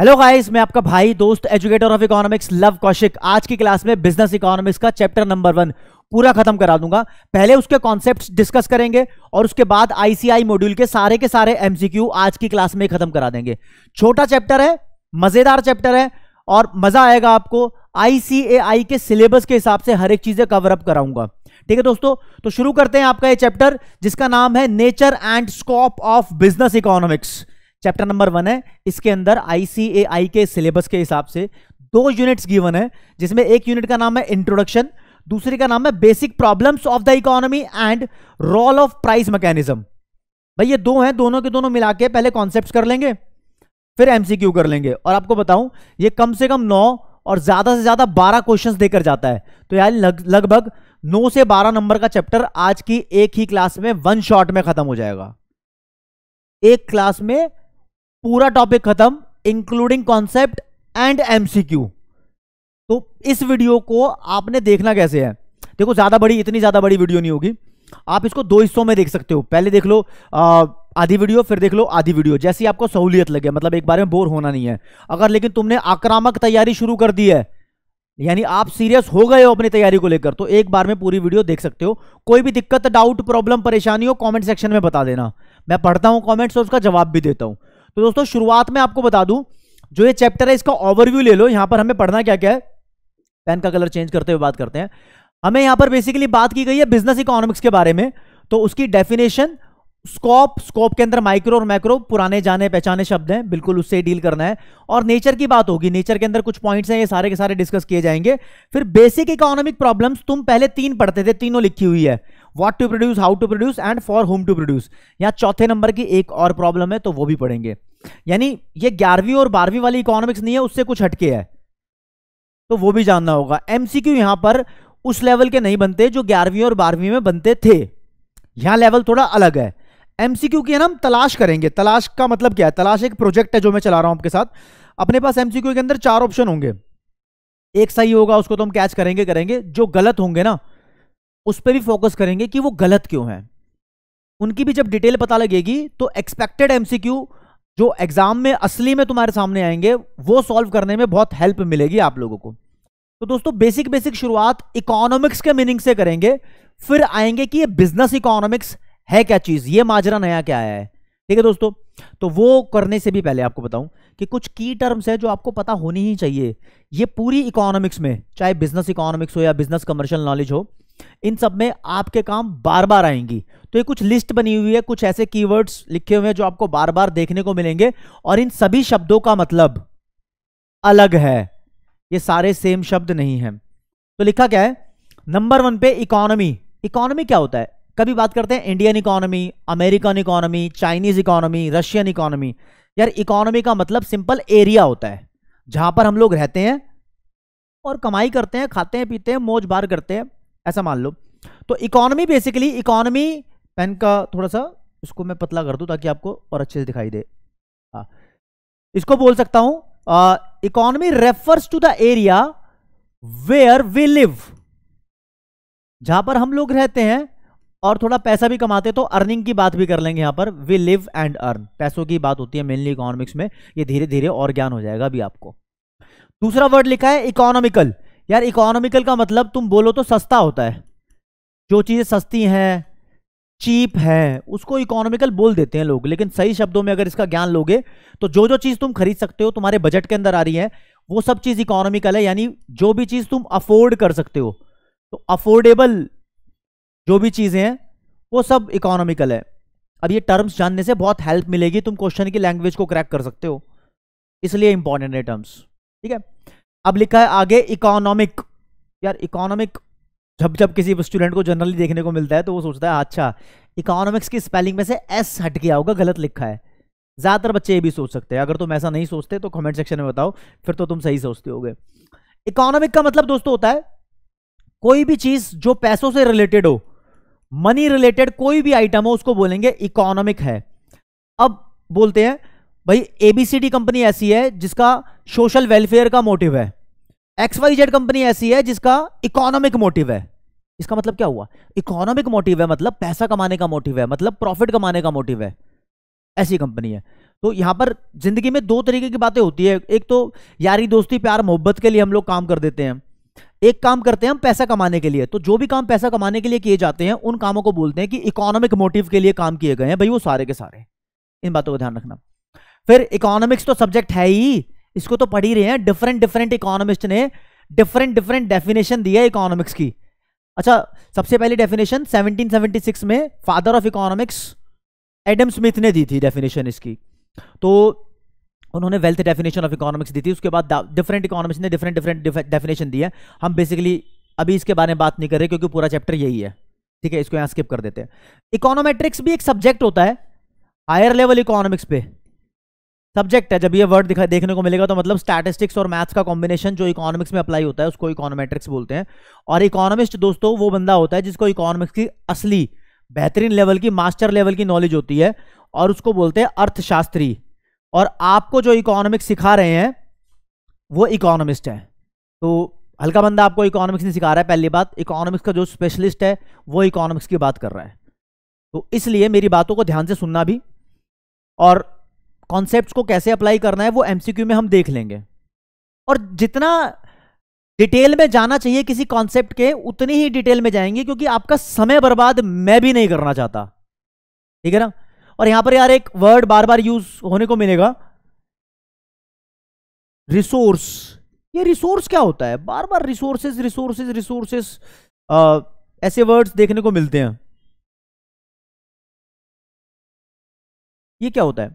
Hello guys मैं आपका भाई दोस्त educator of economics Luv Kaushik आज की क्लास में बिजनेस इकोनॉमिक्स का चैप्टर नंबर वन पूरा खत्म करा दूंगा पहले उसके कॉन्सेप्ट्स डिस्कस करेंगे और उसके बाद आईसीआई मॉड्यूल के सारे के सारे एमसीक्यू आज की क्लास में खत्म करा देंगे छोटा चैप्टर है मजेदार चैप्टर है और मजा आएगा आपको आईसीएआई के सिलेबस के हिसाब से हर एक चीजें कवर अप कराऊंगा ठीक है दोस्तों तो शुरू करते हैं आपका ये चैप्टर जिसका नाम है nature and scope of business economics chapter number one है इसके अंदर आईसीएआई के सिलेबस के हिसाब से दो यूनिट्स गिवन है जिसमें एक यूनिट का नाम है इंट्रोडक्शन दूसरी का नाम है basic problems of the economy and role of price mechanism भाई ये दो हैं दोनों के दोनों मिला के पहले कॉन्सेप्ट कर लेंगे फिर एमसीक्यू कर लेंगे और आपको बताऊं ये कम से कम नौ और ज्यादा से ज्यादा बारह क्वेश्चन देकर जाता है तो यार लग, लगभग नौ से बारह नंबर का चैप्टर आज की एक ही क्लास में वन शॉट में खत्म हो जाएगा एक क्लास में पूरा टॉपिक खत्म इंक्लूडिंग कॉन्सेप्ट एंड एमसीक्यू तो इस वीडियो को आपने देखना कैसे है देखो ज़्यादा बड़ी इतनी ज़्यादा बड़ी वीडियो नहीं होगी आप इसको दो हिस्सों में देख सकते हो पहले देख लो आधी वीडियो फिर देख लो आधी वीडियो जैसी आपको सहूलियत लगे मतलब एक बार में बोर होना नहीं है अगर लेकिन तुमने आक्रामक तैयारी शुरू कर दी है यानी आप सीरियस हो गए हो अपनी तैयारी को लेकर तो एक बार में पूरी वीडियो देख सकते हो कोई भी दिक्कत डाउट प्रॉब्लम परेशानी हो कमेंट सेक्शन में बता देना मैं पढ़ता हूं कमेंट्स और उसका जवाब भी देता हूं तो दोस्तों शुरुआत में आपको बता दूं जो ये चैप्टर है इसका ओवरव्यू ले लो यहां पर हमें पढ़ना क्या क्या है पेन का कलर चेंज करते हुए बात करते हैं हमें यहां पर बेसिकली बात की गई है बिजनेस इकोनॉमिक्स के बारे में तो उसकी डेफिनेशन स्कोप स्कोप के अंदर माइक्रो और मैक्रो पुराने जाने पहचाने शब्द हैं बिल्कुल उससे डील करना है और नेचर की बात होगी नेचर के अंदर कुछ पॉइंट्स हैं ये सारे के सारे डिस्कस किए जाएंगे फिर बेसिक इकोनॉमिक प्रॉब्लम्स तुम पहले तीन पढ़ते थे तीनों लिखी हुई है what to produce how to produce and for whom to produce यहाँ चौथे नंबर की एक और प्रॉब्लम है तो वो भी पढ़ेंगे यानी ये ग्यारहवीं और बारहवीं वाली इकोनॉमिक्स नहीं है उससे कुछ हटके है तो वो भी जानना होगा एमसीक्यू यहां पर उस लेवल के नहीं बनते जो ग्यारहवीं और बारहवीं में बनते थे यहां लेवल थोड़ा अलग है एमसीक्यू की है ना हम तलाश करेंगे तलाश का मतलब क्या है तलाश एक प्रोजेक्ट है जो मैं चला रहा हूं आपके साथ अपने पास एमसीक्यू के अंदर चार ऑप्शन होंगे एक सही होगा उसको तो हम कैच करेंगे करेंगे जो गलत होंगे ना उस पर भी फोकस करेंगे कि वो गलत क्यों है उनकी भी जब डिटेल पता लगेगी तो एक्सपेक्टेड एमसीक्यू जो एग्जाम में असली में तुम्हारे सामने आएंगे वो सॉल्व करने में बहुत हेल्प मिलेगी आप लोगों को तो दोस्तों बेसिक बेसिक शुरुआत इकोनॉमिक्स के मीनिंग से करेंगे फिर आएंगे कि ये बिजनेस इकोनॉमिक्स है क्या चीज ये माजरा नया क्या आया है ठीक है दोस्तों तो वो करने से भी पहले आपको बताऊं कि कुछ की टर्म्स है जो आपको पता होनी ही चाहिए ये पूरी इकोनॉमिक्स में चाहे बिजनेस इकोनॉमिक्स हो या बिजनेस कमर्शियल नॉलेज हो इन सब में आपके काम बार बार आएंगी तो ये कुछ लिस्ट बनी हुई है कुछ ऐसे कीवर्ड्स लिखे हुए हैं जो आपको बार बार देखने को मिलेंगे और इन सभी शब्दों का मतलब अलग है ये सारे सेम शब्द नहीं है तो लिखा क्या है नंबर वन पे इकोनॉमी इकोनॉमी क्या होता है कभी बात करते हैं Indian economy American economy Chinese economy Russian economy यार इकोनॉमी का मतलब सिंपल एरिया होता है जहां पर हम लोग रहते हैं और कमाई करते हैं खाते हैं पीते हैं मौज बार करते हैं ऐसा मान लो तो इकोनॉमी बेसिकली इकोनॉमी पेन का थोड़ा सा इसको मैं पतला कर दूं ताकि आपको और अच्छे से दिखाई दे आ, हाँ। इसको बोल सकता हूं economy refers to the area where we live जहां पर हम लोग रहते हैं और थोड़ा पैसा भी कमाते तो अर्निंग की बात भी कर लेंगे यहां पर वी लिव एंड अर्न पैसों की बात होती है मेनली इकोनॉमिक्स में ये धीरे धीरे और ज्ञान हो जाएगा अभी आपको दूसरा वर्ड लिखा है इकोनॉमिकल यार इकोनॉमिकल का मतलब तुम बोलो तो सस्ता होता है जो चीज़ें सस्ती हैं चीप है उसको इकोनॉमिकल बोल देते हैं लोग लेकिन सही शब्दों में अगर इसका ज्ञान लोगे तो जो जो चीज़ तुम खरीद सकते हो तुम्हारे बजट के अंदर आ रही है वो सब चीज़ इकोनॉमिकल है यानी जो भी चीज़ तुम अफोर्ड कर सकते हो तो अफोर्डेबल जो भी चीज़ें हैं वो सब इकोनॉमिकल है अब ये टर्म्स जानने से बहुत हेल्प मिलेगी तुम क्वेश्चन की लैंग्वेज को क्रैक कर सकते हो इसलिए इंपॉर्टेंट है टर्म्स ठीक है अब लिखा है आगे इकोनॉमिक यार इकोनॉमिक जब जब किसी स्टूडेंट को जनरली देखने को मिलता है तो वो सोचता है हाँ, अच्छा इकोनॉमिक्स की स्पेलिंग में से एस हट गया होगा गलत लिखा है ज़्यादातर बच्चे ये भी सोच सकते हैं अगर तुम ऐसा नहीं सोचते तो कमेंट सेक्शन में बताओ फिर तो तुम सही सोचते होगे इकोनॉमिक का मतलब दोस्तों होता है कोई भी चीज़ जो पैसों से रिलेटेड हो मनी रिलेटेड कोई भी आइटम हो उसको बोलेंगे इकोनॉमिक है अब बोलते हैं भाई एबीसीडी कंपनी ऐसी है जिसका सोशल वेलफेयर का मोटिव है एक्स वाई जेड कंपनी ऐसी है जिसका इकोनॉमिक मोटिव है इसका मतलब क्या हुआ इकोनॉमिक मोटिव है मतलब पैसा कमाने का मोटिव है मतलब प्रॉफिट कमाने का मोटिव है ऐसी कंपनी है तो यहां पर जिंदगी में दो तरीके की बातें होती है एक तो यारी दोस्ती प्यार मोहब्बत के लिए हम लोग काम कर देते हैं एक काम करते हैं हम पैसा कमाने के लिए तो जो भी काम पैसा कमाने के लिए किए जाते हैं उन कामों को बोलते हैं कि इकोनॉमिक मोटिव के लिए काम किए गए हैं भाई वो सारे के सारे इन बातों का ध्यान रखना फिर इकोनॉमिक्स तो सब्जेक्ट है ही इसको तो पढ़ ही रहे हैं डिफरेंट डिफरेंट इकोनॉमिस्ट ने डिफरेंट डिफरेंट डेफिनेशन दिया है इकोनॉमिक्स की अच्छा सबसे पहली डेफिनेशन 1776 में father of economics Adam Smith ने दी थी डेफिनेशन इसकी तो उन्होंने वेल्थ डेफिनेशन ऑफ इकोनॉमिक्स दी थी उसके बाद डिफरेंट इकोनॉमिक्स ने डिफरेंट डिफरेंट डेफिनेशन दी है हम बेसिकली अभी इसके बारे में बात नहीं कर रहे क्योंकि पूरा चैप्टर यही है ठीक है इसको यहाँ स्किप कर देते हैं इकोनॉमेट्रिक्स भी एक सब्जेक्ट होता है हायर लेवल इकोनॉमिक्स पे सब्जेक्ट है जब ये वर्ड दिखा देखने को मिलेगा तो मतलब स्टैटिस्टिक्स और मैथ्स का कॉम्बिनेशन जो इकोनॉमिक्स में अप्लाई होता है उसको इकोनोमेट्रिक्स बोलते हैं और इकोनॉमिस्ट दोस्तों वो बंदा होता है जिसको इकोनॉमिक्स की असली बेहतरीन लेवल की मास्टर लेवल की नॉलेज होती है और उसको बोलते हैं अर्थशास्त्री और आपको जो इकोनॉमिक्स सिखा रहे हैं वो इकोनॉमिस्ट है तो हल्का बंदा आपको इकोनॉमिक्स नहीं सिखा रहा है पहली बात इकोनॉमिक्स का जो स्पेशलिस्ट है वो इकोनॉमिक्स की बात कर रहा है तो इसलिए मेरी बातों को ध्यान से सुनना भी और कॉन्सेप्ट को कैसे अप्लाई करना है वो एमसीक्यू में हम देख लेंगे और जितना डिटेल में जाना चाहिए किसी कॉन्सेप्ट के उतनी ही डिटेल में जाएंगे क्योंकि आपका समय बर्बाद मैं भी नहीं करना चाहता ठीक है ना और यहां पर यार एक वर्ड बार बार यूज होने को मिलेगा रिसोर्स ये रिसोर्स क्या होता है बार बार रिसोर्सेज रिसोर्सेज रिसोर्सेज ऐसे वर्ड्स देखने को मिलते हैं ये क्या होता है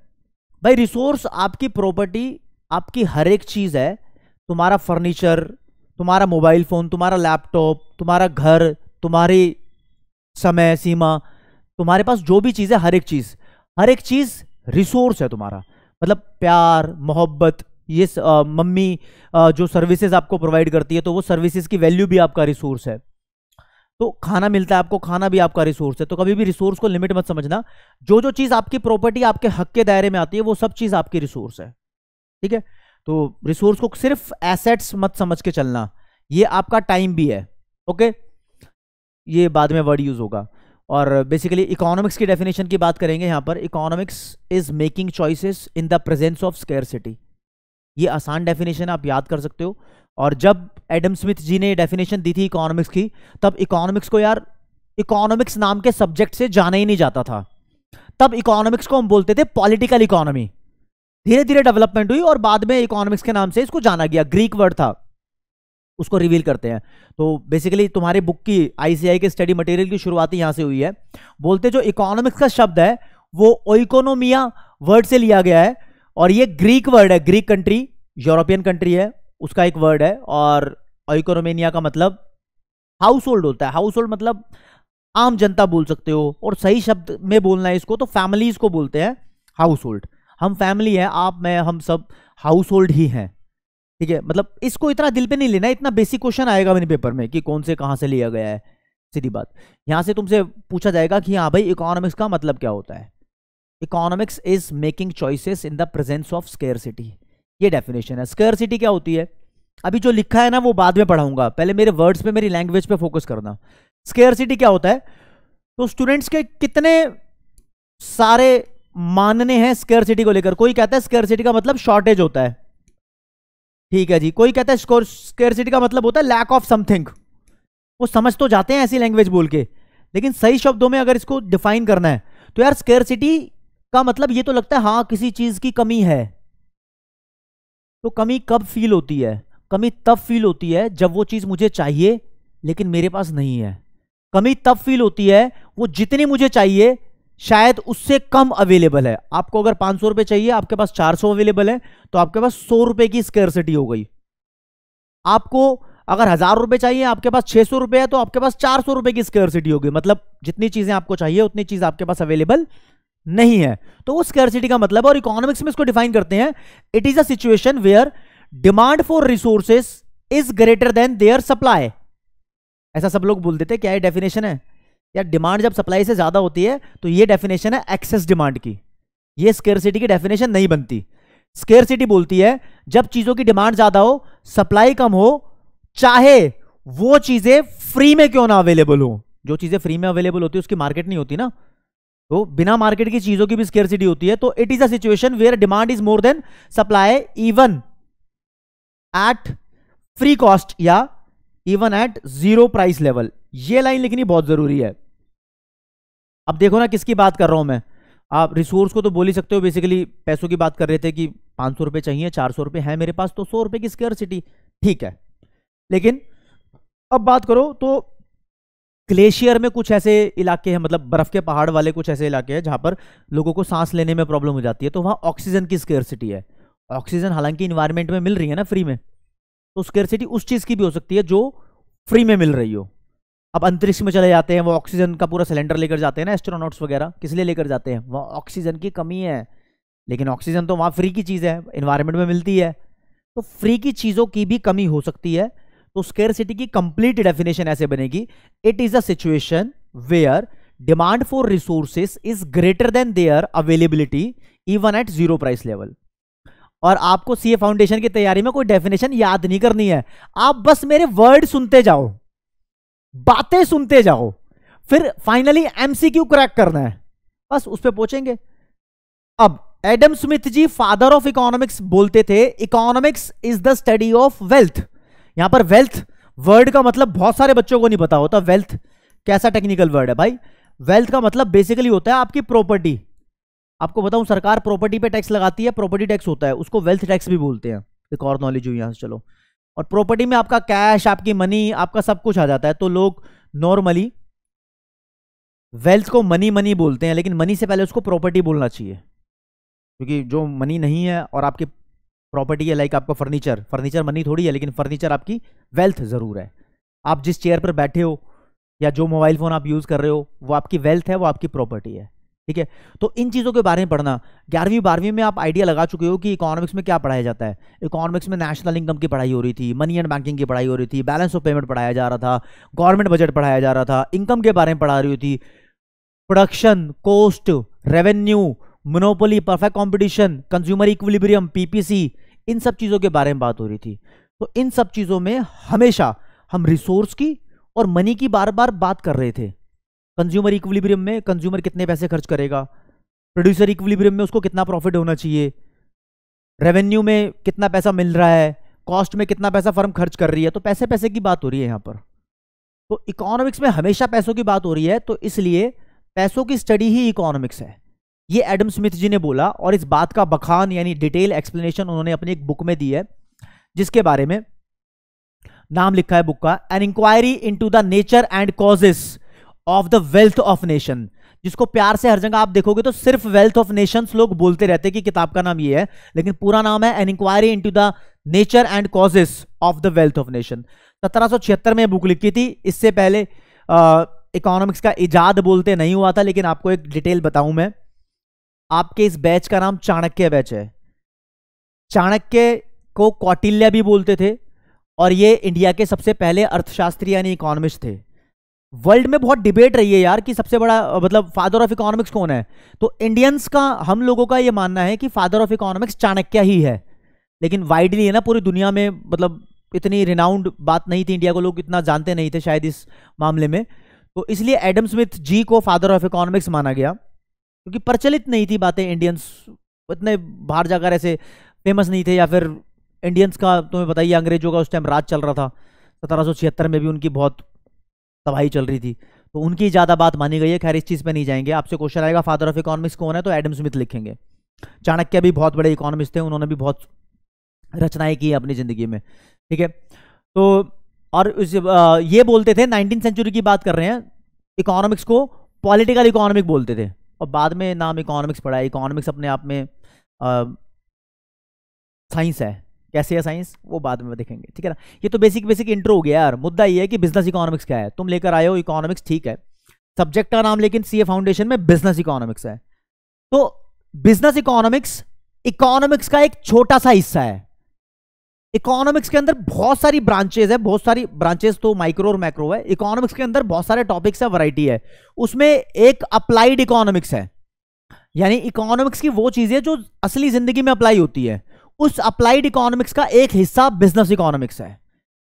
भाई रिसोर्स आपकी प्रॉपर्टी आपकी हर एक चीज़ है तुम्हारा फर्नीचर तुम्हारा मोबाइल फ़ोन तुम्हारा लैपटॉप तुम्हारा घर तुम्हारी समय सीमा तुम्हारे पास जो भी चीज़ है हर एक चीज़ हर एक चीज़ रिसोर्स है तुम्हारा मतलब प्यार मोहब्बत ये आ, मम्मी आ, जो सर्विसेज आपको प्रोवाइड करती है तो वो सर्विसेज की वैल्यू भी आपका रिसोर्स है तो खाना मिलता है आपको खाना भी आपका रिसोर्स है तो कभी भी रिसोर्स को लिमिट मत समझना जो जो चीज़ आपकी प्रॉपर्टी आपके हक के दायरे में आती है वो सब चीज़ आपकी रिसोर्स है ठीक है तो रिसोर्स को सिर्फ एसेट्स मत समझ के चलना ये आपका टाइम भी है ओके ये बाद में वर्ड यूज़ होगा और बेसिकली इकोनॉमिक्स की डेफिनेशन की बात करेंगे यहाँ पर economics is making choices in the presence of scare ये आसान डेफिनेशन आप याद कर सकते हो और जब एडम स्मिथ जी ने डेफिनेशन दी थी इकोनॉमिक्स की तब इकोनॉमिक्स को यार इकोनॉमिक्स नाम के सब्जेक्ट से जाना ही नहीं जाता था तब इकोनॉमिक्स को हम बोलते थे पॉलिटिकल इकोनॉमी धीरे धीरे डेवलपमेंट हुई और बाद में इकोनॉमिक्स के नाम से इसको जाना गया ग्रीक वर्ड था उसको रिवील करते हैं तो बेसिकली तुम्हारी बुक की आईसीआई के स्टडी मटेरियल की शुरुआत यहां से हुई है बोलते जो इकोनॉमिक्स का शब्द है वो ओइकोनोमिया वर्ड से लिया गया है और ये ग्रीक वर्ड है ग्रीक कंट्री यूरोपियन कंट्री है उसका एक वर्ड है और ऑइकोरोमेनिया का मतलब हाउस होल्ड होता है हाउस होल्ड मतलब आम जनता बोल सकते हो और सही शब्द में बोलना है इसको तो फैमिलीज को बोलते हैं हाउस होल्ड हम फैमिली हैं आप मैं हम सब हाउस होल्ड ही हैं ठीक है मतलब इसको इतना दिल पे नहीं लेना इतना बेसिक क्वेश्चन आएगा मेरे पेपर में कि कौन से कहाँ से लिया गया है सीधी बात यहाँ से तुमसे पूछा जाएगा कि हाँ भाई इकोनॉमिक्स का मतलब क्या होता है economics is making choices in the presence of scare ये डेफिनेशन है स्क्वेयर सिटी क्या होती है अभी जो लिखा है ना वो बाद में पढ़ाऊंगा पहले मेरे वर्ड्स पे मेरी लैंग्वेज पे फोकस करना सिटी क्या होता है तो स्टूडेंट्स के कितने सारे मानने हैं सिटी को लेकर कोई कहता है सिटी का मतलब शॉर्टेज होता है ठीक है जी कोई कहता है सिटी का मतलब होता है लैक ऑफ समथिंग वो समझ तो जाते हैं ऐसी लैंग्वेज बोल के लेकिन सही शब्दों में अगर इसको डिफाइन करना है तो यार सिटी का मतलब ये तो लगता है हाँ किसी चीज़ की कमी है तो कमी कब फील होती है कमी तब फील होती है जब वो चीज़ मुझे चाहिए लेकिन मेरे पास नहीं है कमी तब फील होती है वो जितनी मुझे चाहिए शायद उससे कम अवेलेबल है आपको अगर पांच सौ रुपए चाहिए आपके पास चार सौ अवेलेबल है तो आपके पास सौ रुपए की स्केरसिटी हो गई आपको अगर हज़ार रुपए चाहिए आपके पास छह सौ रुपए है तो आपके पास चार सौ रुपए की स्केरसिटी सिटी होगी मतलब जितनी चीज़ें आपको चाहिए उतनी चीज़ आपके पास अवेलेबल नहीं है तो उस स्कैरसिटी का मतलब और इकोनॉमिक्स में इसको डिफाइन करते हैं it is situation where demand for resources is greater than their supply ऐसा सब लोग बोल देते क्या ये डेफिनेशन है यार डिमांड जब सप्लाई से ज्यादा होती है तो ये डेफिनेशन है एक्सेस डिमांड की ये स्केरसिटी की डेफिनेशन नहीं बनती स्केरसिटी बोलती है जब चीजों की डिमांड ज्यादा हो सप्लाई कम हो चाहे वो चीजें फ्री में क्यों ना अवेलेबल हो जो चीजें फ्री में अवेलेबल होती है उसकी मार्केट नहीं होती ना तो बिना मार्केट की चीजों की भी स्केरसिटी होती है तो it is situation where demand is more than supply even at free cost या even at zero price level ये लाइन लिखनी बहुत जरूरी है अब देखो ना किसकी बात कर रहा हूं मैं आप रिसोर्स को तो बोल ही सकते हो बेसिकली पैसों की बात कर रहे थे कि पांच सौ रुपए चाहिए चार सौ रुपए है मेरे पास तो सौ रुपए की स्केयर सिटी ठीक है लेकिन अब बात करो तो ग्लेशियर में कुछ ऐसे इलाके हैं मतलब बर्फ के पहाड़ वाले कुछ ऐसे इलाके हैं जहाँ पर लोगों को सांस लेने में प्रॉब्लम हो जाती है तो वहाँ ऑक्सीजन की स्केरसिटी है ऑक्सीजन हालांकि इन्वायरमेंट में मिल रही है ना फ्री में तो स्केरसिटी उस चीज़ की भी हो सकती है जो फ्री में मिल रही हो अब अंतरिक्ष में चले जाते हैं वो ऑक्सीजन का पूरा सिलेंडर लेकर जाते हैं ना एस्ट्रोनॉट्स वगैरह किस लिए लेकर जाते हैं वहाँ ऑक्सीजन की कमी है लेकिन ऑक्सीजन तो वहाँ फ्री की चीज़ है इन्वायरमेंट में मिलती है तो फ्री की चीज़ों की भी कमी हो सकती है तो सिटी की कंप्लीट डेफिनेशन ऐसे बनेगी it is a situation where demand for resources is greater than their availability even at zero price level और आपको सीए फाउंडेशन की तैयारी में कोई डेफिनेशन याद नहीं करनी है आप बस मेरे वर्ड सुनते जाओ बातें सुनते जाओ फिर फाइनली एमसीक्यू क्रैक करना है बस उस पर पहुंचेंगे अब Adam Smith ji father of economics बोलते थे economics is the study of wealth यहां पर वेल्थ वर्ड का मतलब बहुत सारे बच्चों को नहीं पता होता वेल्थ कैसा टेक्निकल वर्ड है भाई वेल्थ का मतलब बेसिकली होता है आपकी प्रॉपर्टी आपको बताऊं सरकार प्रॉपर्टी पे टैक्स लगाती है प्रॉपर्टी टैक्स होता है उसको वेल्थ टैक्स भी बोलते हैं एक और नॉलेज हुई यहां से चलो और प्रॉपर्टी में आपका कैश आपकी मनी आपका सब कुछ आ जाता है तो लोग नॉर्मली वेल्थ को मनी मनी बोलते हैं लेकिन मनी से पहले उसको प्रॉपर्टी बोलना चाहिए क्योंकि जो मनी नहीं है और आपके प्रॉपर्टी है लाइक आपका फर्नीचर फर्नीचर मनी थोड़ी है लेकिन फर्नीचर आपकी वेल्थ ज़रूर है आप जिस चेयर पर बैठे हो या जो मोबाइल फ़ोन आप यूज़ कर रहे हो वो आपकी वेल्थ है वो आपकी प्रॉपर्टी है ठीक है तो इन चीज़ों के बारे में पढ़ना ग्यारहवीं बारहवीं में आप आइडिया लगा चुके हो कि इकोनॉमिक्स में क्या पढ़ाया जाता है इकोनॉमिक्स में नेशनल इनकम की पढ़ाई हो रही थी मनी एंड बैंकिंग की पढ़ाई हो रही थी बैलेंस ऑफ पेमेंट पढ़ाया जा रहा था गवर्नमेंट बजट पढ़ाया जा रहा था इनकम के बारे में पढ़ा रही थी production cost revenue monopoly perfect competition consumer equilibrium PPC इन सब चीज़ों के बारे में बात हो रही थी तो इन सब चीज़ों में हमेशा हम रिसोर्स की और मनी की बार बार बात कर रहे थे कंज्यूमर इक्विलिब्रियम में कंज्यूमर कितने पैसे खर्च करेगा प्रोड्यूसर इक्विलिब्रियम में उसको कितना प्रॉफिट होना चाहिए रेवेन्यू में कितना पैसा मिल रहा है कॉस्ट में कितना पैसा फर्म खर्च कर रही है तो पैसे पैसे की बात हो रही है यहाँ पर तो इकोनॉमिक्स में हमेशा पैसों की बात हो रही है तो इसलिए पैसों की स्टडी ही इकोनॉमिक्स है ये एडम स्मिथ जी ने बोला और इस बात का बखान यानी डिटेल एक्सप्लेनेशन उन्होंने अपनी एक बुक में दी है जिसके बारे में नाम लिखा है बुक का an inquiry in the nature and causes of the wealth of nation जिसको प्यार से हर जगह आप देखोगे तो सिर्फ वेल्थ ऑफ नेशंस लोग बोलते रहते हैं कि किताब का नाम ये है लेकिन पूरा नाम है an inquiry into the nature and causes of the wealth of nation सत्रह में बुक लिखी थी इससे पहले इकोनॉमिक्स का इजाद बोलते नहीं हुआ था लेकिन आपको एक डिटेल बताऊं मैं आपके इस बैच का नाम चाणक्य बैच है चाणक्य को कौटिल्य भी बोलते थे और ये इंडिया के सबसे पहले अर्थशास्त्री यानी इकोनॉमिस्ट थे वर्ल्ड में बहुत डिबेट रही है यार कि सबसे बड़ा मतलब फादर ऑफ इकोनॉमिक्स कौन है तो इंडियंस का हम लोगों का ये मानना है कि फादर ऑफ इकोनॉमिक्स चाणक्य ही है लेकिन वाइडली है ना पूरी दुनिया में मतलब इतनी रिनाउंड बात नहीं थी इंडिया को लोग इतना जानते नहीं थे शायद इस मामले में तो इसलिए एडम स्मिथ जी को फादर ऑफ इकोनॉमिक्स माना गया क्योंकि प्रचलित नहीं थी बातें इंडियंस इतने बाहर जाकर ऐसे फेमस नहीं थे या फिर इंडियंस का तुम्हें बताइए अंग्रेजों का उस टाइम राज चल रहा था सत्रह में भी उनकी बहुत तबाही चल रही थी तो उनकी ज़्यादा बात मानी गई है खैर इस चीज़ पर नहीं जाएंगे आपसे क्वेश्चन आएगा फादर ऑफ इकोनॉमिक्स कौन है तो एडम स्मिथ लिखेंगे चाणक्य भी बहुत बड़े इकोनॉमिस्ट थे उन्होंने भी बहुत रचनाएं की अपनी ज़िंदगी में ठीक है तो और इस ये बोलते थे नाइनटीन सेंचुरी की बात कर रहे हैं इकोनॉमिक्स को पॉलिटिकल इकोनॉमिक बोलते थे और बाद में नाम इकोनॉमिक्स पढ़ा है इकोनॉमिक्स अपने आप में साइंस है कैसे है साइंस वो बाद में देखेंगे ठीक है ना ये तो बेसिक बेसिक इंट्रो हो गया यार मुद्दा ये है कि बिजनेस इकोनॉमिक्स क्या है तुम लेकर आए हो इकोनॉमिक्स ठीक है सब्जेक्ट का नाम लेकिन सी फाउंडेशन में बिजनेस इकोनॉमिक्स है तो बिजनेस इकोनॉमिक्स इकोनॉमिक्स का एक छोटा सा हिस्सा है इकोनॉमिक्स के अंदर बहुत सारी ब्रांचेज है बहुत सारी ब्रांचेज तो माइक्रो और मैक्रो है इकोनॉमिक्स के अंदर बहुत सारे टॉपिक्स है वराइटी है उसमें एक अप्लाइड इकोनॉमिक्स है यानी इकोनॉमिक्स की वो है जो असली जिंदगी में अप्लाई होती है उस अप्लाइड इकोनॉमिक्स का एक हिस्सा बिजनेस इकोनॉमिक्स है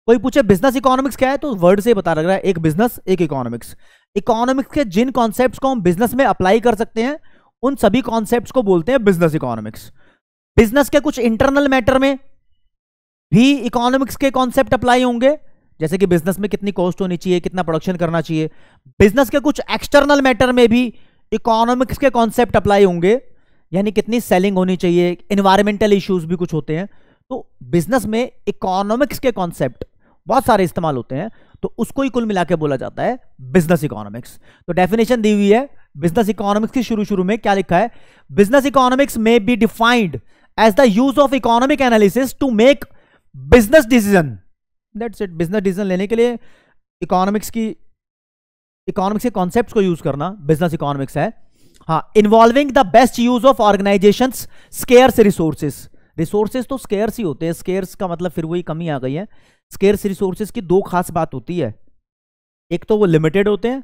कोई पूछे बिजनेस इकोनॉमिक्स क्या है तो वर्ड से बता लग रहा है एक बिजनेस एक इकोनॉमिक्स इकोनॉमिक्स के जिन कॉन्सेप्ट को हम बिजनेस में अप्लाई कर सकते हैं उन सभी कॉन्सेप्ट को बोलते हैं बिजनेस इकोनॉमिक्स बिजनेस के कुछ इंटरनल मैटर में भी इकोनॉमिक्स के कॉन्सेप्ट अप्लाई होंगे जैसे कि बिजनेस में कितनी कॉस्ट होनी चाहिए कितना प्रोडक्शन करना चाहिए बिजनेस के कुछ एक्सटर्नल मैटर में भी इकोनॉमिक्स के कॉन्सेप्ट अप्लाई होंगे यानी कितनी सेलिंग होनी चाहिए इन्वायरमेंटल इश्यूज भी कुछ होते हैं तो बिजनेस में इकोनॉमिक्स के कॉन्सेप्ट बहुत सारे इस्तेमाल होते हैं तो उसको ही कुल मिला के बोला जाता है बिजनेस इकोनॉमिक्स तो डेफिनेशन दी हुई है बिजनेस इकोनॉमिक्स की शुरू शुरू में क्या लिखा है बिजनेस इकोनॉमिक्स में be defined as the use of economic analysis to make business decision that's it business decision लेने के लिए इकोनॉमिक्स की इकोनॉमिक्स के कॉन्सेप्ट को यूज करना बिजनेस इकोनॉमिक्स है हाँ involving the best use of organisation scarce resources resources तो स्केयर्स ही होते हैं स्केयर्स का मतलब फिर वही कमी आ गई है स्केयर्स रिसोर्सेज की दो खास बात होती है एक तो वो लिमिटेड होते हैं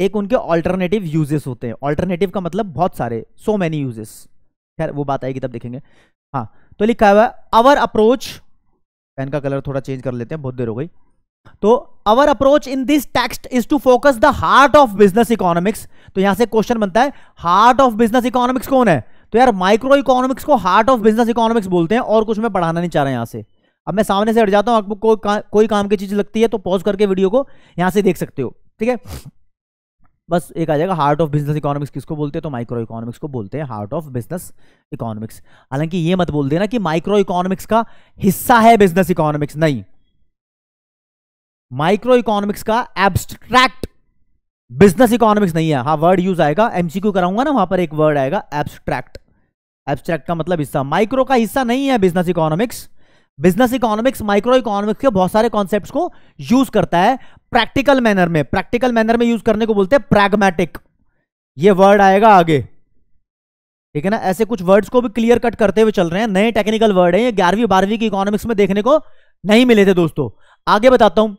एक उनके ऑल्टरनेटिव यूजेस होते हैं ऑल्टरनेटिव का मतलब बहुत सारे सो मैनी यूजेस खैर वो बात आएगी तब देखेंगे हाँ तो लिखा हुआ है अवर अप्रोच पेन का कलर थोड़ा चेंज कर लेते हैं बहुत देर हो गई तो our approach in this text is to focus the heart of business economics तो यहां से क्वेश्चन बनता है हार्ट ऑफ बिजनेस इकोनॉमिक्स कौन है तो यार माइक्रो इकोनॉमिक्स को हार्ट ऑफ बिजनेस इकोनॉमिक्स बोलते हैं और कुछ मैं पढ़ाना नहीं चाह रहा यहां से अब मैं सामने से हट जाता हूं आपको कोई का, कोई काम की चीज लगती है तो पॉज करके वीडियो को यहां से देख सकते हो ठीक है बस एक आ जाएगा हार्ट ऑफ बिजनेस इकोनॉमिक्स किसको बोलते हैं तो माइक्रो इकोनॉमिक्स को बोलते हैं हार्ट ऑफ बिजनेस इकोनॉमिक्स हालांकि ये मत बोल देना कि माइक्रो इकोनॉमिक्स का हिस्सा है बिजनेस इकोनॉमिक्स नहीं माइक्रो इकोनॉमिक्स का एब्स्ट्रैक्ट बिजनेस इकोनॉमिक्स नहीं है हाँ वर्ड यूज आएगा एमसीक्यू कराऊंगा ना वहां पर एक वर्ड आएगा एब्स्ट्रैक्ट एब्स्ट्रैक्ट का मतलब हिस्सा माइक्रो का हिस्सा नहीं है business economics business economics micro economics के बहुत सारे कॉन्सेप्ट को यूज करता है प्रैक्टिकल मैनर में प्रैक्टिकल मैनर में यूज करने को बोलते हैं प्रैग्मेटिक ये वर्ड आएगा आगे ठीक है ना ऐसे कुछ वर्ड्स को भी क्लियर कट करते हुए चल रहे हैं नए टेक्निकल वर्ड है ये ग्यारहवीं बारहवीं की इकोनॉमिक्स में देखने को नहीं मिले थे दोस्तों आगे बताता हूं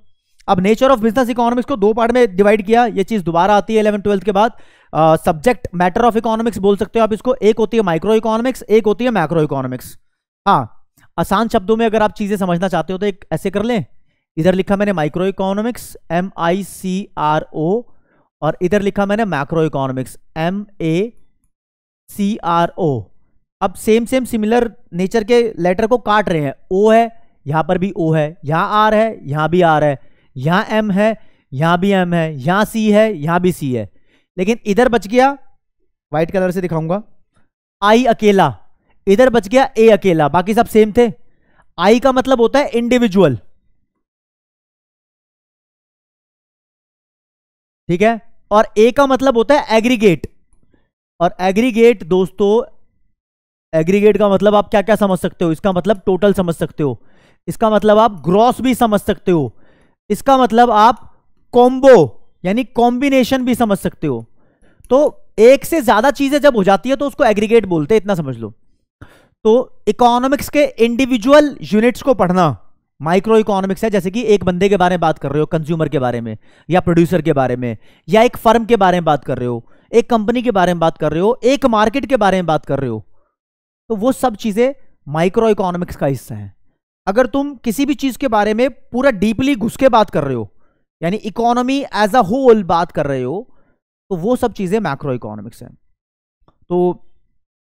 अब नेचर ऑफ बिजनेस इकोनॉमिक्स को दो पार्ट में डिवाइड किया ये चीज दोबारा आती है इलेवन ट्वेल्थ के बाद सब्जेक्ट मैटर ऑफ इकोनॉमिक्स बोल सकते हो आप इसको एक होती है माइक्रो इकोनॉमिक्स एक होती है मैक्रो इकोनॉमिक्स हाँ आसान शब्दों में अगर आप चीज़ें समझना चाहते हो तो एक ऐसे कर लें इधर लिखा मैंने micro economics M I C R O और इधर लिखा मैंने macro economics M A C R O अब सेम सेम सिमिलर नेचर के लेटर को काट रहे हैं ओ है यहां पर भी ओ है यहां आर है यहां भी आर है यहां एम है यहां भी एम है यहां सी है यहां भी सी है लेकिन इधर बच गया वाइट कलर से दिखाऊंगा आई अकेला इधर बच गया ए अकेला बाकी सब सेम थे आई का मतलब होता है इंडिविजुअल ठीक है और ए का मतलब होता है एग्रीगेट और एग्रीगेट दोस्तों एग्रीगेट का मतलब आप क्या क्या समझ सकते हो इसका मतलब टोटल समझ सकते हो इसका मतलब आप ग्रॉस भी समझ सकते हो इसका मतलब आप कॉम्बो यानी कॉम्बिनेशन भी समझ सकते हो तो एक से ज्यादा चीजें जब हो जाती है तो उसको एग्रीगेट बोलते हैं इतना समझ लो तो इकोनॉमिक्स के इंडिविजुअल यूनिट्स को पढ़ना माइक्रो इकोनॉमिक्स है जैसे कि एक बंदे के बारे में बात कर रहे हो कंज्यूमर के बारे में या प्रोड्यूसर के बारे में या एक फर्म के बारे में बात कर रहे हो एक कंपनी के बारे में बात कर रहे हो एक मार्केट के बारे में बात कर रहे हो तो वो सब चीज़ें माइक्रो इकोनॉमिक्स का हिस्सा है अगर तुम किसी भी चीज़ के बारे में पूरा डीपली घुस के बात कर रहे हो यानी इकोनॉमी एज अ होल बात कर रहे हो तो वो सब चीज़ें मैक्रो इकोनॉमिक्स हैं तो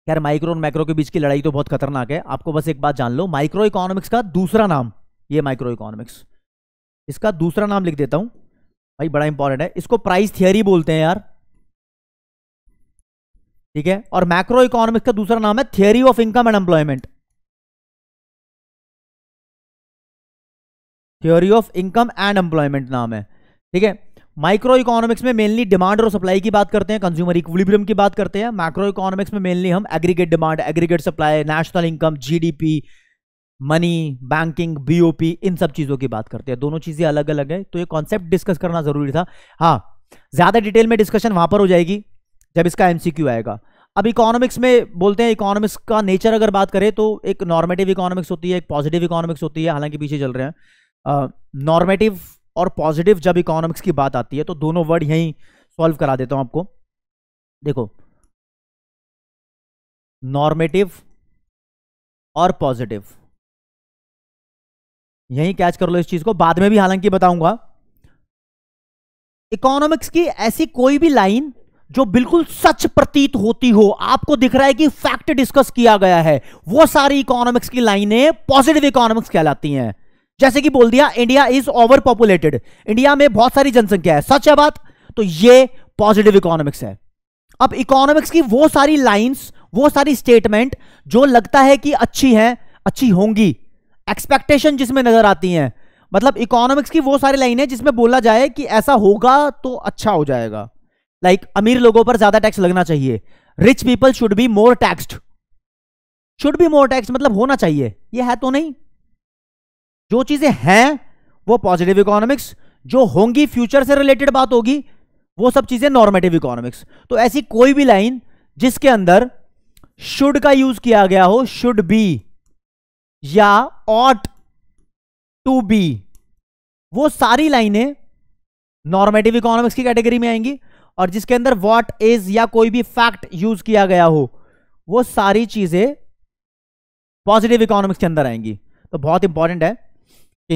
यार माइक्रो और मैक्रो के बीच की लड़ाई तो बहुत खतरनाक है आपको बस एक बात जान लो माइक्रो इकोनॉमिक्स का दूसरा नाम ये माइक्रो इकोनॉमिक्स इसका दूसरा नाम लिख देता हूं भाई बड़ा इंपॉर्टेंट है इसको प्राइस थियरी बोलते हैं यार ठीक है और मैक्रो इकोनॉमिक्स का दूसरा नाम है theory of income and employment theory of income and employment नाम है ठीक है माइक्रो इकोनॉमिक्स में मेनली डिमांड और सप्लाई की बात करते हैं कंज्यूमर इक्विलिब्रियम की बात करते हैं माइक्रो इकोनॉमिक्स में मेनली हम aggregate demand aggregate supply national income GDP money banking BOP इन सब चीज़ों की बात करते हैं दोनों चीज़ें अलग अलग है तो ये कॉन्सेप्ट डिस्कस करना ज़रूरी था हाँ ज़्यादा डिटेल में डिस्कशन वहां पर हो जाएगी जब इसका एमसीक्यू आएगा अब इकोनॉमिक्स में बोलते हैं इकोनॉमिक्स का नेचर अगर बात करें तो एक नॉर्मेटिव इकोनॉमिक्स होती है एक पॉजिटिव इकोनॉमिक्स होती है हालांकि पीछे चल रहे हैं नॉर्मेटिव uh, और पॉजिटिव जब इकोनॉमिक्स की बात आती है तो दोनों वर्ड यहीं सॉल्व करा देता हूं आपको देखो नॉर्मेटिव और पॉजिटिव यहीं कैच कर लो इस चीज को बाद में भी हालांकि बताऊंगा इकोनॉमिक्स की ऐसी कोई भी लाइन जो बिल्कुल सच प्रतीत होती हो आपको दिख रहा है कि फैक्ट डिस्कस किया गया है वो सारी इकोनॉमिक्स की लाइनें पॉजिटिव इकोनॉमिक्स कहलाती हैं जैसे कि बोल दिया India is over populated India में बहुत सारी जनसंख्या है सच है बात तो ये पॉजिटिव इकोनॉमिक्स है अब इकोनॉमिक्स की वो सारी लाइंस वो सारी स्टेटमेंट जो लगता है कि अच्छी है अच्छी होंगी एक्सपेक्टेशन जिसमें नजर आती है मतलब इकोनॉमिक्स की वो सारी लाइन है जिसमें बोला जाए कि ऐसा होगा तो अच्छा हो जाएगा लाइक like, अमीर लोगों पर ज्यादा टैक्स लगना चाहिए rich people should be more tax should be more tax मतलब होना चाहिए ये है तो नहीं जो चीजें हैं वो पॉजिटिव इकोनॉमिक्स जो होंगी फ्यूचर से रिलेटेड बात होगी वो सब चीजें नॉर्मेटिव इकोनॉमिक्स तो ऐसी कोई भी लाइन जिसके अंदर शुड का यूज किया गया हो शुड बी या ऑट टू बी वो सारी लाइनें नॉर्मेटिव इकोनॉमिक्स की कैटेगरी में आएंगी और जिसके अंदर व्हाट इज या कोई भी फैक्ट यूज किया गया हो वो सारी चीजें पॉजिटिव इकोनॉमिक्स के अंदर आएंगी तो बहुत इंपॉर्टेंट है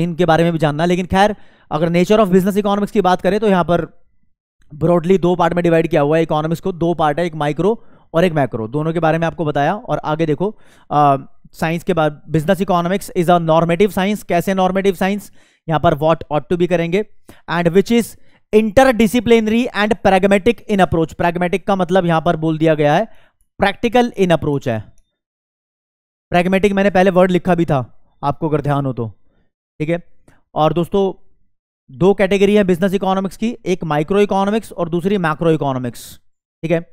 इनके बारे में भी जानना लेकिन खैर अगर नेचर ऑफ बिजनेस इकोनॉमिक्स की बात करें तो यहाँ पर ब्रॉडली दो पार्ट में डिवाइड किया हुआ है इकोनॉमिक्स को दो पार्ट है एक माइक्रो और एक मैक्रो दोनों के बारे में आपको बताया और आगे देखो साइंस के बाद business economics is a normative science कैसे नॉर्मेटिव साइंस यहाँ पर वॉट ऑट टू भी करेंगे and which is interdisciplinary and pragmatic in approach pragmatic का मतलब यहां पर बोल दिया गया है प्रैक्टिकल इन अप्रोच है प्रेगमेटिक मैंने पहले वर्ड लिखा भी था आपको अगर ध्यान हो तो ठीक है और दोस्तों दो कैटेगरी है बिजनेस इकोनॉमिक्स की एक माइक्रो इकोनॉमिक्स और दूसरी मैक्रो इकोनॉमिक्स ठीक है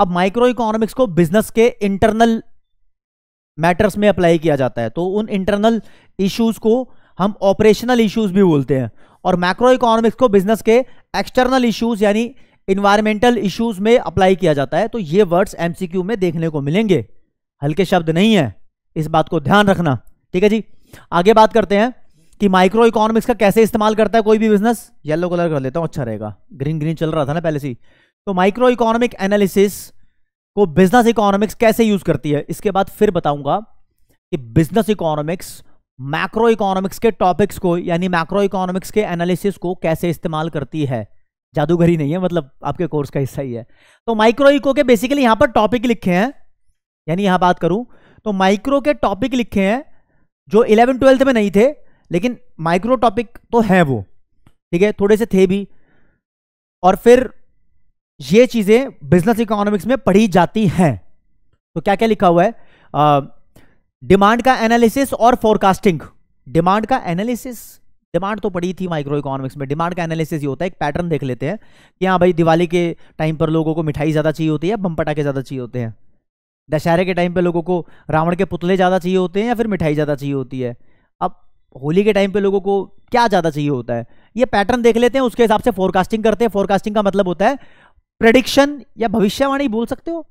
अब माइक्रो इकोनॉमिक्स को बिजनेस के इंटरनल मैटर्स में अप्लाई किया जाता है तो उन इंटरनल इश्यूज को हम ऑपरेशनल इश्यूज भी बोलते हैं और मैक्रो इकोनॉमिक्स को बिजनेस के एक्सटर्नल इश्यूज यानी इन्वायरमेंटल इश्यूज में अप्लाई किया जाता है तो ये वर्ड्स एमसीक्यू में देखने को मिलेंगे हल्के शब्द नहीं है इस बात को ध्यान रखना ठीक है जी आगे बात करते हैं कि माइक्रो इकोनॉमिक्स का कैसे इस्तेमाल करता है कोई भी बिजनेस येलो कलर कर लेता हूँ अच्छा रहेगा ग्रीन ग्रीन चल रहा था ना पहले से तो माइक्रो इकोनॉमिक एनालिसिस को बिजनेस इकोनॉमिक्स कैसे यूज करती है इसके बाद फिर बताऊंगा कि बिजनेस इकोनॉमिक्स मैक्रो इकोनॉमिक्स के टॉपिक्स को यानी मैक्रो इकोनॉमिक्स के एनालिसिस को कैसे इस्तेमाल करती है जादूगरी नहीं है मतलब आपके कोर्स का हिस्सा ही है तो माइक्रो इको के बेसिकली यहां पर टॉपिक लिखे हैं यानी यहां बात करूं तो माइक्रो के टॉपिक लिखे हैं जो इलेवन ट्वेल्थ में नहीं थे लेकिन माइक्रो टॉपिक तो है वो ठीक है थोड़े से थे भी और फिर ये चीज़ें बिजनेस इकोनॉमिक्स में पढ़ी जाती हैं तो क्या क्या लिखा हुआ है डिमांड का एनालिसिस और फोरकास्टिंग डिमांड का एनालिसिस डिमांड तो पड़ी थी माइक्रो इकोनॉमिक्स में डिमांड का एनालिसिस ये होता है एक पैटर्न देख लेते हैं कि हाँ भाई दिवाली के टाइम पर लोगों को मिठाई ज़्यादा चाहिए होती है या बम पटाखे ज़्यादा चाहिए होते हैं दशहरे के टाइम पर लोगों को रावण के पुतले ज़्यादा चाहिए होते हैं या फिर मिठाई ज़्यादा चाहिए होती है अब होली के टाइम पे लोगों को क्या ज़्यादा चाहिए होता है ये पैटर्न देख लेते हैं उसके हिसाब से फोरकास्टिंग करते हैं फोरकास्टिंग का मतलब होता है प्रडिक्शन या भविष्यवाणी बोल सकते हो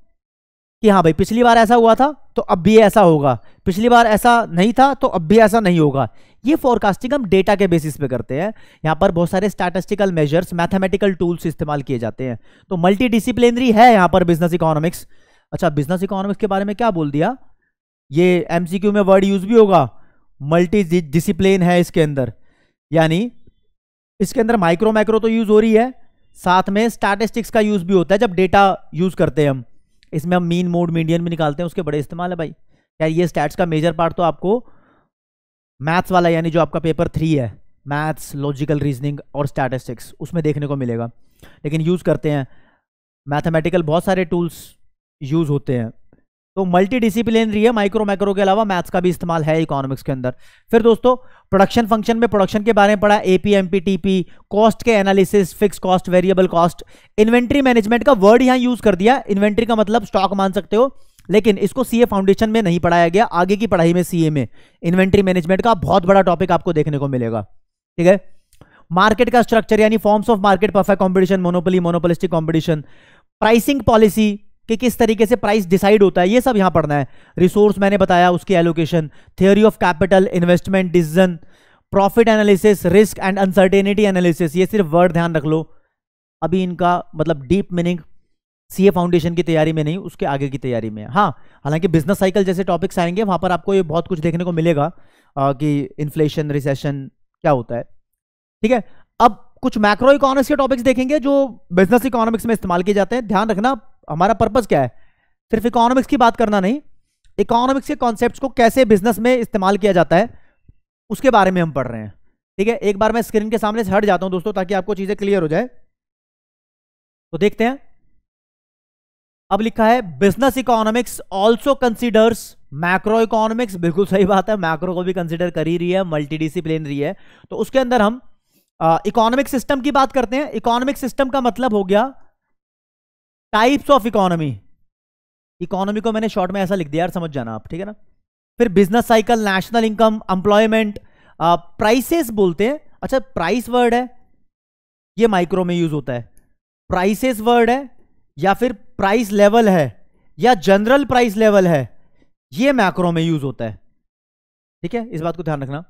कि हाँ भाई पिछली बार ऐसा हुआ था तो अब भी ऐसा होगा पिछली बार ऐसा नहीं था तो अब भी ऐसा नहीं होगा ये फोरकास्टिंग हम डेटा के बेसिस पे करते हैं यहाँ पर बहुत सारे स्टैटिस्टिकल मेजर्स मैथमेटिकल टूल्स इस्तेमाल किए जाते हैं तो मल्टी डिसिप्लिनरी है यहाँ पर बिजनेस इकोनॉमिक्स अच्छा बिजनेस इकोनॉमिक्स के बारे में क्या बोल दिया ये एमसीक्यू में वर्ड यूज भी होगा मल्टी डिसिप्लिन है इसके अंदर यानी इसके अंदर माइक्रो माइक्रो तो यूज़ हो रही है साथ में स्टैटिस्टिक्स का यूज़ भी होता है जब डेटा यूज़ करते हैं हम इसमें हम मीन मोड मीडियन भी निकालते हैं उसके बड़े इस्तेमाल है भाई यार ये स्टैट्स का मेजर पार्ट तो आपको मैथ्स वाला यानी जो आपका पेपर थ्री है मैथ्स लॉजिकल रीजनिंग और स्टैटिस्टिक्स उसमें देखने को मिलेगा लेकिन यूज़ करते हैं मैथमेटिकल बहुत सारे टूल्स यूज़ होते हैं तो मल्टी डिसिप्लिनरी है माइक्रो माइक्रो के अलावा मैथ्स का भी इस्तेमाल है इकोनॉमिक्स के अंदर फिर दोस्तों प्रोडक्शन फंक्शन में प्रोडक्शन के बारे में पढ़ा एपीएमपी टीपी कॉस्ट के analysis fix cost variable cost inventory management का वर्ड यहां यूज कर दिया इन्वेंट्री का मतलब स्टॉक मान सकते हो लेकिन इसको सीए फाउंडेशन में नहीं पढ़ाया गया आगे की पढ़ाई में सीए में इन्वेंट्री मैनेजमेंट का बहुत बड़ा टॉपिक आपको देखने को मिलेगा ठीक है मार्केट का स्ट्रक्चर यानी forms of market perfect competition monopoly monopolistic competition pricing policy कि किस तरीके से प्राइस डिसाइड होता है ये सब यहां पढ़ना है रिसोर्स मैंने बताया उसकी allocation theory of capital investment decision profit analysis risk and uncertainty analysis ये सिर्फ वर्ड ध्यान रख लो अभी इनका मतलब डीप मीनिंग सीए फाउंडेशन की तैयारी में नहीं उसके आगे की तैयारी में हाँ हालांकि बिजनेस साइकिल जैसे टॉपिक्स आएंगे वहां पर आपको ये बहुत कुछ देखने को मिलेगा आ, कि इन्फ्लेशन रिसेशन क्या होता है ठीक है अब कुछ मैक्रो इकोनॉमिक्स के टॉपिक्स देखेंगे जो बिजनेस इकोनॉमिक्स में इस्तेमाल किए जाते हैं ध्यान रखना हमारा पर्पज़ क्या है सिर्फ इकोनॉमिक्स की बात करना नहीं इकोनॉमिक्स के कॉन्सेप्ट को कैसे बिजनेस में इस्तेमाल किया जाता है उसके बारे में हम पढ़ रहे हैं ठीक है एक बार मैं स्क्रीन के सामने से हट जाता हूं दोस्तों ताकि आपको चीज़ें क्लियर हो जाए तो देखते हैं अब लिखा है business economics also considers macro economics बिल्कुल सही बात है मैक्रो को भी कंसिडर कर ही रही है मल्टीडिसिप्लिन रही है तो उसके अंदर हम इकोनॉमिक सिस्टम की बात करते हैं इकोनॉमिक सिस्टम का मतलब हो गया टाइप्स ऑफ इकोनॉमी इकोनॉमी को मैंने शॉर्ट में ऐसा लिख दिया यार समझ जाना आप ठीक है ना फिर business cycle national income employment prices बोलते हैं अच्छा प्राइस वर्ड है ये माइक्रो में यूज होता है प्राइसेस वर्ड है या फिर प्राइस लेवल है या जनरल प्राइस लेवल है ये मैक्रो में यूज होता है ठीक है इस बात को ध्यान रखना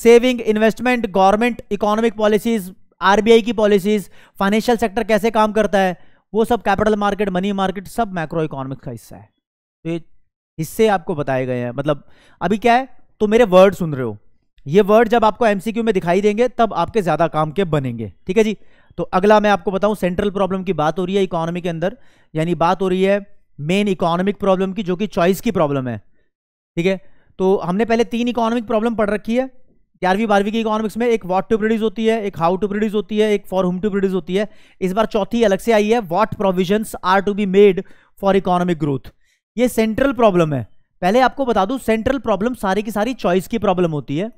saving investment government economic policies RBI की पॉलिसीज फाइनेंशियल सेक्टर कैसे काम करता है वो सब कैपिटल मार्केट मनी मार्केट सब मैक्रो इकोनॉमिक्स का हिस्सा है तो ये हिस्से आपको बताए गए हैं मतलब अभी क्या है तो मेरे वर्ड सुन रहे हो ये वर्ड जब आपको एमसीक्यू में दिखाई देंगे तब आपके ज़्यादा काम के बनेंगे ठीक है जी तो अगला मैं आपको बताऊं सेंट्रल प्रॉब्लम की बात हो रही है इकोनॉमी के अंदर यानी बात हो रही है मेन इकोनॉमिक प्रॉब्लम की जो कि चॉइस की प्रॉब्लम है ठीक है तो हमने पहले तीन इकोनॉमिक प्रॉब्लम पढ़ रखी है ग्यारहवीं बारहवीं की इकोनॉमिक्स में एक वॉट टू प्रोड्यूस होती है एक हाउ टू प्रोड्यूस होती है एक फॉर हुम टू प्रोड्यूस होती है इस बार चौथी अलग से आई है what provision are to be made for economic growth ये सेंट्रल प्रॉब्लम है पहले आपको बता दूं सेंट्रल प्रॉब्लम सारी की सारी चॉइस की प्रॉब्लम होती है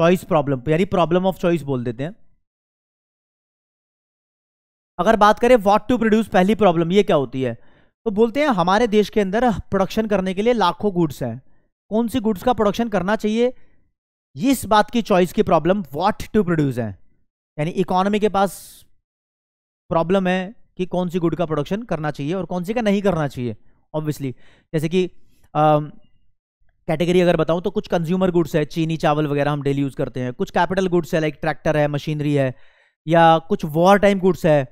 चॉइस प्रॉब्लम यानी प्रॉब्लम ऑफ चॉइस बोल देते हैं अगर बात करें वॉट टू प्रोड्यूस पहली प्रॉब्लम ये क्या होती है तो बोलते हैं हमारे देश के अंदर प्रोडक्शन करने के लिए लाखों गुड्स हैं कौन सी गुड्स का प्रोडक्शन करना चाहिए ये इस बात की चॉइस की प्रॉब्लम व्हाट टू प्रोड्यूस है यानी इकोनॉमी के पास प्रॉब्लम है कि कौन सी गुड का प्रोडक्शन करना चाहिए और कौन सी का नहीं करना चाहिए ऑब्वियसली जैसे कि कैटेगरी अगर बताऊं तो कुछ कंज्यूमर गुड्स है चीनी चावल वगैरह हम डेली यूज़ करते हैं कुछ कैपिटल गुड्स है लाइक ट्रैक्टर है मशीनरी है या कुछ वॉर टाइम गुड्स है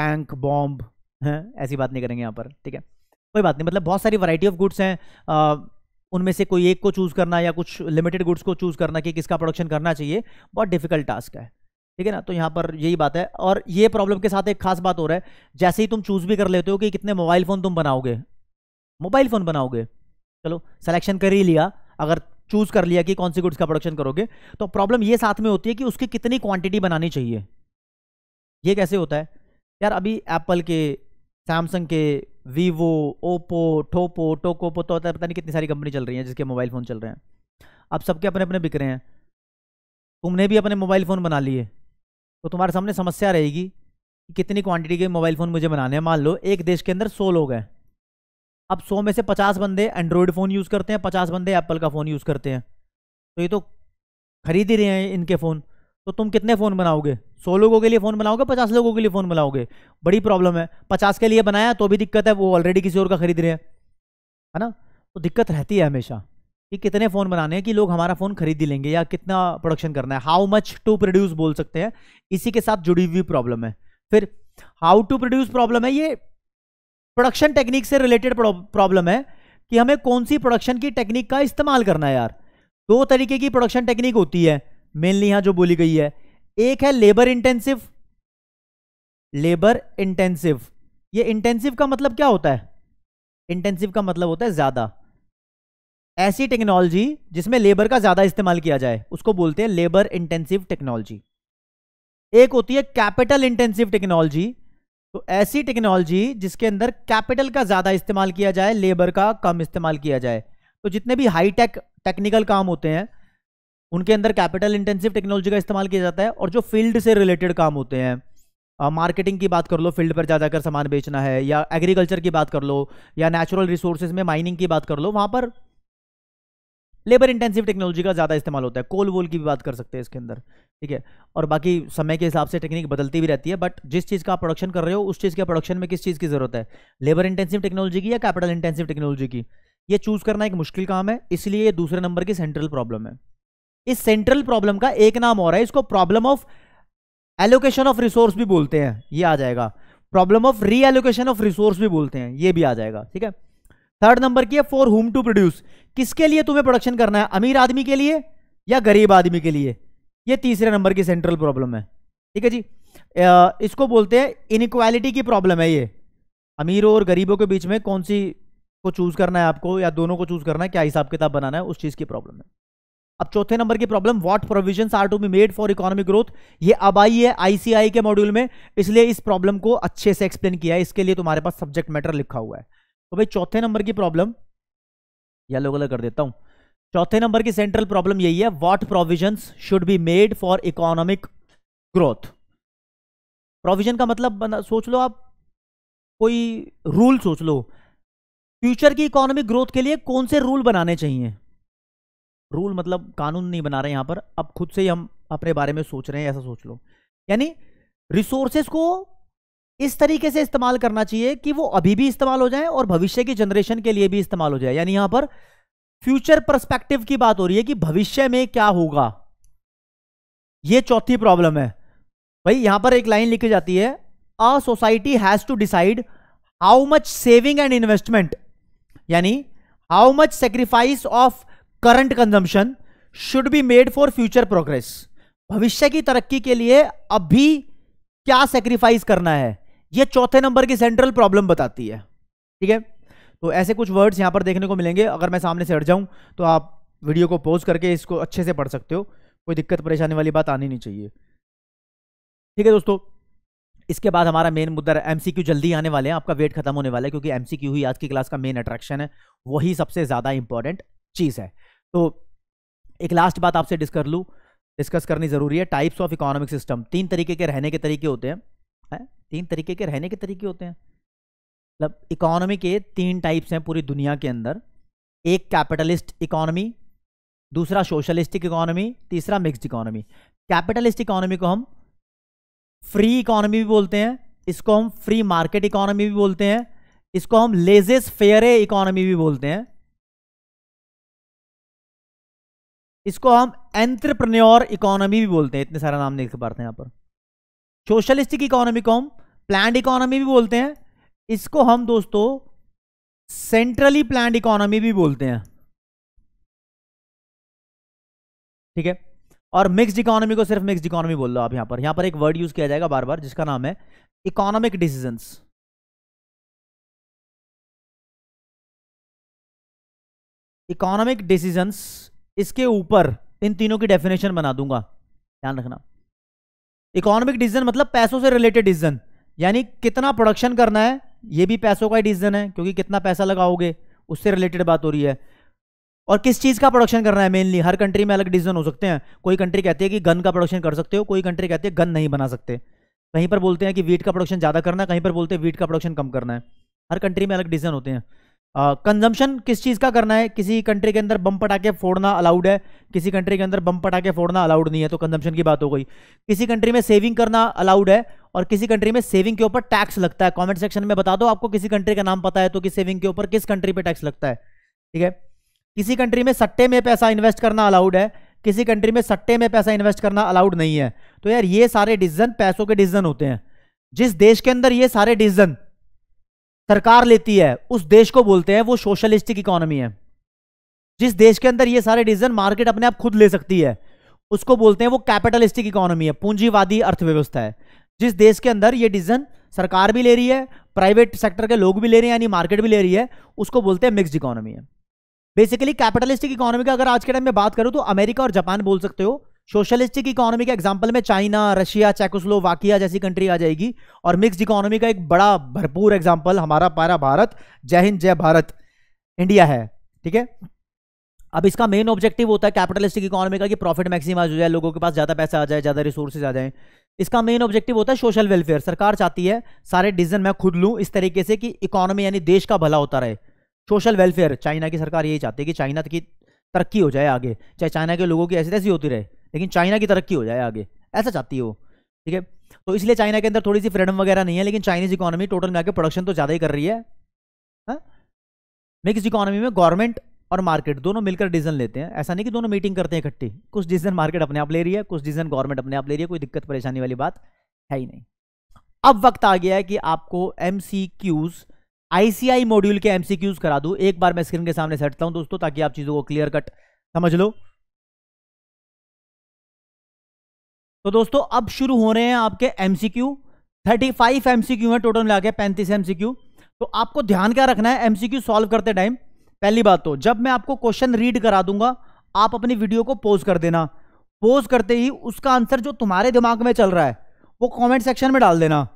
टैंक बॉम्ब है ऐसी बात नहीं करेंगे यहाँ पर ठीक है कोई बात नहीं मतलब बहुत सारी वैरायटी ऑफ गुड्स हैं उनमें से कोई एक को चूज़ करना या कुछ लिमिटेड गुड्स को चूज़ करना कि किसका प्रोडक्शन करना चाहिए बहुत डिफिकल्ट टास्क है ठीक है ना तो यहाँ पर यही बात है और ये प्रॉब्लम के साथ एक खास बात हो रहा है जैसे ही तुम चूज़ भी कर लेते हो कि कितने मोबाइल फ़ोन तुम बनाओगे मोबाइल फ़ोन बनाओगे चलो सिलेक्शन कर ही लिया अगर चूज़ कर लिया कि कौन सी गुड्स का प्रोडक्शन करोगे तो प्रॉब्लम ये साथ में होती है कि उसकी कितनी क्वांटिटी बनानी चाहिए ये कैसे होता है यार अभी एप्पल के सैमसंग के वीवो ओप्पो टोपो टोको तो होता है पता नहीं कितनी सारी कंपनी चल रही है जिसके मोबाइल फ़ोन चल रहे हैं आप सबके अपने अपने बिक रहे हैं तुमने भी अपने मोबाइल फ़ोन बना लिए तो तुम्हारे सामने समस्या रहेगी कि कितनी क्वांटिटी के मोबाइल फ़ोन मुझे बनाने हैं मान लो एक देश के अंदर सौ लोग हैं अब सौ में से पचास बंदे एंड्रॉयड फ़ोन यूज़ करते हैं पचास बंदे एप्पल का फ़ोन यूज़ करते हैं तो ये तो खरीद ही रहे हैं इनके फ़ोन तो तुम कितने फ़ोन बनाओगे सौ लोगों के लिए फ़ोन बनाओगे पचास लोगों के लिए फ़ोन बनाओगे बड़ी प्रॉब्लम है पचास के लिए बनाया तो भी दिक्कत है वो ऑलरेडी किसी और का खरीद रहे हैं है ना तो दिक्कत रहती है हमेशा कि कितने फ़ोन बनाने हैं कि लोग हमारा फ़ोन खरीद ही लेंगे या कितना प्रोडक्शन करना है हाउ मच टू प्रोड्यूस बोल सकते हैं इसी के साथ जुड़ी हुई प्रॉब्लम है फिर हाउ टू प्रोड्यूस प्रॉब्लम है ये प्रोडक्शन टेक्निक से रिलेटेड प्रॉब्लम है कि हमें कौन सी प्रोडक्शन की टेक्निक का इस्तेमाल करना है यार दो तरीके की प्रोडक्शन टेक्निक होती है मेनली यहां जो बोली गई है एक है लेबर इंटेंसिव लेबर इंटेंसिव ये इंटेंसिव का मतलब क्या होता है इंटेंसिव का मतलब होता है ज्यादा ऐसी टेक्नोलॉजी जिसमें लेबर का ज्यादा इस्तेमाल किया जाए उसको बोलते हैं लेबर इंटेंसिव टेक्नोलॉजी एक होती है कैपिटल इंटेंसिव टेक्नोलॉजी तो ऐसी टेक्नोलॉजी जिसके अंदर कैपिटल का ज्यादा इस्तेमाल किया जाए लेबर का कम इस्तेमाल किया जाए तो जितने भी हाईटेक टेक्निकल काम होते हैं उनके अंदर कैपिटल इंटेंसिव टेक्नोलॉजी का इस्तेमाल किया जाता है और जो फील्ड से रिलेटेड काम होते हैं मार्केटिंग की बात कर लो फील्ड पर जा जाकर सामान बेचना है या एग्रीकल्चर की बात कर लो या नेचुरल रिसोर्सेज में माइनिंग की बात कर लो वहाँ पर लेबर इंटेंसिव टेक्नोलॉजी का ज़्यादा इस्तेमाल होता है कोल वोल की भी बात कर सकते हैं इसके अंदर ठीक है और बाकी समय के हिसाब से टेक्निक बदलती भी रहती है बट जिस चीज़ का आप प्रोडक्शन कर रहे हो उस चीज़ के प्रोडक्शन में किस चीज़ की ज़रूरत है लेबर इंटेंसिव टेक्नोलॉजी की या कैपिटल इंटेंसिव टेक्नोलॉजी की ये चूज़ करना एक मुश्किल काम है इसलिए ये दूसरे नंबर की सेंट्रल प्रॉब्लम है इस सेंट्रल प्रॉब्लम का एक नाम और है इसको problem of allocation of resource भी बोलते हैं ये आ जाएगा problem of reallocation of resource भी बोलते हैं ये भी आ जाएगा ठीक है थर्ड नंबर की है फॉर होम टू प्रोड्यूस किसके लिए तुम्हें प्रोडक्शन करना है अमीर आदमी के लिए या गरीब आदमी के लिए ये तीसरे नंबर की सेंट्रल प्रॉब्लम है ठीक है जी इसको बोलते हैं इनक्वालिटी की प्रॉब्लम है ये अमीरों और गरीबों के बीच में कौन सी को चूज करना है आपको या दोनों को चूज करना है क्या हिसाब किताब बनाना है उस चीज की प्रॉब्लम है अब चौथे नंबर की problem what provisions are to be made for economic growth ये अब आई है आईसीआई के मॉड्यूल में इसलिए इस प्रॉब्लम को अच्छे से एक्सप्लेन किया है इसके लिए तुम्हारे पास सब्जेक्ट मैटर लिखा हुआ है तो भाई चौथे नंबर की प्रॉब्लम येलो कलर कर देता हूं चौथे नंबर की सेंट्रल प्रॉब्लम यही है what provision should be made for economic growth provision का मतलब सोच लो आप कोई रूल सोच लो फ्यूचर की इकोनॉमिक ग्रोथ के लिए कौन से रूल बनाने चाहिए रूल मतलब कानून नहीं बना रहे यहाँ पर अब खुद से ही हम अपने बारे में सोच रहे हैं ऐसा सोच लो यानी रिसोर्सेस को इस तरीके से इस्तेमाल करना चाहिए कि वो अभी भी इस्तेमाल हो जाए और भविष्य की जनरेशन के लिए भी इस्तेमाल हो जाए यानी यहां पर फ्यूचर परस्पेक्टिव की बात हो रही है कि भविष्य में क्या होगा ये चौथी प्रॉब्लम है भाई यहां पर एक लाइन लिखी जाती है a society has to decide how much saving and investment यानी how much sacrifice of current consumption should be made for future progress भविष्य की तरक्की के लिए अभी क्या सेक्रीफाइस करना है यह चौथे नंबर की सेंट्रल प्रॉब्लम बताती है ठीक है तो ऐसे कुछ वर्ड्स यहां पर देखने को मिलेंगे अगर मैं सामने से हट जाऊं तो आप वीडियो को पॉज करके इसको अच्छे से पढ़ सकते हो कोई दिक्कत परेशानी वाली बात आनी नहीं चाहिए ठीक है दोस्तों इसके बाद हमारा मेन मुद्दा एम जल्दी आने वाले हैं आपका वेट खत्म होने वाला है क्योंकि एमसीक्यू ही आज की क्लास का मेन अट्रैक्शन है वही सबसे ज़्यादा इंपॉर्टेंट चीज़ है तो एक लास्ट बात आपसे डिस्कर लूँ डिस्कस करनी ज़रूरी है टाइप्स ऑफ इकोनॉमिक सिस्टम तीन तरीके के रहने के तरीके होते हैं है? तीन तरीके के रहने के तरीके होते हैं मतलब इकोनॉमी के तीन टाइप्स हैं पूरी दुनिया के अंदर एक कैपिटलिस्ट इकोनॉमी दूसरा सोशलिस्टिक इकोनॉमी तीसरा मिक्स्ड इकोनॉमी कैपिटलिस्ट इकोनॉमी को हम फ्री इकोनॉमी भी बोलते हैं इसको हम फ्री मार्केट इकोनॉमी भी बोलते हैं इसको हम लेजेस फेयर इकोनॉमी भी बोलते हैं इसको हम एंट्रप्रन्योर इकोनॉमी भी बोलते हैं इतने सारा नाम देख पाते हैं यहां पर सोशलिस्टिक इकोनॉमी को हम प्लान इकोनॉमी भी बोलते हैं इसको हम दोस्तों सेंट्रली प्लान इकोनॉमी भी बोलते हैं ठीक है और मिक्स्ड इकोनॉमी को सिर्फ मिक्स्ड इकोनॉमी बोल दो आप यहां पर यहां पर एक वर्ड यूज किया जाएगा बार बार जिसका नाम है इकोनॉमिक डिसीजन इकोनॉमिक डिसीजंस इसके ऊपर इन तीनों की डेफिनेशन बना दूंगा ध्यान रखना इकोनॉमिक डिसीजन मतलब पैसों से रिलेटेड डिसीजन यानी कितना प्रोडक्शन करना है ये भी पैसों का ही डिसीजन है क्योंकि कितना पैसा लगाओगे उससे रिलेटेड बात हो रही है और किस चीज़ का प्रोडक्शन करना है मेनली हर कंट्री में अलग डिसीजन हो सकते हैं कोई कंट्री कहती है कि गन का प्रोडक्शन कर सकते हो कोई कंट्री कहती है गन नहीं बना सकते कहीं पर बोलते हैं कि वीट का प्रोडक्शन ज़्यादा करना है कहीं पर बोलते हैं वीट का प्रोडक्शन कम करना है हर कंट्री में अलग डिसीजन होते हैं कंजम्पशन किस चीज़ का करना है किसी कंट्री के अंदर बम पटाखे फोड़ना अलाउड है किसी कंट्री के अंदर बम पटाखे फोड़ना अलाउड नहीं है तो कंजम्पशन की बात हो गई किसी कंट्री में सेविंग करना अलाउड है और किसी कंट्री में सेविंग के ऊपर टैक्स लगता है कमेंट सेक्शन में बता दो आपको किसी कंट्री का नाम पता है तो कि सेविंग के ऊपर किस कंट्री पे टैक्स लगता है ठीक है किसी कंट्री में सट्टे में पैसा इन्वेस्ट करना अलाउड है किसी कंट्री में सट्टे में पैसा इन्वेस्ट करना अलाउड नहीं है तो यार ये सारे डिसीजन पैसों के डिसीजन होते हैं जिस देश के अंदर ये सारे डिसीजन सरकार लेती है उस देश को बोलते हैं वो सोशलिस्टिक इकोनॉमी है जिस देश के अंदर ये सारे डिसीजन मार्केट अपने आप खुद ले सकती है उसको बोलते हैं वो कैपिटलिस्टिक इकोनॉमी है पूंजीवादी अर्थव्यवस्था है जिस देश के अंदर ये डिसीजन सरकार भी ले रही है प्राइवेट सेक्टर के लोग भी ले रहे हैं यानी मार्केट भी ले रही है उसको बोलते हैं मिक्सड इकोनॉमी है बेसिकली कैपिटलिस्टिक इकोनॉमी का अगर आज के टाइम में बात करूं तो अमेरिका और जापान बोल सकते हो सोशलिस्टिक इकोनॉमी के एग्जाम्पल में चाइना रशिया चेकोस्लोवाकिया जैसी कंट्री आ जाएगी और मिक्स इकोनॉमी का एक बड़ा भरपूर एग्जाम्पल हमारा पारा भारत जय हिंद जय भारत इंडिया है ठीक है अब इसका मेन ऑब्जेक्टिव होता है कैपिटलिस्टिक इकोनॉमी का कि प्रॉफिट मैक्सिमाइज हो जाए लोगों के पास ज़्यादा पैसा आ जाए ज़्यादा रिसोर्सेज आ जाए इसका मेन ऑब्जेक्टिव होता है सोशल वेलफेयर सरकार चाहती है सारे डिसीजन मैं खुद लूँ इस तरीके से कि इकोनॉमी यानी देश का भला होता रहे सोशल वेलफेयर चाइना की सरकार यही चाहती है कि चाइना की तरक्की हो जाए आगे चाहे चाइना के लोगों की ऐसी तैसी होती रहे लेकिन चाइना की तरक्की हो जाए आगे ऐसा चाहती है वो ठीक है तो इसलिए चाइना के अंदर थोड़ी सी फ्रीडम वगैरह नहीं है लेकिन चाइनीज इकोनॉमी टोटल में प्रोडक्शन तो ज़्यादा ही कर रही है मिक्स हाँ? इकोनॉमी में गवर्नमेंट और मार्केट दोनों मिलकर डिसीजन लेते हैं ऐसा नहीं कि दोनों मीटिंग करते हैं इकट्ठी कुछ डिसीजन मार्केट अपने आप ले रही है कुछ डिसीजन गवर्नमेंट अपने आप ले रही है कोई दिक्कत परेशानी वाली बात है ही नहीं अब वक्त आ गया है कि आपको M C Qs ICI module के एमसीक्यूज करा दूं एक बार मैं स्क्रीन के सामने सेटता हूं दोस्तों ताकि आप चीज़ों को क्लियर कट समझ लो तो दोस्तों अब शुरू हो रहे हैं आपके एमसीक्यू 35 एमसीक्यू है टोटल मिला के सी एमसीक्यू तो आपको ध्यान क्या रखना है एमसीक्यू सॉल्व करते टाइम पहली बात तो जब मैं आपको क्वेश्चन रीड करा दूंगा आप अपनी वीडियो को पोज कर देना पोज करते ही उसका आंसर जो तुम्हारे दिमाग में चल रहा है वो कॉमेंट सेक्शन में डाल देना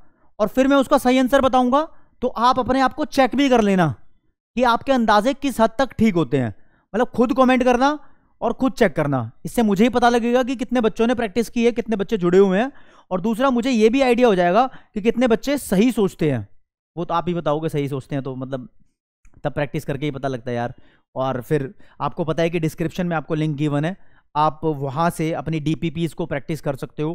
और फिर मैं उसका सही आंसर बताऊंगा तो आप अपने आप को चेक भी कर लेना कि आपके अंदाजे किस हद तक ठीक होते हैं मतलब खुद कमेंट करना और खुद चेक करना इससे मुझे ही पता लगेगा कि कितने बच्चों ने प्रैक्टिस की है कितने बच्चे जुड़े हुए हैं और दूसरा मुझे ये भी आइडिया हो जाएगा कि कितने बच्चे सही सोचते हैं वो तो आप ही बताओगे सही सोचते हैं तो मतलब तब प्रैक्टिस करके ही पता लगता है यार और फिर आपको पता है कि डिस्क्रिप्शन में आपको लिंक गिवन है आप वहाँ से अपनी डी को प्रैक्टिस कर सकते हो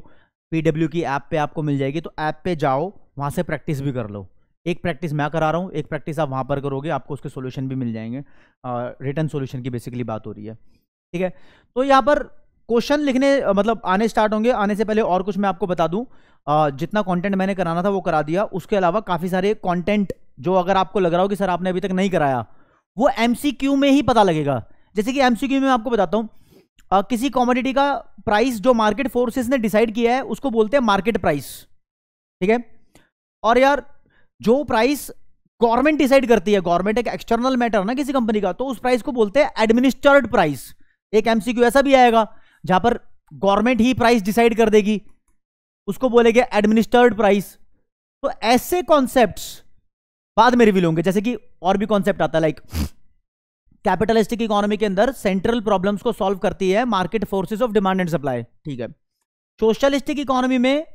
पी की ऐप पे आपको मिल जाएगी तो ऐप पे जाओ वहाँ से प्रैक्टिस भी कर लो एक प्रैक्टिस मैं करा रहा हूँ एक प्रैक्टिस आप वहाँ पर करोगे आपको उसके सोल्यूशन भी मिल जाएंगे रिटर्न सोल्यूशन की बेसिकली बात हो रही है ठीक है तो यहाँ पर क्वेश्चन लिखने मतलब आने स्टार्ट होंगे आने से पहले और कुछ मैं आपको बता दूं जितना कंटेंट मैंने कराना था वो करा दिया उसके अलावा काफ़ी सारे कंटेंट जो अगर आपको लग रहा हो कि सर आपने अभी तक नहीं कराया वो एमसीक्यू में ही पता लगेगा जैसे कि एमसीक्यू में आपको बताता हूँ किसी कॉमोडिटी का प्राइस जो मार्केट फोर्सेस ने डिसाइड किया है उसको बोलते हैं मार्केट प्राइस ठीक है और यार जो प्राइस गवर्नमेंट डिसाइड करती है गवर्नमेंट एक एक्सटर्नल मैटर ना किसी कंपनी का तो उस प्राइस को बोलते हैं एडमिनिस्टर्ड प्राइस एक एमसीक्यू ऐसा भी आएगा जहां पर गवर्नमेंट ही प्राइस डिसाइड कर देगी उसको बोलेगे एडमिनिस्टर्ड प्राइस तो ऐसे कॉन्सेप्ट बाद में रिव्यू होंगे जैसे कि और भी कॉन्सेप्ट आता है लाइक कैपिटलिस्टिक इकोनॉमी के अंदर सेंट्रल प्रॉब्लम्स को सॉल्व करती है market forces of demand and supply ठीक है सोशलिस्टिक इकोनॉमी में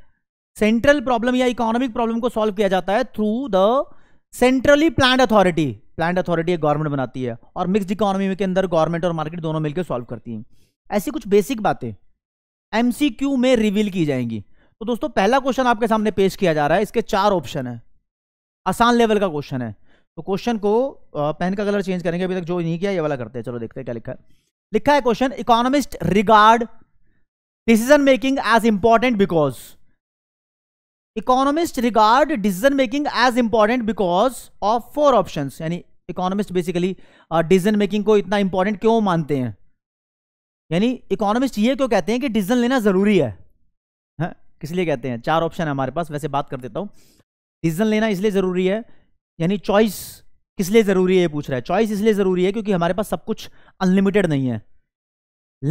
सेंट्रल प्रॉब्लम या इकोनॉमिक प्रॉब्लम को सॉल्व किया जाता है through the centrally plan authority plan authority एक गवर्नमेंट बनाती है और मिक्स इकोनॉमी के अंदर गवर्नमेंट और मार्केट दोनों मिलकर सॉल्व करती हैं ऐसी कुछ बेसिक बातें एमसीक्यू में रिवील की जाएंगी तो दोस्तों पहला क्वेश्चन आपके सामने पेश किया जा रहा है इसके चार ऑप्शन है आसान लेवल का क्वेश्चन है तो क्वेश्चन को पेन का कलर चेंज करेंगे अभी तक जो नहीं किया ये वाला करते हैं चलो देखते हैं क्या लिखा है लिखा है question economist regard decision making as important because economist regard decision making as important because of four option यानी इकोनॉमिस्ट बेसिकली डिसीजन मेकिंग को इतना इंपॉर्टेंट क्यों मानते हैं यानी इकोनॉमिस्ट ये क्यों कहते हैं कि डिसीजन लेना ज़रूरी है हाँ, किस लिए कहते हैं चार ऑप्शन है हमारे पास वैसे बात कर देता हूं डिसीजन लेना इसलिए ज़रूरी है यानी चॉइस किस लिए ज़रूरी है ये पूछ रहा है चॉइस इसलिए ज़रूरी है क्योंकि हमारे पास सब कुछ अनलिमिटेड नहीं है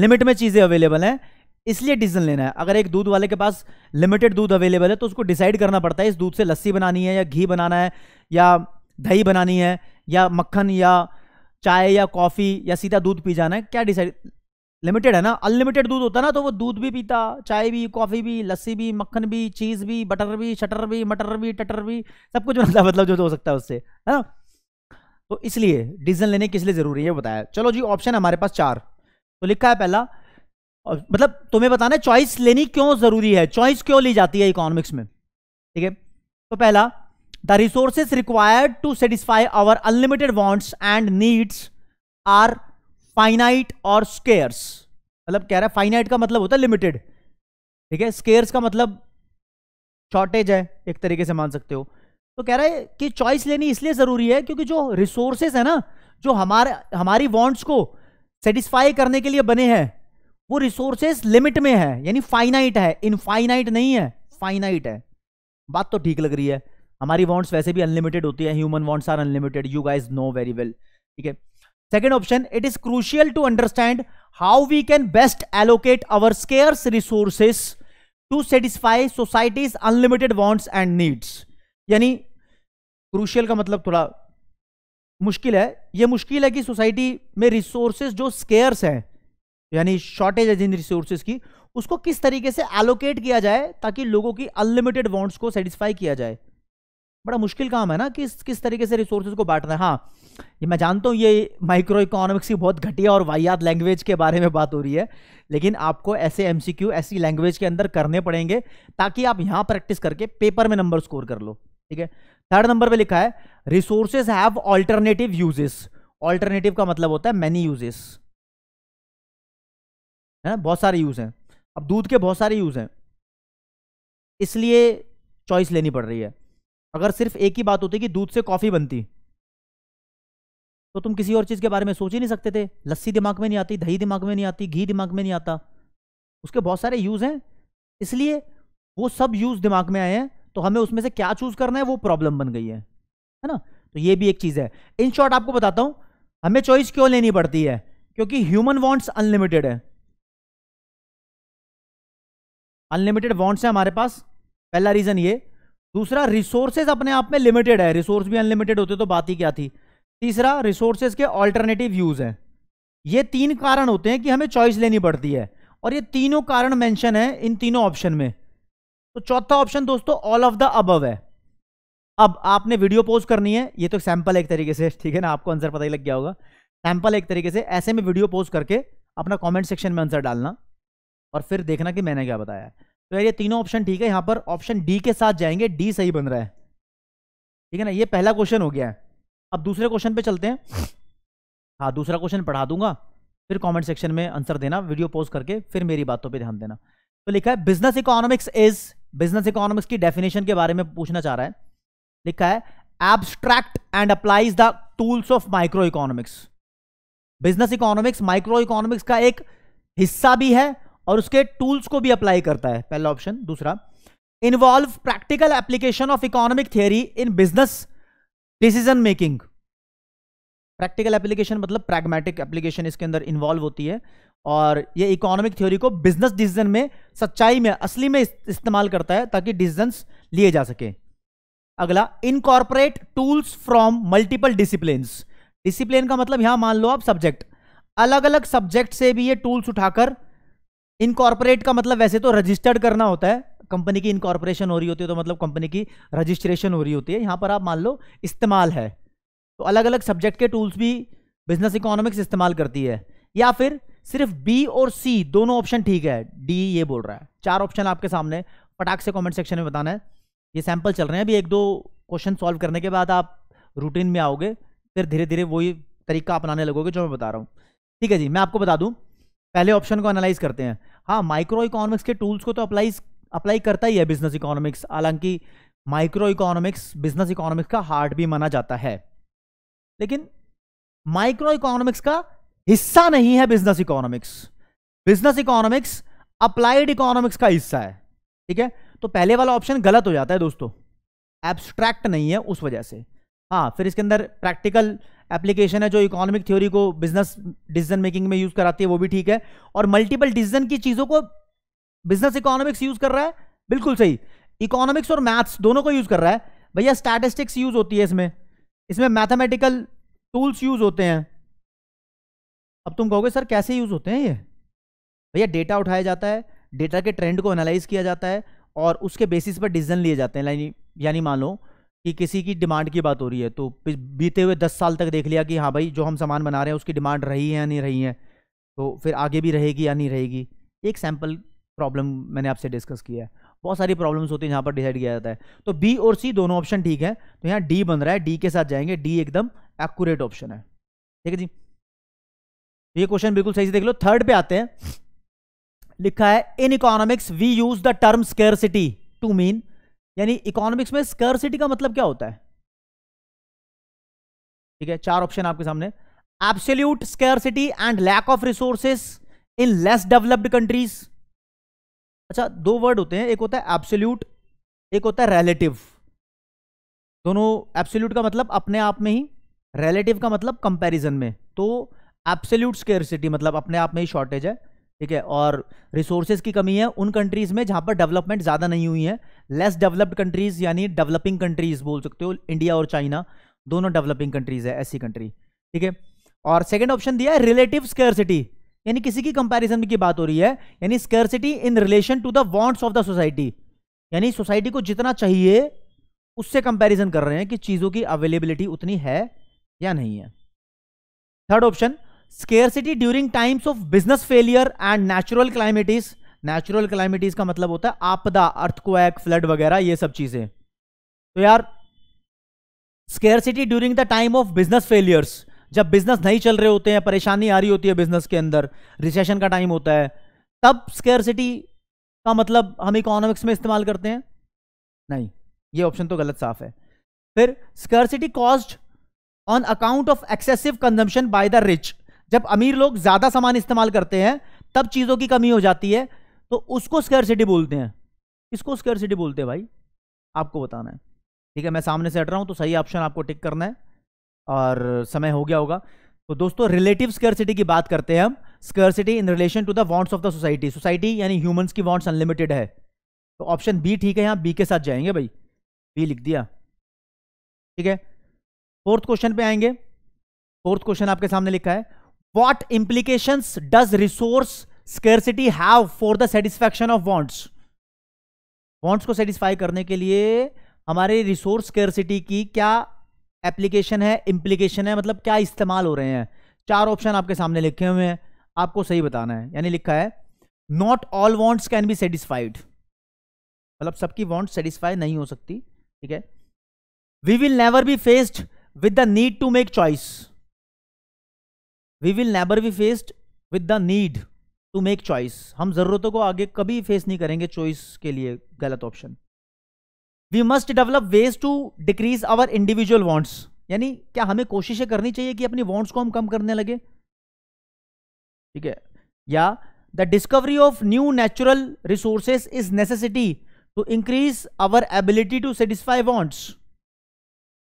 लिमिट में चीज़ें अवेलेबल हैं इसलिए डिसीजन लेना है अगर एक दूध वाले के पास लिमिटेड दूध अवेलेबल है तो उसको डिसाइड करना पड़ता है इस दूध से लस्सी बनानी है या घी बनाना है या दही बनानी है या मक्खन या चाय या कॉफ़ी या सीधा दूध पी जाना है क्या डिसाइड लिमिटेड है ना अनलिमिटेड दूध होता ना तो वो दूध भी पीता चाय भी कॉफ़ी भी लस्सी भी मक्खन भी चीज़ भी बटर भी शटर भी मटर भी टटर भी सब कुछ बनता मतलब जो हो सकता है उससे है ना तो इसलिए डिसीजन लेने किस लिए ज़रूरी है बताया चलो जी ऑप्शन हमारे पास चार तो लिखा है पहला मतलब तुम्हें बताना चॉइस लेनी क्यों जरूरी है चॉइस क्यों ली जाती है इकोनॉमिक्स में ठीक है तो पहला the resources required to satisfy our unlimited wants and needs are finite और स्केयर्स मतलब कह रहा है फाइनाइट का मतलब होता है लिमिटेड ठीक है स्केयर्स का मतलब शॉर्टेज है एक तरीके से मान सकते हो तो कह रहा है कि चॉइस लेनी इसलिए ज़रूरी है क्योंकि जो रिसोर्सेज है ना जो हमारे हमारी वॉन्ट्स को सेटिस्फाई करने के लिए बने हैं वो रिसोर्सेस लिमिट में है यानी फाइनाइट है इनफाइनाइट नहीं है फाइनाइट है बात तो ठीक लग रही है हमारी वॉन्ट्स वैसे भी अनलिमिटेड होती है human wants are unlimited you guys know very well ठीक है second option it is crucial to understand how we can best allocate our scarce resources to satisfy society's unlimited wants and needs यानी crucial का मतलब थोड़ा मुश्किल है ये मुश्किल है कि सोसाइटी में रिसोर्सेज जो स्केयर्स हैं यानी शॉर्टेज है जिन रिसोर्सेज की उसको किस तरीके से एलोकेट किया जाए ताकि लोगों की अनलिमिटेड वॉन्ट्स को सेटिस्फाई किया जाए बड़ा मुश्किल काम है ना किस किस तरीके से रिसोर्सेज को बांटना है हाँ ये मैं जानता हूँ ये माइक्रो इकोनॉमिक्स की बहुत घटिया और वाहियात लैंग्वेज के बारे में बात हो रही है लेकिन आपको ऐसे एम ऐसी लैंग्वेज के अंदर करने पड़ेंगे ताकि आप यहाँ प्रैक्टिस करके पेपर में नंबर स्कोर कर लो ठीक है थर्ड नंबर पर लिखा है resources have alternative uses alternative का मतलब होता है मैनी यूजेस है बहुत सारे यूज़ हैं अब दूध के बहुत सारे यूज़ हैं इसलिए चॉइस लेनी पड़ रही है अगर सिर्फ एक ही बात होती कि दूध से कॉफ़ी बनती तो तुम किसी और चीज़ के बारे में सोच ही नहीं सकते थे लस्सी दिमाग में नहीं आती दही दिमाग में नहीं आती घी दिमाग में नहीं आता उसके बहुत सारे यूज़ हैं इसलिए वो सब यूज़ दिमाग में आए हैं तो हमें उसमें से क्या चूज़ करना है वो प्रॉब्लम बन गई है है ना तो ये भी एक चीज़ है इन शॉर्ट आपको बताता हूँ हमें चॉइस क्यों लेनी पड़ती है क्योंकि ह्यूमन वॉन्ट्स अनलिमिटेड है अनलिमिटेड बॉन्ड्स हैं हमारे पास पहला रीज़न ये दूसरा रिसोर्सेज अपने आप में लिमिटेड है रिसोर्स भी अनलिमिटेड होते तो बात ही क्या थी तीसरा रिसोर्सेज के ऑल्टरनेटिव यूज़ हैं ये तीन कारण होते हैं कि हमें चॉइस लेनी पड़ती है और ये तीनों कारण मेंशन है इन तीनों ऑप्शन में तो चौथा ऑप्शन दोस्तों ऑल ऑफ द अबव है अब आपने वीडियो पोस्ट करनी है ये तो सैंपल एक तरीके से ठीक है ना आपको आंसर पता ही लग गया होगा सैंपल एक तरीके से ऐसे में वीडियो पोस्ट करके अपना कमेंट सेक्शन में आंसर डालना और फिर देखना कि मैंने क्या बताया तो यार ये तीनों ऑप्शन ठीक है यहाँ पर ऑप्शन डी के साथ जाएंगे डी सही बन रहा है ठीक है ना ये पहला क्वेश्चन हो गया है अब दूसरे क्वेश्चन पे चलते हैं हाँ दूसरा क्वेश्चन पढ़ा दूंगा फिर कमेंट सेक्शन में आंसर देना वीडियो पोस्ट करके फिर मेरी बातों पे ध्यान देना तो लिखा है business economics is business economics की डेफिनेशन के बारे में पूछना चाह रहा है लिखा है abstract and applies the tools of micro economics business economics micro economics का एक हिस्सा भी है और उसके टूल्स को भी अप्लाई करता है पहला ऑप्शन दूसरा involve practical application of economic theory in business decision making practical application मतलब प्रैग्मेटिक एप्लीकेशन इसके अंदर इन्वॉल्व होती है और ये इकोनॉमिक थ्योरी को बिजनेस डिसीजन में सच्चाई में असली में इस्तेमाल करता है ताकि डिसीजंस लिए जा सके अगला incorporate tools from multiple discipline discipline का मतलब यहां मान लो आप सब्जेक्ट अलग अलग सब्जेक्ट से भी ये टूल्स उठाकर इनकॉर्पोरेट का मतलब वैसे तो रजिस्टर्ड करना होता है कंपनी की इनकॉर्पोरेशन हो रही होती है तो मतलब कंपनी की रजिस्ट्रेशन हो रही होती है यहाँ पर आप मान लो इस्तेमाल है तो अलग अलग सब्जेक्ट के टूल्स भी बिजनेस इकोनॉमिक्स इस्तेमाल करती है या फिर सिर्फ बी और सी दोनों ऑप्शन ठीक है डी ये बोल रहा है चार ऑप्शन आपके सामने फटाक से कमेंट सेक्शन में बताना है ये सैंपल चल रहे हैं अभी एक दो क्वेश्चन सॉल्व करने के बाद आप रूटीन में आओगे फिर धीरे धीरे वही तरीका अपनाने लगोगे जो मैं बता रहा हूँ ठीक है जी मैं आपको बता दूँ पहले ऑप्शन को एनालाइज करते हैं हाँ माइक्रो इकोनॉमिक्स के टूल्स को तो अप्लाई अप्लाई करता ही है बिजनेस इकोनॉमिक्स हालांकि माइक्रो इकोनॉमिक्स बिजनेस इकोनॉमिक्स का हार्ट भी माना जाता है लेकिन माइक्रो इकोनॉमिक्स का हिस्सा नहीं है business economics business economics applied economics का हिस्सा है ठीक है तो पहले वाला ऑप्शन गलत हो जाता है दोस्तों एब्स्ट्रैक्ट नहीं है उस वजह से हाँ फिर इसके अंदर प्रैक्टिकल एप्लीकेशन है जो इकोनॉमिक थ्योरी को बिजनेस डिसीजन मेकिंग में यूज कराती है वो भी ठीक है और मल्टीपल डिसीजन की चीजों को बिजनेस इकोनॉमिक्स यूज कर रहा है बिल्कुल सही इकोनॉमिक्स और मैथ्स दोनों को यूज कर रहा है भैया स्टैटिस्टिक्स यूज होती है इसमें इसमें मैथमेटिकल टूल्स यूज होते हैं अब तुम कहोगे सर कैसे यूज होते हैं ये भैया डेटा उठाया जाता है डेटा के ट्रेंड को एनालाइज किया जाता है और उसके बेसिस पर डिसीजन लिए जाते हैं यानी यानी मान लो कि किसी की डिमांड की बात हो रही है तो बीते हुए दस साल तक देख लिया कि हाँ भाई जो हम सामान बना रहे हैं उसकी डिमांड रही है या नहीं रही है तो फिर आगे भी रहेगी या नहीं रहेगी एक सैम्पल प्रॉब्लम मैंने आपसे डिस्कस किया है बहुत सारी प्रॉब्लम्स होती हैं जहाँ पर डिसाइड किया जाता है तो बी और सी दोनों ऑप्शन ठीक है तो यहाँ डी बन रहा है डी के साथ जाएंगे डी एकदम एक्यूरेट ऑप्शन है ठीक है जी तो ये क्वेश्चन बिल्कुल सही से देख लो थर्ड पे आते हैं लिखा है in economics we use the term scarce to mean यानी इकोनॉमिक्स में स्कर्सिटी का मतलब क्या होता है ठीक है चार ऑप्शन आपके सामने absolute scarcity and lack of resources in less developed countries अच्छा दो वर्ड होते हैं एक होता है एब्सोल्यूट एक होता है रिलेटिव दोनों एब्सोल्यूट का मतलब अपने आप में ही रिलेटिव का मतलब कंपैरिजन में तो एब्सोल्यूट स्केयर मतलब अपने आप में ही शॉर्टेज है ठीक है और रिसोर्सेज की कमी है उन कंट्रीज़ में जहां पर डेवलपमेंट ज़्यादा नहीं हुई है लेस डेवलप्ड कंट्रीज़ यानी डेवलपिंग कंट्रीज़ बोल सकते हो इंडिया और चाइना दोनों डेवलपिंग कंट्रीज़ है ऐसी कंट्री ठीक है और सेकेंड ऑप्शन दिया है रिलेटिव स्केयरसिटी यानी किसी की कंपेरिजन की बात हो रही है यानी scarcity in relation to the wants of the society यानी सोसाइटी को जितना चाहिए उससे कंपैरिजन कर रहे हैं कि चीज़ों की अवेलेबिलिटी उतनी है या नहीं है third option scarcity during times of business failure and natural calamities natural calamities का मतलब होता है आपदा अर्थक्वैक फ्लड वगैरह ये सब चीजें तो यार scarcity during the time of business failures जब बिजनेस नहीं चल रहे होते हैं परेशानी आ रही होती है बिजनेस के अंदर रिसेशन का टाइम होता है तब स्केयरसिटी का मतलब हम इकोनॉमिक्स में इस्तेमाल करते हैं नहीं ये ऑप्शन तो गलत साफ है फिर scarcity cost on account of excessive consumption by the rich जब अमीर लोग ज़्यादा सामान इस्तेमाल करते हैं तब चीज़ों की कमी हो जाती है तो उसको सिटी बोलते हैं इसको सिटी बोलते हैं भाई आपको बताना है ठीक है मैं सामने से हट रहा हूं तो सही ऑप्शन आपको टिक करना है और समय हो गया होगा तो दोस्तों रिलेटिव सिटी की बात करते हैं हम सिटी in relation to the wants of the society society यानी ह्यूमंस की वांट्स अनलिमिटेड है तो ऑप्शन बी ठीक है यहाँ बी के साथ जाएंगे भाई बी लिख दिया ठीक है फोर्थ क्वेश्चन पे आएंगे फोर्थ क्वेश्चन आपके सामने लिखा है what implications does resource scarcity have for the satisfaction of wants wants को satisfy करने के लिए हमारे रिसोर्स स्केरसिटी की क्या एप्लीकेशन है इम्प्लीकेशन है मतलब क्या इस्तेमाल हो रहे हैं चार ऑप्शन आपके सामने लिखे हुए हैं आपको सही बताना है यानी लिखा है not all wants can be satisfied मतलब सबकी वॉन्ट सेटिस्फाई नहीं हो सकती ठीक है we will never be faced with the need to make choice we will never be faced with the need to make choice हम ज़रूरतों को आगे कभी फेस नहीं करेंगे चॉइस के लिए गलत option we must develop ways to decrease our individual wants यानी क्या हमें कोशिशें करनी चाहिए कि अपनी वॉन्ट्स को हम कम करने लगे ठीक है या the discovery of new natural resources is necessity to increase our ability to satisfy wants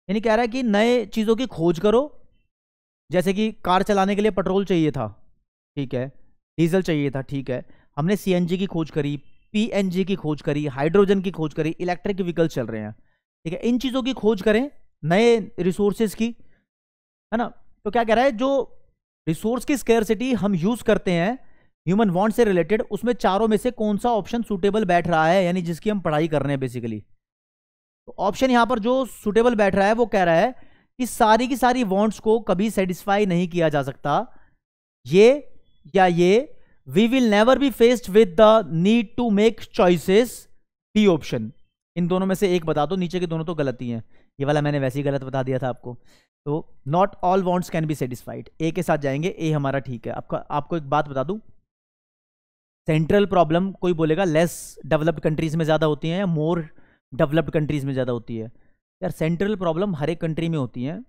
यानी कह रहा है कि नए चीज़ों की खोज करो जैसे कि कार चलाने के लिए पेट्रोल चाहिए था ठीक है डीजल चाहिए था ठीक है हमने सी की खोज करी पी की खोज करी हाइड्रोजन की खोज करी इलेक्ट्रिक व्हीकल चल रहे हैं ठीक है इन चीज़ों की खोज करें नए रिसोर्सेज की है ना तो क्या कह रहा है जो रिसोर्स की स्केयरसिटी हम यूज़ करते हैं ह्यूमन वॉन्ट से रिलेटेड उसमें चारों में से कौन सा ऑप्शन सूटेबल बैठ रहा है यानी जिसकी हम पढ़ाई कर रहे हैं बेसिकली तो ऑप्शन यहाँ पर जो सूटेबल बैठ रहा है वो कह रहा है कि सारी की सारी वॉन्ट्स को कभी सेटिस्फाई नहीं किया जा सकता ये या ये we will never be faced with the need to make choices B option इन दोनों में से एक बता दो नीचे के दोनों तो गलत ही हैं ये वाला मैंने वैसे ही गलत बता दिया था आपको तो not all wants can be satisfied A के साथ जाएंगे ए हमारा ठीक है आपका आपको एक बात बता दूं सेंट्रल प्रॉब्लम कोई बोलेगा लेस डेवलप्ड कंट्रीज में ज़्यादा होती है या मोर डेवलप्ड कंट्रीज में ज़्यादा होती है यार सेंट्रल प्रॉब्लम हर एक कंट्री में होती है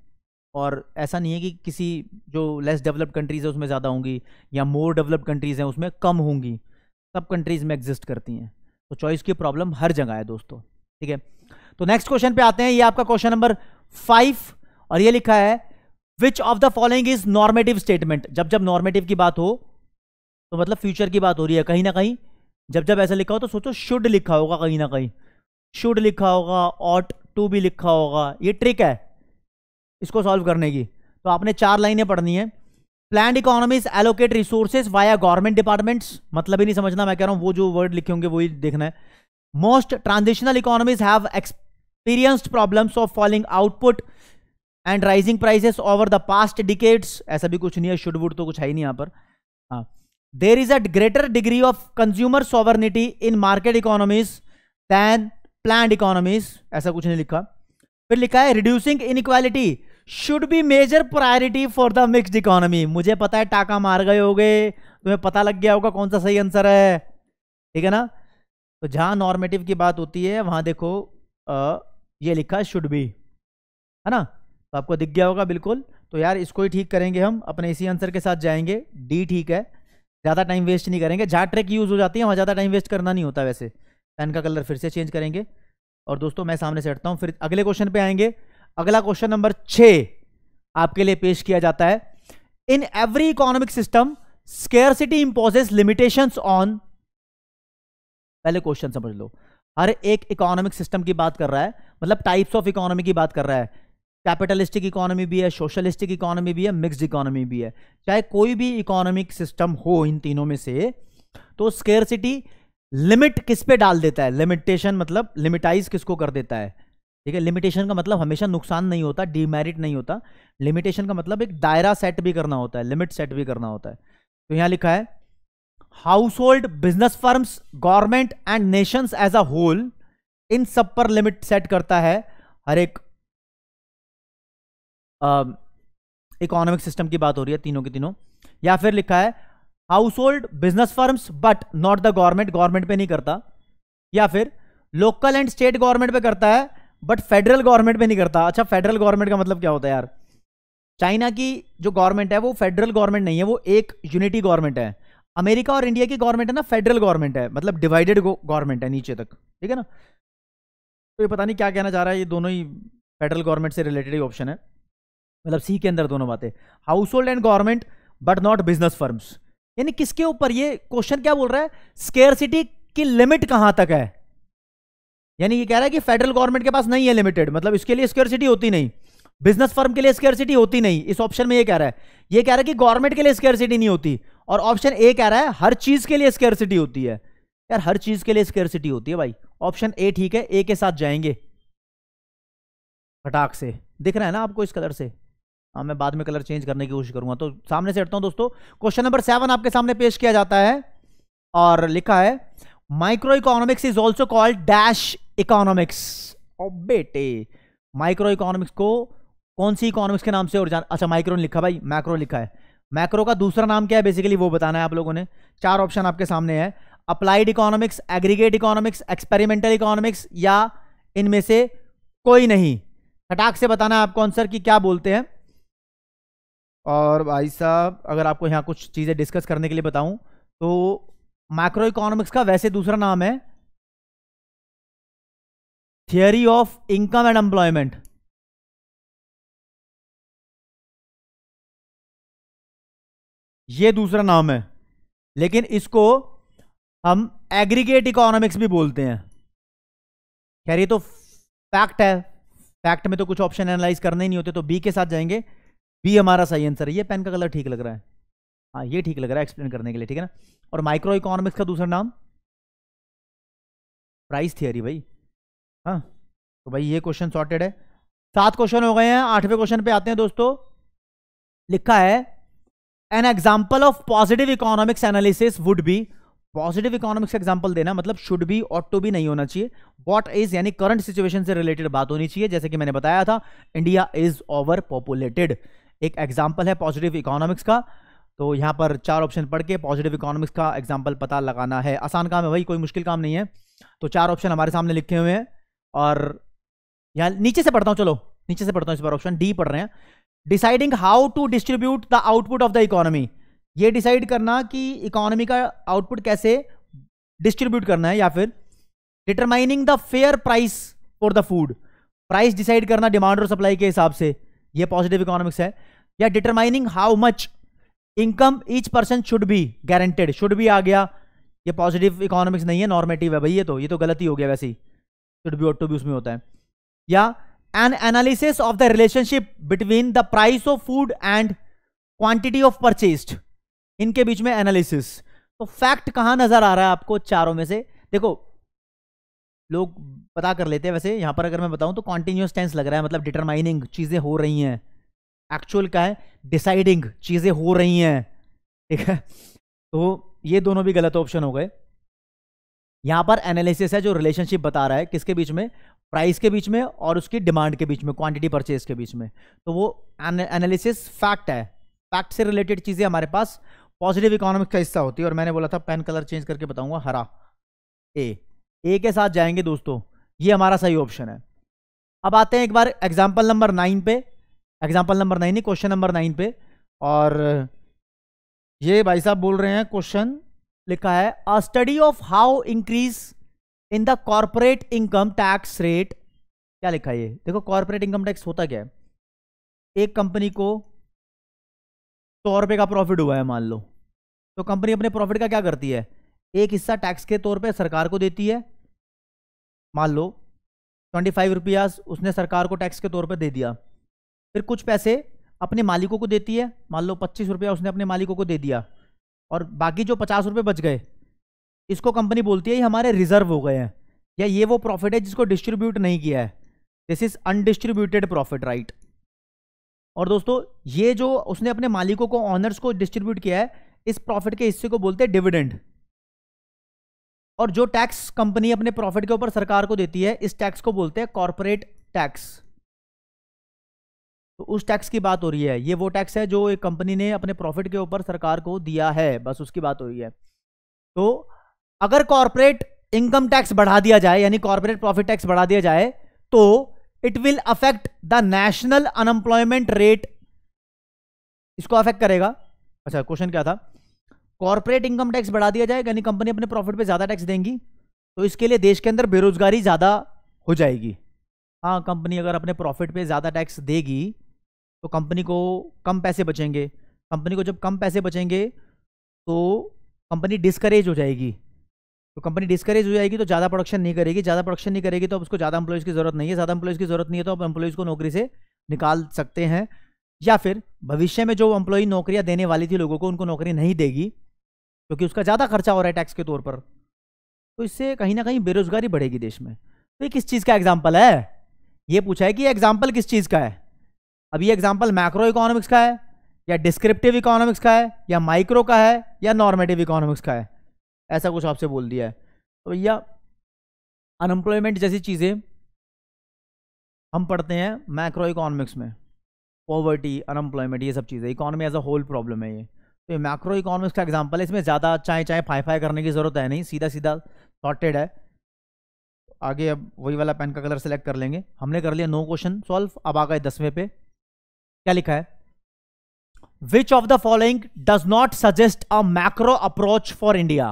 और ऐसा नहीं है कि किसी जो लेस डेवलप्ड कंट्रीज़ है उसमें ज़्यादा होंगी या मोर डेवलप्ड कंट्रीज़ हैं उसमें कम होंगी सब कंट्रीज़ में एग्जिस्ट करती हैं तो चॉइस की प्रॉब्लम हर जगह है दोस्तों ठीक है तो नेक्स्ट क्वेश्चन पे आते हैं ये आपका क्वेश्चन नंबर फाइव और ये लिखा है which of the following is normative statement जब जब नॉर्मेटिव की बात हो तो मतलब फ्यूचर की बात हो रही है कहीं ना कहीं जब जब ऐसा लिखा हो तो सोचो शुड लिखा होगा कहीं ना कहीं शुड लिखा होगा ऑट टू भी लिखा होगा ये ट्रिक है इसको सॉल्व करने की तो आपने चार लाइनें पढ़नी है plan economies allocate resources via government departments मतलब ही नहीं समझना मैं कह रहा हूँ वो जो वर्ड लिखे होंगे वही देखना है most transitional economies have experienced problems of falling output and rising prices over the past decades ऐसा भी कुछ नहीं है शुडवुड तो कुछ है ही नहीं यहाँ पर हाँ there is a greater degree of consumer sovereignty in market economies than planned economies ऐसा कुछ नहीं लिखा फिर लिखा है reducing inequality should be major priority for the mixed economy मुझे पता है टाका मार गए होगे तुम्हें पता लग गया होगा कौन सा सही आंसर है ठीक है ना तो जहां नॉर्मेटिव की बात होती है वहां देखो आ, ये लिखा शुड बी है ना तो आपको दिख गया होगा बिल्कुल तो यार इसको ही ठीक करेंगे हम अपने इसी आंसर के साथ जाएंगे डी ठीक है ज़्यादा टाइम वेस्ट नहीं करेंगे जहाँ ट्रेक यूज़ हो जाती है वहाँ ज़्यादा टाइम वेस्ट करना नहीं होता वैसे पेन का कलर फिर से चेंज करेंगे और दोस्तों मैं सामने से हटता हूँ फिर अगले क्वेश्चन पे आएंगे अगला क्वेश्चन नंबर छः आपके लिए पेश किया जाता है इन एवरी इकोनॉमिक सिस्टम सिटी इंपोजेस लिमिटेशन ऑन पहले क्वेश्चन समझ लो हर एक इकोनॉमिक सिस्टम की बात कर रहा है मतलब टाइप्स ऑफ इकोनॉमी की बात कर रहा है कैपिटलिस्टिक इकोनॉमी भी है सोशलिस्टिक इकोनॉमी भी है मिक्स्ड इकोनॉमी भी है चाहे कोई भी इकोनॉमिक सिस्टम हो इन तीनों में से तो सिटी लिमिट किस पे डाल देता है लिमिटेशन मतलब लिमिटाइज किसको कर देता है ठीक है लिमिटेशन का मतलब हमेशा नुकसान नहीं होता डीमेरिट नहीं होता लिमिटेशन का मतलब एक दायरा सेट भी करना होता है लिमिट सेट भी करना होता है तो यहां लिखा है household business firms government and nations as a whole इन सब पर लिमिट सेट करता है हर एक इकोनॉमिक सिस्टम की बात हो रही है तीनों के तीनों या फिर लिखा है household business firms but not the government government पे नहीं करता या फिर लोकल एंड स्टेट गवर्नमेंट पे करता है बट फेडरल गवर्नमेंट पे नहीं करता अच्छा फेडरल गवर्नमेंट का मतलब क्या होता है यार चाइना की जो गवर्नमेंट है वो फेडरल गवर्नमेंट नहीं है वो एक यूनिटी गवर्नमेंट है अमेरिका और इंडिया की गवर्नमेंट है ना फेडरल गवर्नमेंट है मतलब डिवाइडेड गवर्नमेंट है नीचे तक ठीक है ना तो ये पता नहीं क्या कहना चाह रहा है ये दोनों ही फेडरल गवर्नमेंट से रिलेटेड ही ऑप्शन है मतलब सी के अंदर दोनों बातें household and government but not business firms यानी किसके ऊपर ये क्वेश्चन क्या बोल रहा है सिटी की लिमिट कहां तक है यानी ये कह रहा है कि फेडरल गवर्नमेंट के पास नहीं है लिमिटेड मतलब इसके लिए सिटी होती नहीं बिजनेस फर्म के लिए सिटी होती नहीं इस ऑप्शन में ये कह रहा है ये कह रहा है कि गवर्नमेंट के लिए सिटी नहीं होती और ऑप्शन ए कह रहा है हर चीज के लिए सिटी होती है यार हर चीज के लिए सिटी होती है भाई ऑप्शन ए ठीक है ए के साथ जाएंगे फटाक से दिख रहा है ना आपको इस कलर से हाँ मैं बाद में कलर चेंज करने की कोशिश करूंगा तो सामने से हटता हूँ दोस्तों क्वेश्चन नंबर सेवन आपके सामने पेश किया जाता है और लिखा है micro economics is also called dash economics बेटे माइक्रो इकोनॉमिक्स को कौन सी इकोनॉमिक्स के नाम से और जान अच्छा माइक्रो ने लिखा भाई मैक्रो लिखा है मैक्रो का दूसरा नाम क्या है बेसिकली वो बताना है आप लोगों ने चार ऑप्शन आपके सामने है applied economics aggregate economics experimental economics या इनमें से कोई नहीं हटाक से बताना है आपको आंसर कि क्या बोलते हैं और भाई साहब अगर आपको यहाँ कुछ चीज़ें डिस्कस करने के लिए बताऊँ तो माइक्रो इकोनॉमिक्स का वैसे दूसरा नाम है theory of income and employment ये दूसरा नाम है लेकिन इसको हम एग्रीगेट इकोनॉमिक्स भी बोलते हैं खैर ये तो फैक्ट है फैक्ट में तो कुछ ऑप्शन एनालाइज करने ही नहीं होते तो बी के साथ जाएंगे बी हमारा सही आंसर है ये पेन का कलर ठीक लग रहा है हाँ ये ठीक लग रहा है एक्सप्लेन करने के लिए ठीक है ना और माइक्रो इकोनॉमिक्स का दूसरा नाम प्राइस थियरी भाई हाँ तो भाई ये क्वेश्चन सॉर्टेड है सात क्वेश्चन हो गए हैं आठवें क्वेश्चन पे आते हैं दोस्तों लिखा है an example of positive economics analysis would be positive economics example देना मतलब शुड भी ऑट टू भी नहीं होना चाहिए वॉट इज यानी करंट सिचुएशन से रिलेटेड बात होनी चाहिए जैसे कि मैंने बताया था इंडिया इज ओवर पॉपुलेटेड एक एग्जाम्पल है पॉजिटिव इकोनॉमिक्स का तो यहाँ पर चार ऑप्शन पढ़ के पॉजिटिव इकोनॉमिक्स का एग्जाम्पल पता लगाना है आसान काम है वही कोई मुश्किल काम नहीं है तो चार ऑप्शन हमारे सामने लिखे हुए हैं और यहाँ नीचे से पढ़ता हूँ चलो नीचे से पढ़ता हूँ इस बार ऑप्शन डी पढ़ रहे हैं deciding how to distribute the output of the economy ये डिसाइड करना कि इकोनॉमी का आउटपुट कैसे डिस्ट्रीब्यूट करना है या फिर determining the fair price for the food price decide करना डिमांड और सप्लाई के हिसाब से ये पॉजिटिव इकोनॉमिक्स है या determining how much income each person should be guaranteed should be आ गया ये पॉजिटिव इकोनॉमिक्स नहीं है नॉर्मेटिव है भाई ये तो ये तो गलती हो गया वैसे ही should be ought to be उसमें होता है या an analysis of the relationship between the price of food and quantity of purchased इनके बीच में एनालिसिस तो फैक्ट कहां नजर आ रहा है आपको चारों में से देखो लोग पता कर लेते हैं वैसे यहाँ पर अगर मैं बताऊँ तो कॉन्टिन्यूस टेंस लग रहा है मतलब डिटरमाइनिंग चीज़ें हो रही हैं एक्चुअल क्या है डिसाइडिंग चीज़ें हो रही हैं ठीक है तो ये दोनों भी गलत ऑप्शन हो गए यहाँ पर एनालिसिस है जो रिलेशनशिप बता रहा है किसके बीच में प्राइस के बीच में और उसकी डिमांड के बीच में क्वांटिटी परचेज के बीच में तो वो एनालिसिस फैक्ट है फैक्ट से रिलेटेड चीज़ें हमारे पास पॉजिटिव इकोनॉमिक का हिस्सा होती है और मैंने बोला था पेन कलर चेंज करके बताऊंगा हरा ए ए के साथ जाएंगे दोस्तों ये हमारा सही ऑप्शन है अब आते हैं एक बार एग्जाम्पल नंबर नाइन पे एग्जाम्पल नंबर नाइन ही क्वेश्चन नंबर नाइन पे और ये भाई साहब बोल रहे हैं क्वेश्चन लिखा है a study of how increase in the corporate income tax rate क्या लिखा है ये देखो कॉरपोरेट इनकम टैक्स होता क्या है एक कंपनी को सौ रुपए रुपये का प्रॉफिट हुआ है मान लो तो कंपनी अपने प्रॉफिट का क्या करती है एक हिस्सा टैक्स के तौर पे सरकार को देती है मान लो ट्वेंटी फाइव रुपयाज उसने सरकार को टैक्स के तौर पर दे दिया फिर कुछ पैसे अपने मालिकों को देती है मान लो पच्चीस रुपया उसने अपने मालिकों को दे दिया और बाकी जो पचास रुपये बच गए इसको कंपनी बोलती है ये हमारे रिजर्व हो गए हैं या ये वो प्रॉफिट है जिसको डिस्ट्रीब्यूट नहीं किया है this is undistributed profit right और दोस्तों ये जो उसने अपने मालिकों को ऑनर्स को डिस्ट्रीब्यूट किया है इस प्रॉफिट के हिस्से को बोलते हैं डिविडेंड और जो टैक्स कंपनी अपने प्रॉफिट के ऊपर सरकार को देती है इस टैक्स को बोलते हैं कॉरपोरेट टैक्स तो उस टैक्स की बात हो रही है ये वो टैक्स है जो एक कंपनी ने अपने प्रॉफिट के ऊपर सरकार को दिया है बस उसकी बात हो रही है तो अगर कॉरपोरेट इनकम टैक्स बढ़ा दिया जाए यानी कॉरपोरेट प्रॉफिट टैक्स बढ़ा दिया जाए तो it will affect the national unemployment rate इसको अफेक्ट करेगा अच्छा क्वेश्चन क्या था कॉर्पोरेट इनकम टैक्स बढ़ा दिया जाए यानी कंपनी अपने प्रॉफिट पे ज़्यादा टैक्स देंगी तो इसके लिए देश के अंदर बेरोजगारी ज़्यादा हो जाएगी हाँ कंपनी अगर अपने प्रॉफिट पे ज़्यादा टैक्स देगी तो कंपनी को कम पैसे बचेंगे कंपनी को जब कम पैसे बचेंगे तो कंपनी डिस्करेज हो जाएगी तो कंपनी डिस्करेज हो जाएगी तो ज़्यादा प्रोडक्शन नहीं करेगी ज़्यादा प्रोडक्शन नहीं करेगी तो अब उसको ज़्यादा एम्प्लॉयज़ की ज़रूरत नहीं है ज़्यादा एम्प्लॉयज़ की ज़रूरत नहीं है तो आप एम्प्लॉयज़ को नौकरी से निकाल सकते हैं या फिर भविष्य में जो एम्प्लॉय नौकरियाँ देने वाली थी लोगों को उनको नौकरी नहीं देगी क्योंकि उसका ज़्यादा खर्चा हो रहा है टैक्स के तौर पर तो इससे कहीं ना कहीं बेरोजगारी बढ़ेगी देश में तो ये किस चीज़ का एग्जाम्पल है ये पूछा है कि एग्जाम्पल किस चीज़ का है अब ये एग्जाम्पल मैक्रो इकोनॉमिक्स का है या डिस्क्रिप्टिव इकोनॉमिक्स का है या माइक्रो का है या नॉर्मेटिव इकोनॉमिक्स का है ऐसा कुछ आपसे बोल दिया है तो भैया अनएम्प्लॉयमेंट जैसी चीज़ें हम पढ़ते हैं मैक्रो इकोनॉमिक्स में पॉवर्टी अनएम्प्लॉयमेंट ये सब चीज़ें economy as a whole problem है ये तो ये मैक्रो इकोनॉमिक्स का एग्जाम्पल है इसमें ज़्यादा चाय चाय फाई फाई करने की ज़रूरत है नहीं सीधा सीधा सॉर्टेड है आगे अब वही वाला पेन का कलर सेलेक्ट कर लेंगे हमने कर लिया नो क्वेश्चन सॉल्व अब आ गए दसवें पे क्या लिखा है which of the following does not suggest a macro approach for India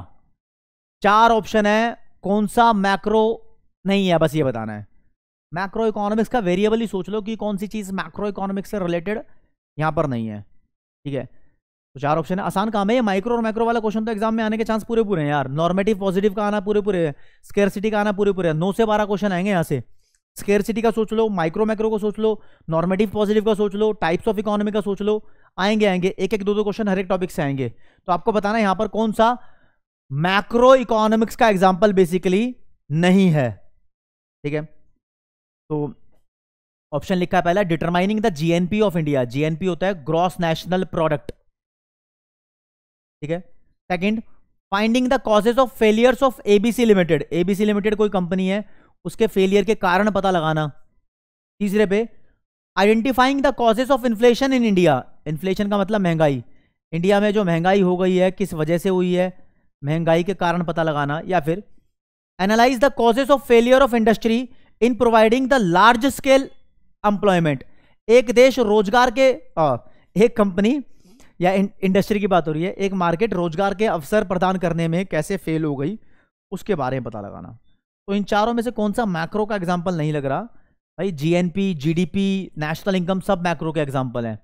चार ऑप्शन है कौन सा मैक्रो नहीं है बस ये बताना है मैक्रो इकोनॉमिक्स का वेरिएबल ही सोच लो कि कौन सी चीज़ मैक्रो इकोनॉमिक्स से रिलेटेड यहां पर नहीं है ठीक है तो चार ऑप्शन है आसान काम है ये माइक्रो और माइक्रो वाला क्वेश्चन तो एग्जाम में आने के चांस पूरे पूरे हैं यार नॉर्मेटिव पॉजिटिव का आना पूरे पूरे है सिटी का आना पूरे पूरे है नौ से बारह क्वेश्चन आएंगे यहाँ से सिटी का सोच लो माइक्रो माइक्रो को सोच लो नॉर्मेटिव पॉजिटिव का सोच लो टाइप्स ऑफ इकोनॉमी का सोच लो आएंगे आएंगे एक एक दो दो क्वेश्चन हर एक टॉपिक से आएंगे तो आपको बताना यहाँ पर कौन सा मैक्रो इकोनॉमिक्स का एग्जाम्पल बेसिकली नहीं है ठीक है तो ऑप्शन लिखा है पहला determining the GNP of India GNP होता है ग्रॉस नेशनल प्रोडक्ट ठीक है second finding the causes of failures of ABC limited ABC limited कोई कंपनी है उसके फेलियर के कारण पता लगाना तीसरे पे identifying the causes of inflation in India inflation का मतलब महंगाई इंडिया में जो महंगाई हो गई है किस वजह से हुई है महंगाई के कारण पता लगाना या फिर analyse the causes of failure of industry in providing the large scale employment एक देश रोजगार के आ, एक कंपनी या इंडस्ट्री की बात हो रही है एक मार्केट रोजगार के अवसर प्रदान करने में कैसे फेल हो गई उसके बारे में पता लगाना तो इन चारों में से कौन सा मैक्रो का एग्जाम्पल नहीं लग रहा भाई जीएनपी जीडीपी नेशनल इनकम सब मैक्रो के एग्जाम्पल हैं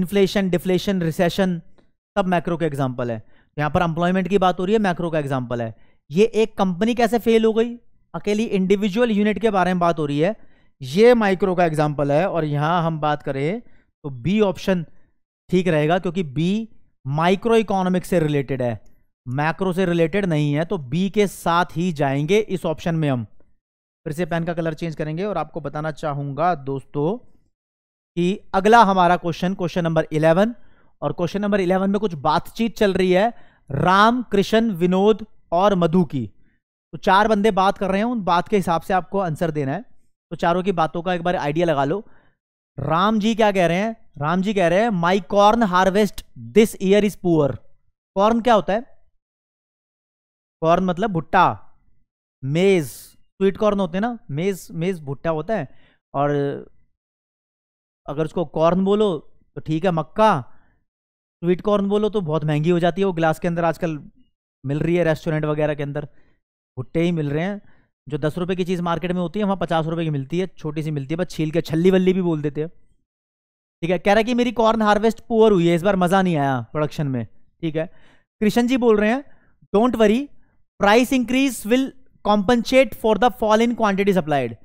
इन्फ्लेशन डिफ्लेशन रिसेशन सब मैक्रो के एग्जाम्पल है तो यहाँ पर एम्प्लॉयमेंट की बात हो रही है मैक्रो का एग्जाम्पल है ये एक कंपनी कैसे फेल हो गई अकेली इंडिविजुअल यूनिट के बारे में बात हो रही है ये माइक्रो का एग्जाम्पल है और यहाँ हम बात करें तो बी ऑप्शन ठीक रहेगा क्योंकि बी माइक्रो इकोनॉमिक से रिलेटेड है मैक्रो से रिलेटेड नहीं है तो बी के साथ ही जाएंगे इस ऑप्शन में हम फिर से पेन का कलर चेंज करेंगे और आपको बताना चाहूंगा दोस्तों कि अगला हमारा क्वेश्चन क्वेश्चन नंबर इलेवन और क्वेश्चन नंबर इलेवन में कुछ बातचीत चल रही है राम कृष्ण विनोद और मधु की तो चार बंदे बात कर रहे हैं उन बात के हिसाब से आपको आंसर देना है तो चारों की बातों का एक बार आइडिया लगा लो राम जी क्या कह रहे हैं राम जी कह रहे हैं my corn harvest this year is poor corn क्या होता है कॉर्न मतलब भुट्टा मेज स्वीट कॉर्न होते हैं ना मेज मेज भुट्टा होता है और अगर उसको कॉर्न बोलो तो ठीक है मक्का स्वीट कॉर्न बोलो तो बहुत महंगी हो जाती है वो गिलास के अंदर आजकल मिल रही है रेस्टोरेंट वगैरह के अंदर भुट्टे ही मिल रहे हैं जो दस रुपए की चीज़ मार्केट में होती है वहां पचास रुपए की मिलती है छोटी सी मिलती है बस छील के छल्ली वल्ली भी बोल देते हैं ठीक है कह रहा है कि मेरी कॉर्न हार्वेस्ट पुअर हुई है इस बार मज़ा नहीं आया प्रोडक्शन में ठीक है कृष्ण जी बोल रहे हैं don't worry price increase will compensate for the fall in quantity supplied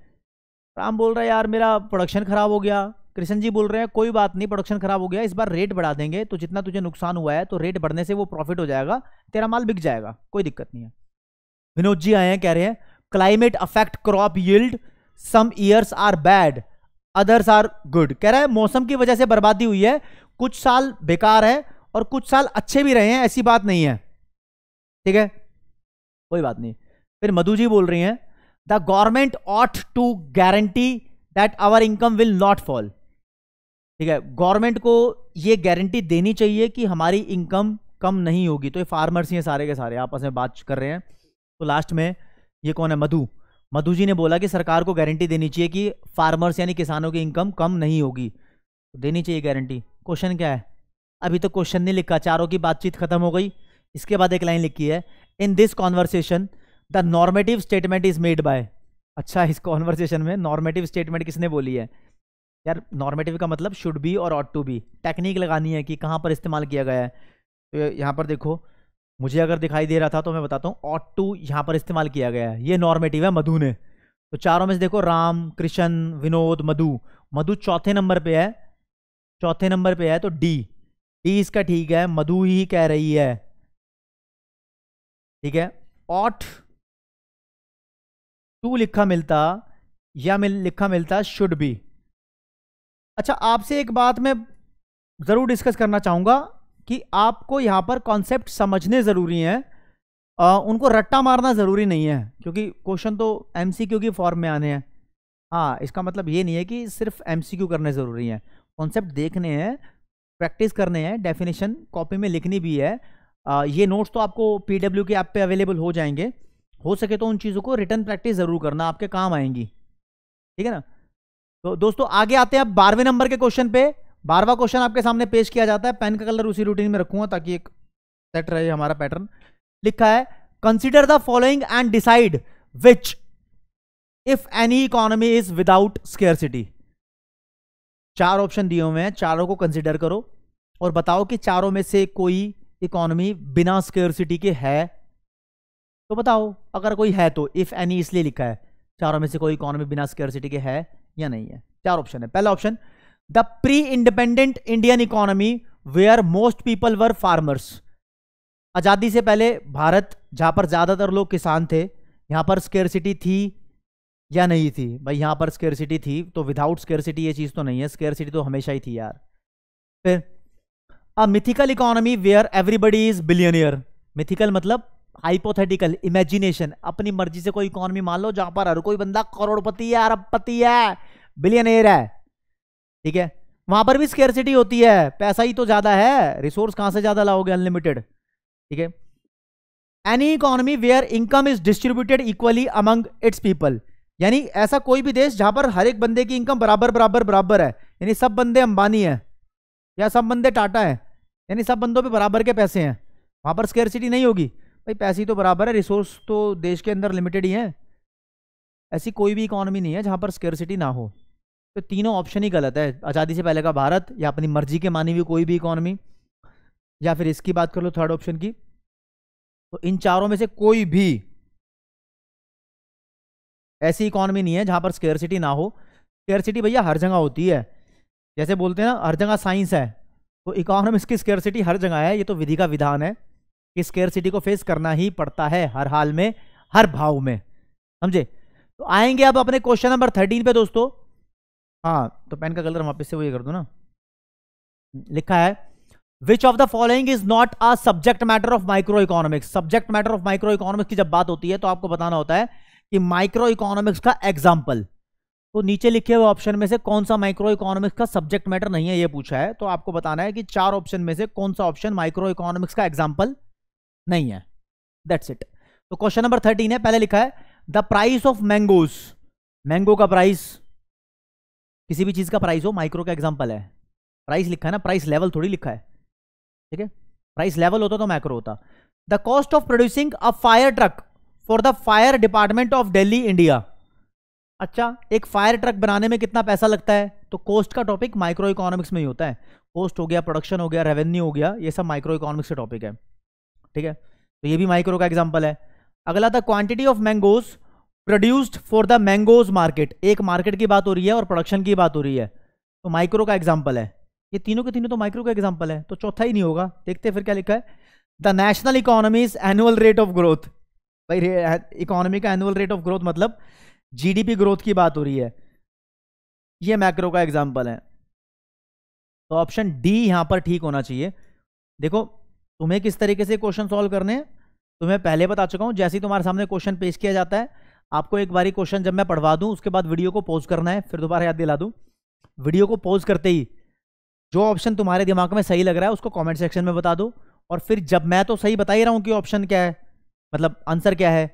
Ram बोल रहा है यार मेरा प्रोडक्शन खराब हो गया कृष्ण जी बोल रहे हैं कोई बात नहीं प्रोडक्शन खराब हो गया इस बार रेट बढ़ा देंगे तो जितना तुझे नुकसान हुआ है तो रेट बढ़ने से वो प्रॉफिट हो जाएगा तेरा माल बिक जाएगा कोई दिक्कत नहीं है विनोद जी आए हैं कह रहे हैं climate affect crop yield some years are bad others are good कह रहा है मौसम की वजह से बर्बादी हुई है कुछ साल बेकार है और कुछ साल अच्छे भी रहे हैं ऐसी बात नहीं है ठीक है कोई बात नहीं फिर मधु जी बोल रही हैं the government ought to guarantee that our income will not fall ठीक है गवर्नमेंट को ये गारंटी देनी चाहिए कि हमारी इनकम कम नहीं होगी तो ये फार्मर्स ही हैं सारे के सारे आपस में बात कर रहे हैं तो लास्ट में ये कौन है मधु मधु जी ने बोला कि सरकार को गारंटी देनी चाहिए कि फार्मर्स यानी किसानों की इनकम कम नहीं होगी तो देनी चाहिए गारंटी क्वेश्चन क्या है अभी तो क्वेश्चन नहीं लिखा चारों की बातचीत खत्म हो गई इसके बाद एक लाइन लिखी है in this conversation the normative statement is made by अच्छा इस कॉन्वर्सेशन में नॉर्मेटिव स्टेटमेंट किसने बोली है यार नॉर्मेटिव का मतलब शुड बी और ऑट टू बी टेक्निक लगानी है कि कहाँ पर इस्तेमाल किया गया है तो यहाँ पर देखो मुझे अगर दिखाई दे रहा था तो मैं बताता हूँ ऑट टू यहाँ पर इस्तेमाल किया गया है ये नॉर्मेटिव है मधु ने तो चारों में से देखो राम कृष्ण विनोद मधु मधु चौथे नंबर पे है चौथे नंबर पे है तो डी डी इसका ठीक है मधु ही कह रही है ठीक है ऑट टू लिखा मिलता या मिल लिखा मिलता शुड बी अच्छा आपसे एक बात मैं ज़रूर डिस्कस करना चाहूँगा कि आपको यहाँ पर कॉन्सेप्ट समझने ज़रूरी हैं उनको रट्टा मारना ज़रूरी नहीं है क्योंकि क्वेश्चन तो एम की फॉर्म में आने हैं हाँ इसका मतलब ये नहीं है कि सिर्फ एम करने ज़रूरी हैं कॉन्सेप्ट देखने हैं प्रैक्टिस करने हैं डेफिनेशन कॉपी में लिखनी भी है आ, ये नोट्स तो आपको पी के ऐप पे अवेलेबल हो जाएंगे हो सके तो उन चीज़ों को रिटर्न प्रैक्टिस ज़रूर करना आपके काम आएंगी ठीक है ना तो दोस्तों आगे आते हैं आप बारहवें नंबर के क्वेश्चन पे बारवा क्वेश्चन आपके सामने पेश किया जाता है पेन का कलर उसी रूटीन में रखूंगा ताकि एक सेट रहे हमारा पैटर्न लिखा है consider the following and decide which if any economy is without scarcity चार ऑप्शन दिए हुए हैं चारों को कंसिडर करो और बताओ कि चारों में से कोई इकोनॉमी बिना सिटी के है तो बताओ अगर कोई है तो इफ एनी इसलिए लिखा है चारों में से कोई इकोनॉमी बिना सिटी के है या नहीं है चार ऑप्शन है पहला option the pre independent Indian economy where most people were farmers आज़ादी से पहले भारत जहां पर ज़्यादातर लोग किसान थे यहां पर स्केरसिटी थी या नहीं थी भाई यहां पर स्केरसिटी थी तो विदाउट स्केरसिटी ये चीज़ तो नहीं है स्केरसिटी तो हमेशा ही थी यार फिर a mythical economy where everybody is billionaire mythical मतलब हाइपोथेटिकल इमेजिनेशन अपनी मर्जी से कोई इकोनॉमी मान लो जहां पर हर कोई बंदा करोड़पति है अरबपति है बिलियनियर है ठीक है वहां पर भी स्केरसिटी होती है पैसा ही तो ज्यादा है रिसोर्स कहां से ज्यादा लाओगे अनलिमिटेड ठीक है any economy where income is distributed equally among its people यानी ऐसा कोई भी देश जहां पर हर एक बंदे की इनकम बराबर बराबर बराबर है यानी सब बंदे अंबानी है या सब बंदे टाटा है यानी सब बंदों पे बराबर के पैसे हैं वहां पर स्केरसिटी नहीं होगी भाई पैसे तो बराबर है रिसोर्स तो देश के अंदर लिमिटेड ही है ऐसी कोई भी इकोनॉमी नहीं है जहां पर स्केरसिटी ना हो तो तीनों ऑप्शन ही गलत है आज़ादी से पहले का भारत या अपनी मर्जी के मानी हुई कोई भी इकोनॉमी या फिर इसकी बात कर लो थर्ड ऑप्शन की तो इन चारों में से कोई भी ऐसी इकोनॉमी नहीं है जहां पर सिटी ना हो सिटी भैया हर जगह होती है जैसे बोलते हैं ना हर जगह साइंस है तो इकोनॉमिक्स की सिटी हर जगह है ये तो विधि का विधान है कि सिटी को फेस करना ही पड़ता है हर हाल में हर भाव में समझे तो आएंगे अब अपने क्वेश्चन नंबर थर्टीन पे दोस्तों हाँ तो पेन का कलर वापस से वही कर दो ना लिखा है which of the following is not a subject matter of micro economics subject matter of micro economics की जब बात होती है तो आपको बताना होता है कि माइक्रो इकोनॉमिक्स का एग्जाम्पल तो नीचे लिखे हुए ऑप्शन में से कौन सा माइक्रो इकोनॉमिक्स का सब्जेक्ट मैटर नहीं है ये पूछा है तो आपको बताना है कि चार ऑप्शन में से कौन सा ऑप्शन माइक्रो इकोनॉमिक्स का एग्जाम्पल नहीं है दैट्स इट तो क्वेश्चन नंबर थर्टीन है पहले लिखा है the price of mangoes mango का प्राइस किसी भी चीज़ का प्राइस हो माइक्रो का एग्जाम्पल है प्राइस लिखा है ना प्राइस लेवल थोड़ी लिखा है ठीक है प्राइस लेवल होता तो माइक्रो होता the cost of producing a fire truck for the fire department of Delhi India अच्छा एक फायर ट्रक बनाने में कितना पैसा लगता है तो कॉस्ट का टॉपिक माइक्रो इकोनॉमिक्स में ही होता है कॉस्ट हो गया प्रोडक्शन हो गया रेवेन्यू हो गया ये सब माइक्रो इकोनॉमिक्स के टॉपिक है ठीक है तो ये भी माइक्रो का एग्जाम्पल है अगला था quantity of mangoes produced for the mangoes market एक मार्केट की बात हो रही है और प्रोडक्शन की बात हो रही है तो माइक्रो का एग्जाम्पल है ये तीनों के तीनों तो माइक्रो का एग्जाम्पल है तो चौथा ही नहीं होगा देखते फिर क्या लिखा है the national economies annual rate of growth भाई इकोनॉमी का एनुअल रेट ऑफ ग्रोथ मतलब जीडीपी ग्रोथ की बात हो रही है ये मैक्रो का एग्जाम्पल है तो ऑप्शन डी यहां पर ठीक होना चाहिए देखो तुम्हें किस तरीके से क्वेश्चन सॉल्व करने हैं तुम्हें पहले बता चुका हूं जैसे ही तुम्हारे सामने क्वेश्चन पेश किया जाता है आपको एक बारी क्वेश्चन जब मैं पढ़वा दूं उसके बाद वीडियो को पॉज करना है फिर दोबारा याद दिला दूं वीडियो को पॉज करते ही जो ऑप्शन तुम्हारे दिमाग में सही लग रहा है उसको कमेंट सेक्शन में बता दो और फिर जब मैं तो सही बता ही रहा हूँ कि ऑप्शन क्या है मतलब आंसर क्या है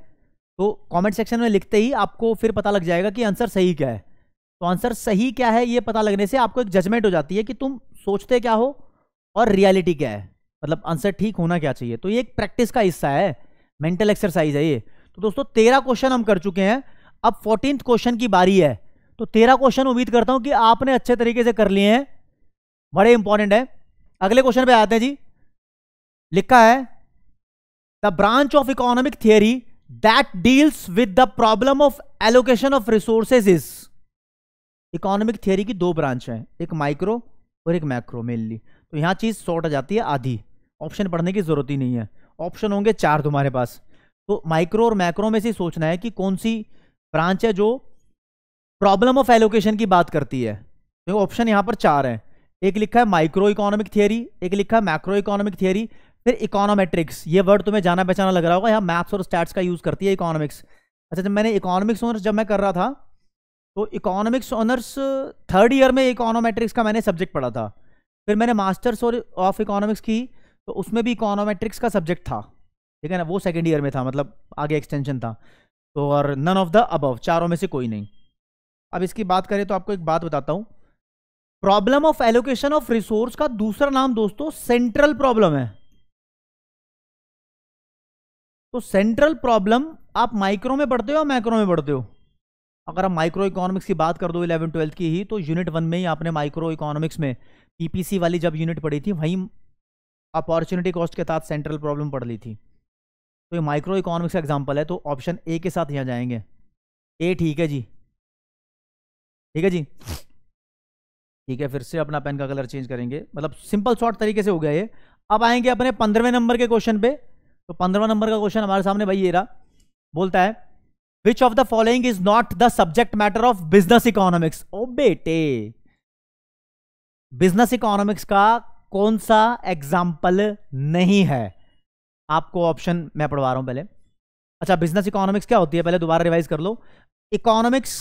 तो कॉमेंट सेक्शन में लिखते ही आपको फिर पता लग जाएगा कि आंसर सही क्या है तो आंसर सही क्या है ये पता लगने से आपको एक जजमेंट हो जाती है कि तुम सोचते क्या हो और रियलिटी क्या है मतलब आंसर ठीक होना क्या चाहिए तो ये एक प्रैक्टिस का हिस्सा है मेंटल एक्सरसाइज है ये तो दोस्तों तेरह क्वेश्चन हम कर चुके हैं अब फोर्टीन क्वेश्चन की बारी है तो तेरह क्वेश्चन उम्मीद करता हूं कि आपने अच्छे तरीके से कर लिए हैं बड़े इंपॉर्टेंट है अगले क्वेश्चन पे आते हैं जी लिखा है the branch of economic theory that deals with the problem of allocation of resources is economic theory की दो ब्रांच है एक माइक्रो और एक मैक्रो मेनली तो यहां चीज़ शॉर्ट आ जाती है आधी ऑप्शन पढ़ने की ज़रूरत ही नहीं है ऑप्शन होंगे चार तुम्हारे पास तो माइक्रो और मैक्रो में से सोचना है कि कौन सी ब्रांच है जो प्रॉब्लम ऑफ एलोकेशन की बात करती है तो ऑप्शन यहाँ पर चार हैं एक लिखा है माइक्रो इकोनॉमिक थियरी एक लिखा है मैक्रो इकोनॉमिक थियरी फिर इकोनॉमेट्रिक्स ये वर्ड तुम्हें जाना पहचाना लग रहा होगा यहाँ मैथ्स और स्टैट्स का यूज़ करती है इकोनॉमिक्स अच्छा जब मैंने इकोनॉमिक्स ऑनर्स जब मैं कर रहा था तो इकोनॉमिक्स ऑनर्स थर्ड ईयर में इकोनॉमेट्रिक्स का मैंने सब्जेक्ट पढ़ा था फिर मैंने मास्टर्स और ऑफ इकोनॉमिक्स की तो उसमें भी इकोनॉमेट्रिक्स का सब्जेक्ट था ठीक है ना वो सेकेंड ईयर में था मतलब आगे एक्सटेंशन था तो और नन ऑफ द अबव चारों में से कोई नहीं अब इसकी बात करें तो आपको एक बात बताता हूँ problem of allocation of resource का दूसरा नाम दोस्तों सेंट्रल प्रॉब्लम है तो सेंट्रल प्रॉब्लम आप माइक्रो में पढ़ते हो या मैक्रो में पढ़ते हो अगर आप माइक्रो इकोनॉमिक्स की बात कर दो इलेवन ट्वेल्थ की ही तो यूनिट वन में ही आपने माइक्रो इकोनॉमिक्स में पीपीसी वाली जब यूनिट पढ़ी थी वहीं अपॉर्चुनिटी कॉस्ट के साथ सेंट्रल प्रॉब्लम पढ़ ली थी तो ये माइक्रो इकोनॉमिक्स का एग्जाम्पल है तो ऑप्शन ए के साथ यहाँ जाएंगे ए ठीक है जी ठीक है जी ठीक है फिर से अपना पेन का कलर चेंज करेंगे मतलब सिंपल शॉर्ट तरीके से हो गया ये अब आएंगे अपने पंद्रहवें नंबर के क्वेश्चन पे तो पंद्रवा नंबर का क्वेश्चन हमारे सामने भाई ये रहा बोलता है which of the following is not the subject matter of business economics ओ बेटे बिजनेस इकोनॉमिक्स का कौन सा एग्जाम्पल नहीं है आपको ऑप्शन मैं पढ़वा रहा हूँ पहले अच्छा बिजनेस इकोनॉमिक्स क्या होती है पहले दोबारा रिवाइज कर लो इकोनॉमिक्स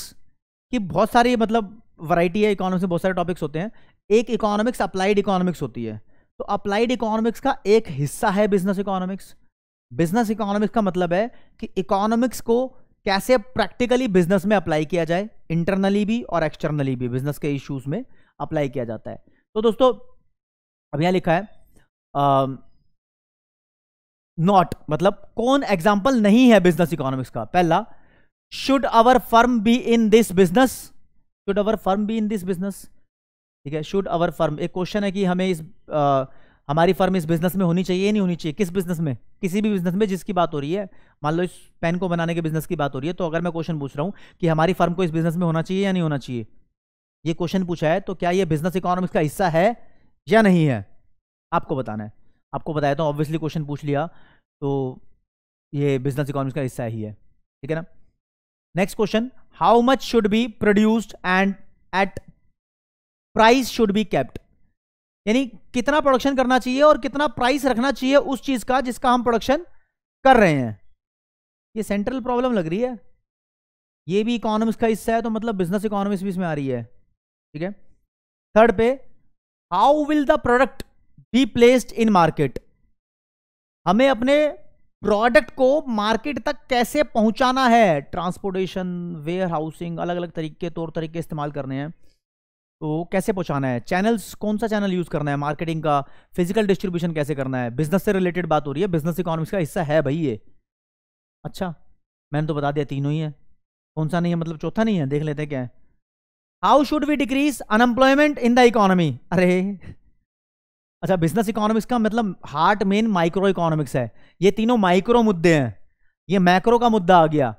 की बहुत सारी मतलब वराइटी है इकोनॉमिक्स में बहुत सारे टॉपिक्स होते हैं एक इकोनॉमिक्स अप्लाइड इकोनॉमिक्स होती है तो अप्लाइड इकोनॉमिक्स का एक हिस्सा है बिजनेस इकोनॉमिक्स बिजनेस इकोनॉमिक्स का मतलब है कि इकोनॉमिक्स को कैसे प्रैक्टिकली बिजनेस में अप्लाई किया जाए इंटरनली भी और एक्सटर्नली भी बिजनेस के इश्यूज में अप्लाई किया जाता है तो दोस्तों अब यहां लिखा है नॉट मतलब कौन एग्जाम्पल नहीं है बिजनेस इकोनॉमिक्स का पहला should our firm be in this business should our firm be in this business ठीक है शुड अवर फर्म एक क्वेश्चन है कि हमें इस आ, हमारी फर्म इस बिजनेस में होनी चाहिए नहीं होनी चाहिए किस बिजनेस में किसी भी बिजनेस में जिसकी बात हो रही है मान लो इस पेन को बनाने के बिजनेस की बात हो रही है तो अगर मैं क्वेश्चन पूछ रहा हूँ कि हमारी फर्म को इस बिजनेस में होना चाहिए या नहीं होना चाहिए ये क्वेश्चन पूछा है तो क्या ये बिजनेस इकोनॉमिक्स का हिस्सा है या नहीं है आपको बताना है आपको बताया था ऑब्वियसली क्वेश्चन पूछ लिया तो ये बिजनेस इकोनॉमिक्स का हिस्सा ही है ठीक है ना next question how much should be produced and at price should be kept यानी कितना प्रोडक्शन करना चाहिए और कितना प्राइस रखना चाहिए उस चीज का जिसका हम प्रोडक्शन कर रहे हैं ये सेंट्रल प्रॉब्लम लग रही है ये भी इकोनॉमिक्स का हिस्सा है तो मतलब बिजनेस इकोनॉमिक्स भी इसमें आ रही है ठीक है थर्ड पे how will the product be placed in market हमें अपने प्रोडक्ट को मार्केट तक कैसे पहुंचाना है ट्रांसपोर्टेशन वेयर हाउसिंग अलग अलग तरीके तौर तरीके इस्तेमाल करने हैं तो कैसे पहुंचाना है चैनल्स कौन सा चैनल यूज़ करना है मार्केटिंग का फिजिकल डिस्ट्रीब्यूशन कैसे करना है बिजनेस से रिलेटेड बात हो रही है बिजनेस इकोनॉमिक्स का हिस्सा है भाई ये अच्छा मैंने तो बता दिया तीनों ही है कौन सा नहीं है मतलब चौथा नहीं है देख लेते हैं क्या है how should we decrease unemployment in the economy अरे अच्छा बिजनेस इकोनॉमिक्स का मतलब हार्ट मेन माइक्रो इकोनॉमिक्स है ये तीनों माइक्रो मुद्दे हैं ये मैक्रो का मुद्दा आ गया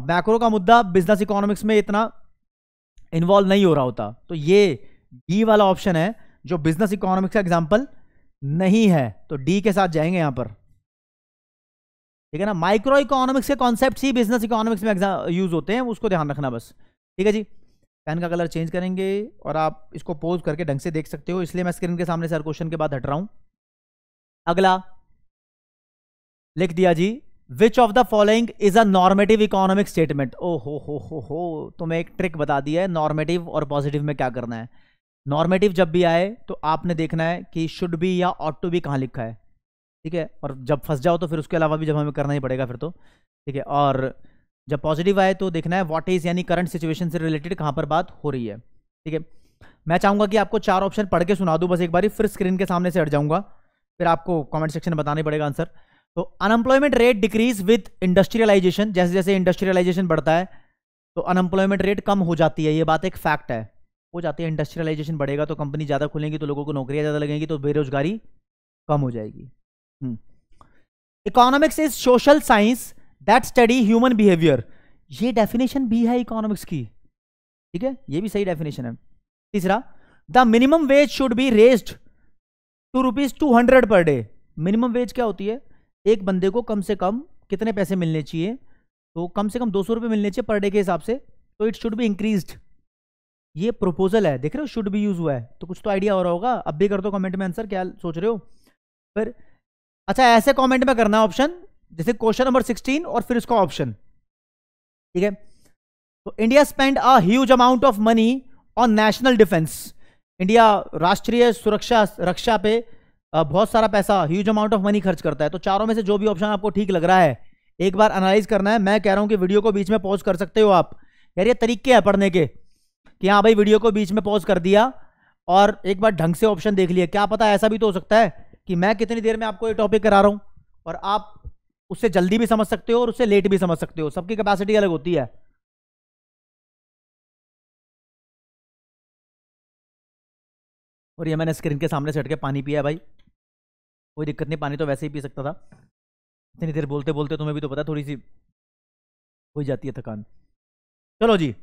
अब मैक्रो का मुद्दा बिजनेस इकोनॉमिक्स में इतना इन्वॉल्व नहीं हो रहा होता तो ये डी वाला ऑप्शन है जो बिजनेस इकोनॉमिक्स का एग्जाम्पल नहीं है तो डी के साथ जाएंगे यहां पर ठीक है ना माइक्रो इकोनॉमिक्स के कॉन्सेप्ट ही बिजनेस इकोनॉमिक्स में यूज होते हैं उसको ध्यान रखना बस ठीक है जी पेन का कलर चेंज करेंगे और आप इसको पोज करके ढंग से देख सकते हो इसलिए मैं स्क्रीन के सामने से हर क्वेश्चन के बाद हट रहा हूं अगला लिख दिया जी which of the following is a normative economic statement ओ हो हो हो हो तो मैं एक ट्रिक बता दिया है नॉर्मेटिव और पॉजिटिव में क्या करना है नॉर्मेटिव जब भी आए तो आपने देखना है कि शुड बी या ऑट टू बी कहाँ लिखा है ठीक है और जब फंस जाओ तो फिर उसके अलावा भी जब हमें करना ही पड़ेगा फिर तो ठीक है और जब पॉजिटिव आए तो देखना है व्हाट इज़ यानी करंट सिचुएशन से रिलेटेड कहाँ पर बात हो रही है ठीक है मैं चाहूँगा कि आपको चार ऑप्शन पढ़ के सुना दूँ बस एक बार फिर स्क्रीन के सामने से हट जाऊँगा फिर आपको कमेंट सेक्शन में बताना पड़ेगा आंसर तो unemployment rate decrease with industrialisation जैसे जैसे इंडस्ट्रियलाइजेशन बढ़ता है तो अनएम्प्लॉयमेंट रेट कम हो जाती है ये बात एक फैक्ट है हो जाती है इंडस्ट्रियलाइजेशन बढ़ेगा तो कंपनी ज़्यादा खुलेंगी तो लोगों को नौकरियाँ ज़्यादा लगेंगी तो बेरोजगारी कम हो जाएगी economics is social science that study human behaviour ये डेफिनेशन भी है इकोनॉमिक्स की ठीक है ये भी सही डेफिनेशन है तीसरा the minimum wage should be raised to rupees two hundred per day minimum wage क्या होती है एक बंदे को कम से कम कितने पैसे मिलने चाहिए तो कम से कम दो सौ रुपये मिलने चाहिए पर डे के हिसाब से तो इट शुड बी इंक्रीज ये प्रपोजल है देख रहे हो शुड भी यूज़ हुआ है तो कुछ तो आइडिया हो रहा होगा अब भी कर दो कमेंट में आंसर क्या सोच रहे हो फिर अच्छा ऐसे कमेंट में करना ऑप्शन जैसे क्वेश्चन नंबर सिक्सटीन और फिर उसका ऑप्शन ठीक है तो India spend a huge amount of money on national defence India राष्ट्रीय सुरक्षा रक्षा पे बहुत सारा पैसा ह्यूज अमाउंट ऑफ मनी खर्च करता है तो चारों में से जो भी ऑप्शन आपको ठीक लग रहा है एक बार एनालाइज करना है मैं कह रहा हूं कि वीडियो को बीच में पॉज कर सकते हो आप यार ये तरीके हैं पढ़ने के कि हाँ भाई वीडियो को बीच में पॉज कर दिया और एक बार ढंग से ऑप्शन देख लिया क्या पता ऐसा भी तो हो सकता है कि मैं कितनी देर में आपको ये टॉपिक करा रहा हूँ और आप उससे जल्दी भी समझ सकते हो और उससे लेट भी समझ सकते हो सबकी कैपेसिटी अलग होती है और ये मैंने स्क्रीन के सामने से के पानी पिया है भाई कोई दिक्कत नहीं पानी तो वैसे ही पी सकता था इतनी देर बोलते बोलते तुम्हें भी तो पता थोड़ी सी हो जाती है थकान चलो जी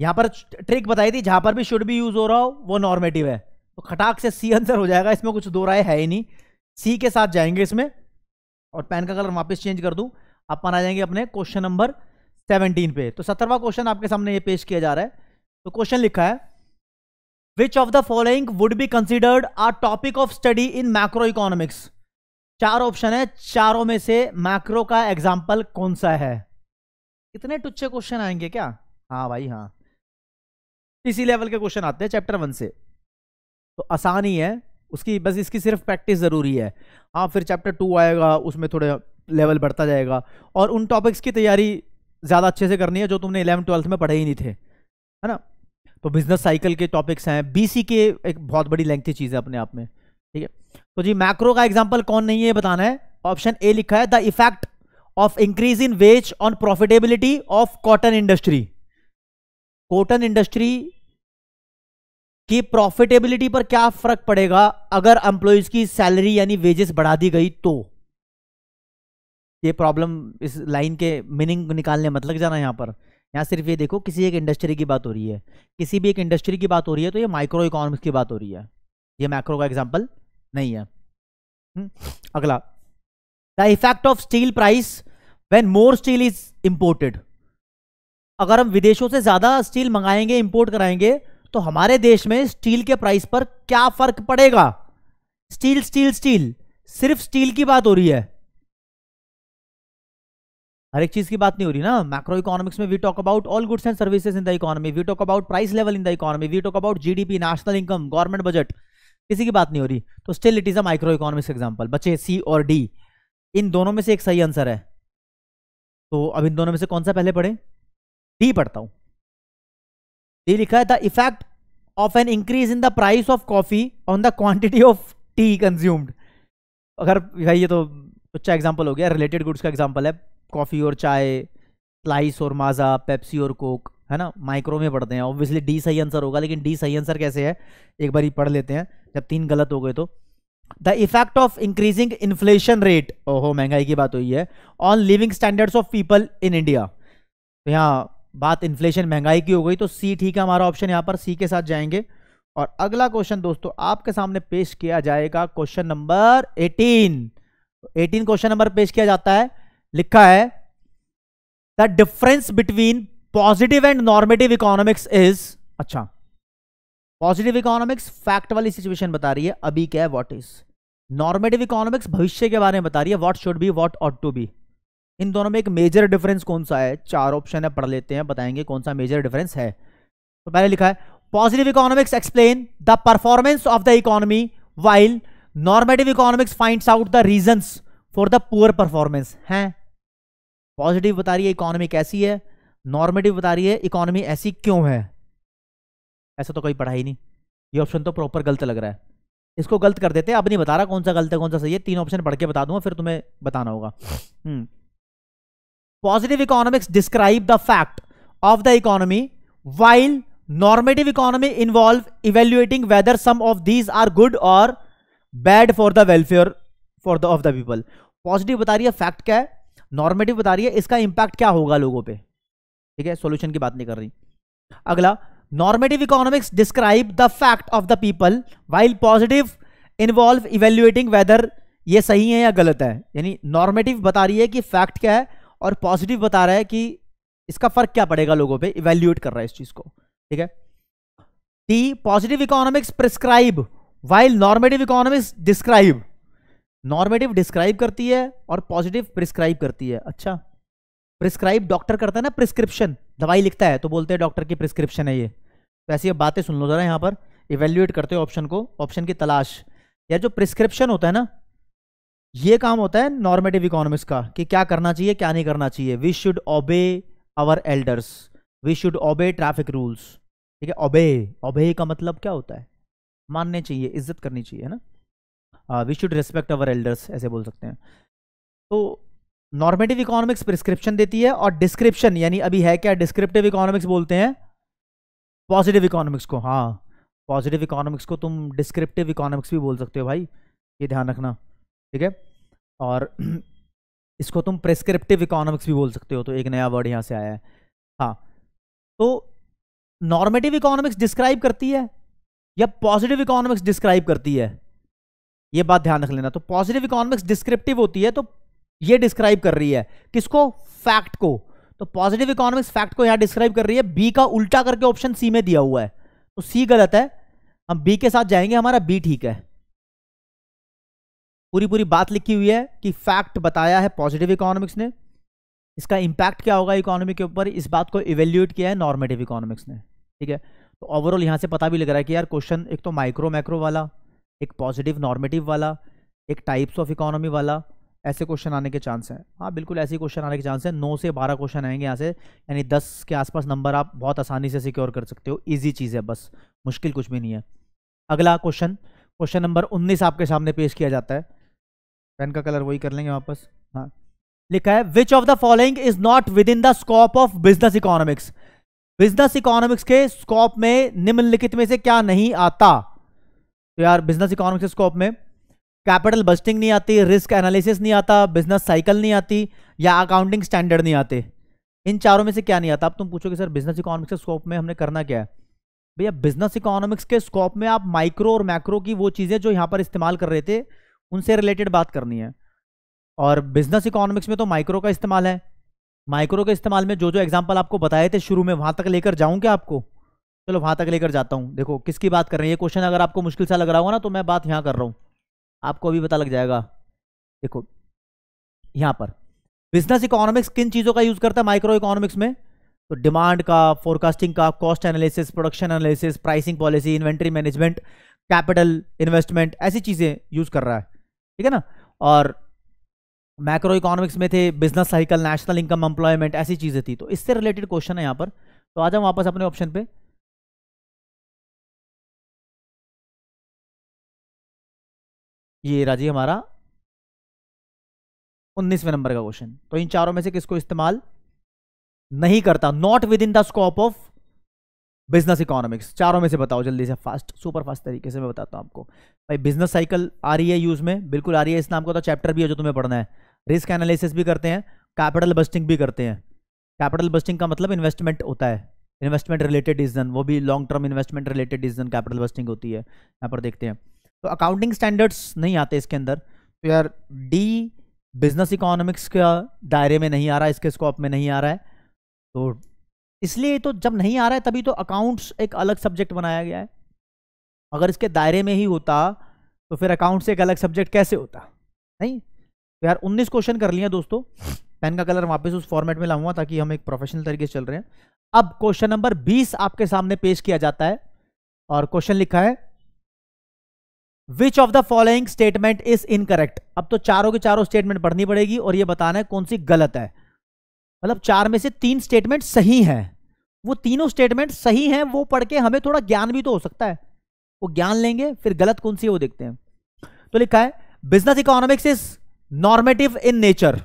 यहाँ पर ट्रिक बताई थी जहाँ पर भी शुड भी यूज़ हो रहा हो वो नॉर्मेटिव है तो खटाक से सी आंसर हो जाएगा इसमें कुछ दो राय है ही नहीं सी के साथ जाएंगे इसमें और पेन का कलर वापस चेंज कर दूं अपन आ जाएंगे अपने क्वेश्चन नंबर सेवनटीन पे तो सत्तरवा क्वेश्चन आपके सामने ये पेश किया जा रहा है तो क्वेश्चन लिखा है which of the following would be considered a topic of study in macro economics चार ऑप्शन है चारों में से मैक्रो का एग्जाम्पल कौन सा है इतने टुच्छे क्वेश्चन आएंगे क्या हाँ भाई हाँ इसी लेवल के क्वेश्चन आते हैं चैप्टर वन से तो आसान ही है उसकी बस इसकी सिर्फ प्रैक्टिस ज़रूरी है हाँ फिर चैप्टर टू आएगा उसमें थोड़ा लेवल बढ़ता जाएगा और उन टॉपिक्स की तैयारी ज़्यादा अच्छे से करनी है जो तुमने इलेवन ट्वेल्थ में पढ़े ही नहीं थे है ना तो बिजनेस साइकिल के टॉपिक्स हैं बीसी के एक बहुत बड़ी लेंथी चीज़ है अपने आप में ठीक है तो जी मैक्रो का एग्जाम्पल कौन नहीं है बताना है ऑप्शन ए लिखा है the effect of increase in wage on profitability of cotton industry cotton industry कि प्रॉफिटेबिलिटी पर क्या फर्क पड़ेगा अगर एम्प्लॉयज की सैलरी यानी वेजेस बढ़ा दी गई तो ये प्रॉब्लम इस लाइन के मीनिंग निकालने मत मतलब लग जाना यहाँ पर यहाँ सिर्फ ये देखो किसी एक इंडस्ट्री की बात हो रही है किसी भी एक इंडस्ट्री की बात हो रही है तो ये माइक्रो इकोनॉमिक्स की बात हो रही है ये मैक्रो का एग्जाम्पल नहीं है हम्म, अगला the effect of steel price when more steel is imported अगर हम विदेशों से ज़्यादा स्टील मंगाएंगे इम्पोर्ट कराएंगे तो हमारे देश में स्टील के प्राइस पर क्या फर्क पड़ेगा स्टील स्टील स्टील सिर्फ स्टील की बात हो रही है हर एक चीज की बात नहीं हो रही ना मैक्रो इकोनॉमिक्स में we talk about all goods and services in the economy we talk about price level in the economy we talk about GDP national income government budget किसी की बात नहीं हो रही तो still it is a micro economics example बच्चे C और D इन दोनों में से एक सही आंसर है तो अब इन दोनों में से कौन सा पहले पढ़े डी पढ़ता हूं ये लिखा है the effect of an increase in the price of coffee on the quantity of tea consumed अगर भाई ये तो अच्छा एग्जाम्पल हो गया रिलेटेड गुड्स का एग्जाम्पल है कॉफ़ी और चाय स्लाइस और माजा पेप्सी और कोक है ना माइक्रो में पढ़ते हैं ऑब्वियसली डी सही आंसर होगा लेकिन डी सही आंसर कैसे है एक बार ही पढ़ लेते हैं जब तीन गलत हो गए तो the effect of increasing inflation rate ओहो महंगाई की बात हुई है on living standards of people in India यहाँ बात इन्फ्लेशन महंगाई की हो गई तो सी ठीक है हमारा ऑप्शन यहाँ पर सी के साथ जाएंगे और अगला क्वेश्चन दोस्तों आपके सामने पेश किया जाएगा क्वेश्चन नंबर 18 18 क्वेश्चन नंबर पेश किया जाता है लिखा है the difference between positive and normative economics is अच्छा पॉजिटिव इकोनॉमिक्स फैक्ट वाली सिचुएशन बता रही है अभी क्या है वॉट इज नॉर्मेटिव इकोनॉमिक्स भविष्य के बारे में बता रही है what should be what ought to be इन दोनों में एक मेजर डिफरेंस कौन सा है चार ऑप्शन है पढ़ लेते हैं बताएंगे कौन सा मेजर डिफरेंस है तो पहले लिखा है positive economics explain the performance of the economy while normative economics finds out the reason for the poor performance हैं पॉजिटिव बता रही है इकोनॉमी कैसी है नॉर्मेटिव बता रही है इकोनॉमी ऐसी क्यों है ऐसा तो कोई पढ़ा ही नहीं ये ऑप्शन तो प्रॉपर गलत लग रहा है इसको गलत कर देते हैं अब नहीं बता रहा कौन सा गलत है कौन सा सही है तीन ऑप्शन पढ़ के बता दूंगा फिर तुम्हें बताना होगा हम्म। Positive economics describe the fact of the economy while normative economy involve evaluating whether some of these are good or bad for the welfare for the of the people positive बता रही है फैक्ट क्या है normative बता रही है इसका impact क्या होगा लोगों पे ठीक है सॉल्यूशन की बात नहीं कर रही अगला normative economics describe the fact of the people while positive involve evaluating whether ये सही है या गलत है यानी नॉर्मेटिव बता रही है कि फैक्ट क्या है और पॉजिटिव बता रहा है कि इसका फर्क क्या पड़ेगा लोगों पे इवेल्यूएट कर रहा है इस चीज को ठीक है T positive economics prescribe while normative economics describe normative describe करती है और पॉजिटिव प्रिस्क्राइब करती है अच्छा प्रिस्क्राइब डॉक्टर करता है ना प्रिस्क्रिप्शन दवाई लिखता है तो बोलते हैं डॉक्टर की प्रिस्क्रिप्शन है ये तो ऐसी बातें सुन लो जरा यहाँ पर इवेल्युएट करते हो ऑप्शन को ऑप्शन की तलाश या जो प्रिस्क्रिप्शन होता है ना ये काम होता है नॉर्मेटिव इकोनॉमिक्स का कि क्या करना चाहिए क्या नहीं करना चाहिए we should obey our elders we should obey traffic rules ठीक है ओबे ओबे का मतलब क्या होता है मानने चाहिए इज्जत करनी चाहिए है ना we should respect our elders ऐसे बोल सकते हैं तो नॉर्मेटिव इकोनॉमिक्स प्रिस्क्रिप्शन देती है और डिस्क्रिप्शन यानी अभी है क्या डिस्क्रिप्टिव इकोनॉमिक्स बोलते हैं पॉजिटिव इकोनॉमिक्स को हाँ पॉजिटिव इकोनॉमिक्स को तुम डिस्क्रिप्टिव इकोनॉमिक्स भी बोल सकते हो भाई ये ध्यान रखना ठीक है और इसको तुम प्रेस्क्रिप्टिव इकोनॉमिक्स भी बोल सकते हो तो एक नया वर्ड यहाँ से आया है हाँ तो नॉर्मेटिव इकोनॉमिक्स डिस्क्राइब करती है या पॉजिटिव इकोनॉमिक्स डिस्क्राइब करती है ये बात ध्यान रख लेना तो पॉजिटिव इकोनॉमिक्स डिस्क्रिप्टिव होती है तो ये डिस्क्राइब कर रही है किसको फैक्ट को तो पॉजिटिव इकोनॉमिक्स फैक्ट को यहाँ डिस्क्राइब कर रही है बी का उल्टा करके ऑप्शन सी में दिया हुआ है तो सी गलत है हम बी के साथ जाएंगे हमारा बी ठीक है पूरी पूरी बात लिखी हुई है कि फैक्ट बताया है पॉजिटिव इकोनॉमिक्स ने इसका इम्पैक्ट क्या होगा इकोनॉमी के ऊपर इस बात को इवेल्यूएट किया है नॉर्मेटिव इकोनॉमिक्स ने ठीक है तो ओवरऑल यहाँ से पता भी लग रहा है कि यार क्वेश्चन एक तो माइक्रो मैक्रो वाला एक पॉजिटिव नॉर्मेटिव वाला एक टाइप्स ऑफ इकोनॉमी वाला ऐसे क्वेश्चन आने के चांस हैं हाँ बिल्कुल ऐसे क्वेश्चन आने के चांस हैं नौ से बारह क्वेश्चन आएंगे यहाँ से यानी दस के आसपास नंबर आप बहुत आसानी से सिक्योर कर सकते हो ईजी चीज़ है बस मुश्किल कुछ भी नहीं है अगला क्वेश्चन क्वेश्चन नंबर उन्नीस आपके सामने पेश किया जाता है पेन का कलर वही कर लेंगे वापस हाँ लिखा है which of the following is not within the scope of business economics business economics के स्कोप में निम्नलिखित में से क्या नहीं आता तो यार बिजनेस इकोनॉमिक्स के स्कोप में कैपिटल बस्टिंग नहीं आती रिस्क एनालिसिस नहीं आता बिजनेस साइकिल नहीं आती या अकाउंटिंग स्टैंडर्ड नहीं आते इन चारों में से क्या नहीं आता अब तुम पूछोगे सर बिजनेस इकोनॉमिक्स के स्कोप में हमने करना क्या है भैया बिजनेस इकोनॉमिक्स के स्कोप में आप माइक्रो और मैक्रो की वो चीज़ें जो यहाँ पर इस्तेमाल कर रहे थे उनसे रिलेटेड बात करनी है और बिजनेस इकोनॉमिक्स में तो माइक्रो का इस्तेमाल है माइक्रो के इस्तेमाल में जो जो एग्जाम्पल आपको बताए थे शुरू में वहाँ तक लेकर जाऊँ क्या आपको चलो वहाँ तक लेकर जाता हूँ देखो किसकी बात कर रहे हैं ये क्वेश्चन अगर आपको मुश्किल सा लग रहा होगा ना तो मैं बात यहाँ कर रहा हूँ आपको अभी पता लग जाएगा देखो यहाँ पर बिजनेस इकोनॉमिक्स किन चीज़ों का यूज़ करता है माइक्रो इकोनॉमिक्स में तो डिमांड का फोरकास्टिंग का cost analysis production analysis pricing policy inventory management capital investment ऐसी चीज़ें यूज़ कर रहा है ठीक है ना और मैक्रो इकोनॉमिक्स में थे business cycle national income employment ऐसी चीज़ें थी तो इससे रिलेटेड क्वेश्चन है यहां पर तो आ जाओ वापस अपने ऑप्शन पे ये राजी हमारा उन्नीसवें नंबर का क्वेश्चन तो इन चारों में से किसको इस्तेमाल नहीं करता not within the scope of business economics चारों में से बताओ जल्दी से फास्ट सुपर फास्ट तरीके से मैं बताता हूँ आपको भाई बिजनेस साइकिल आ रही है यूज़ में बिल्कुल आ रही है इस नाम का तो चैप्टर भी है जो तुम्हें पढ़ना है रिस्क एनालिसिस भी करते हैं कैपिटल बस्टिंग भी करते हैं कैपिटल बस्टिंग का मतलब इन्वेस्टमेंट होता है इन्वेस्टमेंट रिलेटेड डिसीजन वो भी long term investment related decision capital budgeting होती है यहाँ पर देखते हैं तो अकाउंटिंग स्टैंडर्ड्स नहीं आते इसके अंदर तो यार डी बिजनेस इकोनॉमिक्स का दायरे में नहीं आ रहा है इसके स्कोप में नहीं आ रहा है तो इसलिए तो जब नहीं आ रहा है तभी तो अकाउंट्स एक अलग सब्जेक्ट बनाया गया है अगर इसके दायरे में ही होता तो फिर अकाउंट्स एक अलग सब्जेक्ट कैसे होता नहीं तो यार उन्नीस क्वेश्चन कर लिए दोस्तों पेन का कलर वापस उस फॉर्मेट में लाऊंगा ताकि हम एक प्रोफेशनल तरीके से चल रहे हैं अब क्वेश्चन नंबर बीस आपके सामने पेश किया जाता है और क्वेश्चन लिखा है which of the following statement is incorrect अब तो चारों के चारों स्टेटमेंट पढ़नी पड़ेगी और ये बताना है कौन सी गलत है मतलब चार में से तीन स्टेटमेंट सही हैं वो तीनों स्टेटमेंट सही हैं वो पढ़ के हमें थोड़ा ज्ञान भी तो हो सकता है वो ज्ञान लेंगे फिर गलत कौन सी वो देखते हैं तो लिखा है business economics is normative in nature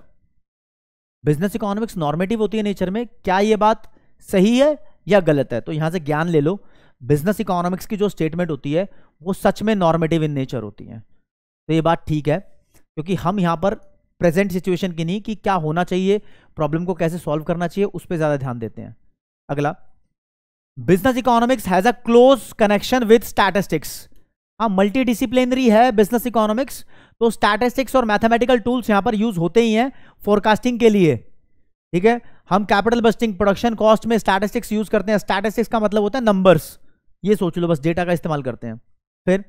business economics normative होती है नेचर में क्या ये बात सही है या गलत है तो यहां से ज्ञान ले लो बिजनेस इकोनॉमिक्स की जो स्टेटमेंट होती है वो सच में नॉर्मेटिव इन नेचर होती है तो ये बात ठीक है क्योंकि हम यहां पर प्रेजेंट सिचुएशन की नहीं कि क्या होना चाहिए प्रॉब्लम को कैसे सॉल्व करना चाहिए उस पर ज़्यादा ध्यान देते हैं अगला business economics has a close connection with statistics हाँ मल्टीडिसिप्लिनरी है बिजनेस इकोनॉमिक्स तो स्टैटिस्टिक्स और मैथमेटिकल टूल्स यहां पर यूज़ होते ही हैं फोरकास्टिंग के लिए ठीक है हम कैपिटल बस्टिंग प्रोडक्शन कॉस्ट में स्टैटिस्टिक्स यूज़ करते हैं स्टैटिस्टिक्स का मतलब होता है नंबर्स ये सोच लो बस डेटा का इस्तेमाल करते हैं फिर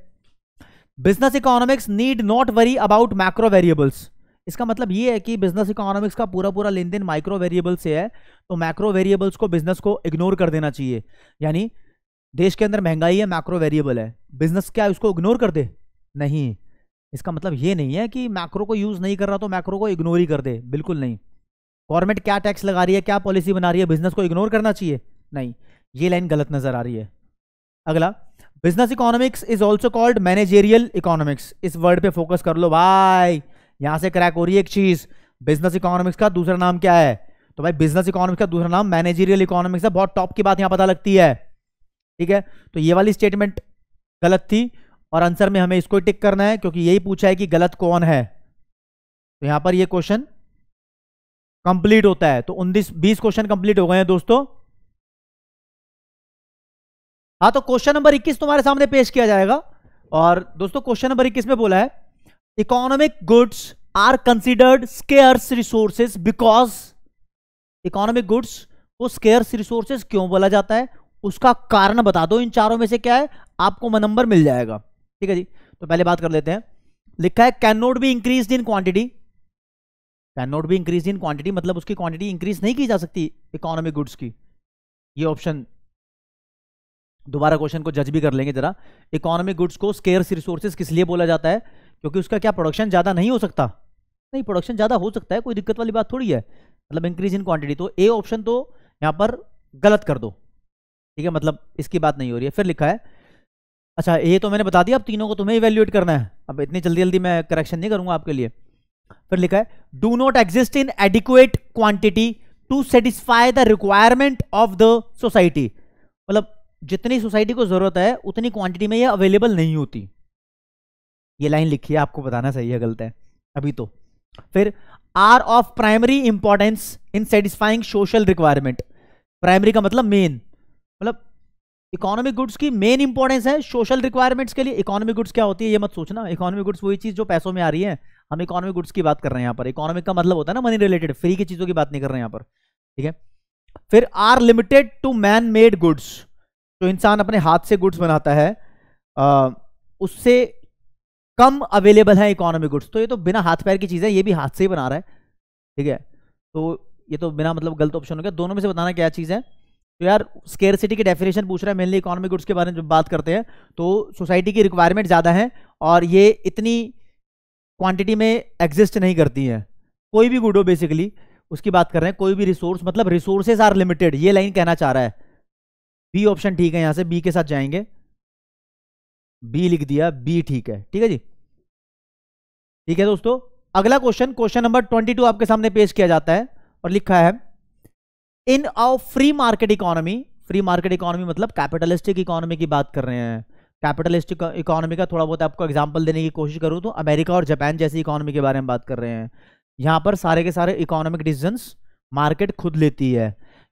business economics need not worry about macro variables इसका मतलब ये है कि बिजनेस इकोनॉमिक्स का पूरा पूरा लेन देन माइक्रो वेरिएबल से है तो मैक्रो वेरिएबल्स को बिजनेस को इग्नोर कर देना चाहिए यानी देश के अंदर महंगाई है मैक्रो वेरिएबल है बिजनेस क्या उसको इग्नोर कर दे नहीं इसका मतलब ये नहीं है कि मैक्रो को यूज़ नहीं कर रहा तो मैक्रो को इग्नोर ही कर दे बिल्कुल नहीं गवर्नमेंट क्या टैक्स लगा रही है क्या पॉलिसी बना रही है बिजनेस को इग्नोर करना चाहिए नहीं ये लाइन गलत नज़र आ रही है अगला business economics is also called managerial economics इस वर्ड पे फोकस कर लो भाई यहां से क्रैक हो रही है एक चीज बिजनेस इकोनॉमिक्स का दूसरा नाम क्या है तो भाई बिजनेस इकोनॉमिक्स का दूसरा नाम मैनेजरियल इकोनॉमिक्स है बहुत टॉप की बात यहां पता लगती है ठीक है तो ये वाली स्टेटमेंट गलत थी और आंसर में हमें इसको टिक करना है क्योंकि यही पूछा है कि गलत कौन है तो यहां पर यह क्वेश्चन कंप्लीट होता है तो उन्नीस बीस क्वेश्चन कंप्लीट हो गए हैं दोस्तों हाँ तो क्वेश्चन नंबर 21 तुम्हारे सामने पेश किया जाएगा और दोस्तों क्वेश्चन नंबर 21 में बोला है economic goods are considered scarce resources because economic goods को स्केयर्स resources क्यों बोला जाता है उसका कारण बता दो इन चारों में से क्या है आपको नंबर मिल जाएगा ठीक है जी तो पहले बात कर लेते हैं लिखा है can not be increase in quantity can not be increase in quantity मतलब उसकी क्वांटिटी इंक्रीज नहीं की जा सकती इकोनॉमिक गुड्स की ये ऑप्शन दोबारा क्वेश्चन को जज भी कर लेंगे जरा इकोनॉमिक गुड्स को स्केयर्स रिसोर्सेज किस लिए बोला जाता है क्योंकि उसका क्या प्रोडक्शन ज़्यादा नहीं हो सकता नहीं प्रोडक्शन ज़्यादा हो सकता है कोई दिक्कत वाली बात थोड़ी है मतलब इंक्रीज इन क्वांटिटी तो ए ऑप्शन तो यहाँ पर गलत कर दो ठीक है मतलब इसकी बात नहीं हो रही है फिर लिखा है अच्छा ये तो मैंने बता दिया अब तीनों को तुम्हें इवेल्यूएट करना है अब इतनी जल्दी जल्दी मैं करेक्शन नहीं करूंगा आपके लिए फिर लिखा है do not exist in adequate quantity to satisfy the requirement of the society मतलब जितनी सोसाइटी को जरूरत है उतनी क्वांटिटी में ये अवेलेबल नहीं होती ये लाइन लिखी है आपको बताना सही है गलत है अभी तो फिर are of primary importance in satisfying social requirement primary का मतलब मेन मतलब इकोनॉमिक गुड्स की मेन इंपॉर्टेंस है सोशल रिक्वायरमेंट्स के लिए इकोनॉमिक गुड्स क्या होती है ये मत सोचना इकोनॉमिक गुड्स वही चीज जो पैसों में आ रही है हम इकोनॉमिक गुड्स की बात कर रहे हैं यहाँ पर इकोनॉमिक का मतलब होता है ना मनी रिलेटेड फ्री की चीजों की बात नहीं कर रहे हैं यहाँ पर ठीक है फिर are limited to man made goods जो इंसान अपने हाथ से गुड्स बनाता है आ, उससे कम अवेलेबल है इकोनॉमिक गुड्स तो ये तो बिना हाथ पैर की चीज़ है ये भी हाथ से ही बना रहा है ठीक है तो ये तो बिना मतलब गलत ऑप्शन हो गया दोनों में से बताना क्या चीज़ है तो यार सिटी की डेफिनेशन पूछ रहा है मेनली इकोनॉमिक गुड्स के बारे में जब बात करते हैं तो सोसाइटी की रिक्वायरमेंट ज़्यादा है और ये इतनी क्वांटिटी में एग्जिस्ट नहीं करती है कोई भी गुड हो बेसिकली उसकी बात कर रहे हैं कोई भी रिसोर्स मतलब रिसोर्सेज आर लिमिटेड ये लाइन कहना चाह रहा है बी ऑप्शन ठीक है यहाँ से बी के साथ जाएंगे बी लिख दिया बी ठीक है ठीक है जी ठीक है दोस्तों अगला question question number twenty two आपके सामने पेश किया जाता है और लिखा है in a free market economy free market economy मतलब कैपिटलिस्टिक इकोनॉमी की बात कर रहे हैं कैपिटलिस्टिक इकोनॉमी का थोड़ा बहुत आपको एग्जाम्पल देने की कोशिश करूँ तो अमेरिका और जापान जैसी इकोनॉमी के बारे में बात कर रहे हैं यहाँ पर सारे के सारे इकोनॉमिक डिसीजंस मार्केट खुद लेती है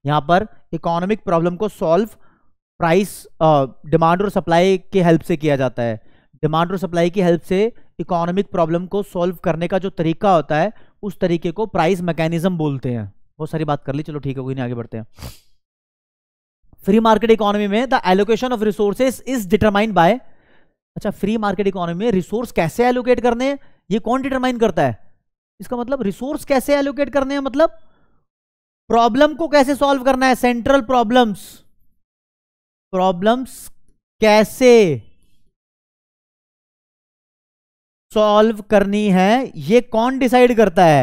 यहाँ पर इकोनॉमिक प्रॉब्लम को सॉल्व प्राइस डिमांड और सप्लाई के हेल्प से किया जाता है डिमांड और सप्लाई की हेल्प से इकोनॉमिक प्रॉब्लम को सॉल्व करने का जो तरीका होता है उस तरीके को प्राइस मैकेनिज्म बोलते हैं बहुत सारी बात कर ली चलो ठीक है कोई नहीं आगे बढ़ते हैं फ्री मार्केट इकोनॉमी में the allocation of resources is determined by अच्छा फ्री मार्केट इकोनॉमी में रिसोर्स कैसे एलोकेट करने हैं ये कौन डिटरमाइन करता है इसका मतलब रिसोर्स कैसे एलोकेट करने हैं मतलब प्रॉब्लम को कैसे सॉल्व करना है सेंट्रल प्रॉब्लम्स प्रॉब्लम्स कैसे सॉल्व करनी है ये कौन डिसाइड करता है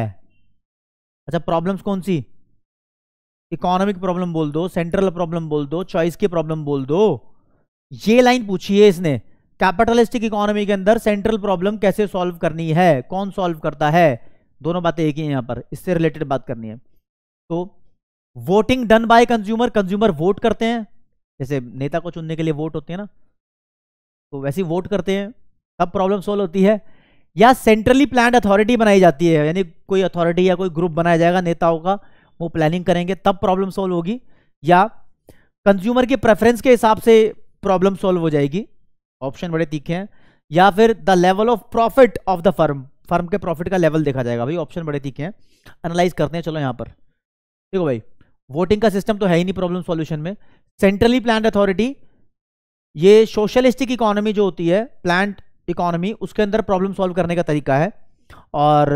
अच्छा प्रॉब्लम्स कौन सी इकोनॉमिक प्रॉब्लम बोल दो सेंट्रल प्रॉब्लम बोल दो चॉइस की प्रॉब्लम बोल दो ये लाइन पूछी है इसने कैपिटलिस्टिक इकोनॉमी के अंदर सेंट्रल प्रॉब्लम कैसे सॉल्व करनी है कौन सॉल्व करता है दोनों बातें एक ही है यहां पर इससे रिलेटेड बात करनी है तो voting done by consumer consumer vote करते हैं जैसे नेता को चुनने के लिए वोट होते हैं ना तो वैसे ही वोट करते हैं तब प्रॉब्लम सॉल्व होती है या सेंट्रली प्लान अथॉरिटी बनाई जाती है यानी कोई अथॉरिटी या कोई ग्रुप बनाया जाएगा नेताओं का वो प्लानिंग करेंगे तब प्रॉब्लम सॉल्व होगी या कंज्यूमर के प्रेफरेंस के हिसाब से प्रॉब्लम सॉल्व हो जाएगी ऑप्शन बड़े तीखे हैं या फिर the level of profit of the firm firm के प्रॉफिट का लेवल देखा जाएगा भाई ऑप्शन बड़े तीखे हैं एनालाइज करते हैं चलो यहाँ पर ठीक है भाई वोटिंग का सिस्टम तो है ही नहीं प्रॉब्लम सॉल्यूशन में सेंट्रली प्लान अथॉरिटी ये सोशलिस्टिक इकोनॉमी जो होती है प्लांट इकोनॉमी उसके अंदर प्रॉब्लम सॉल्व करने का तरीका है और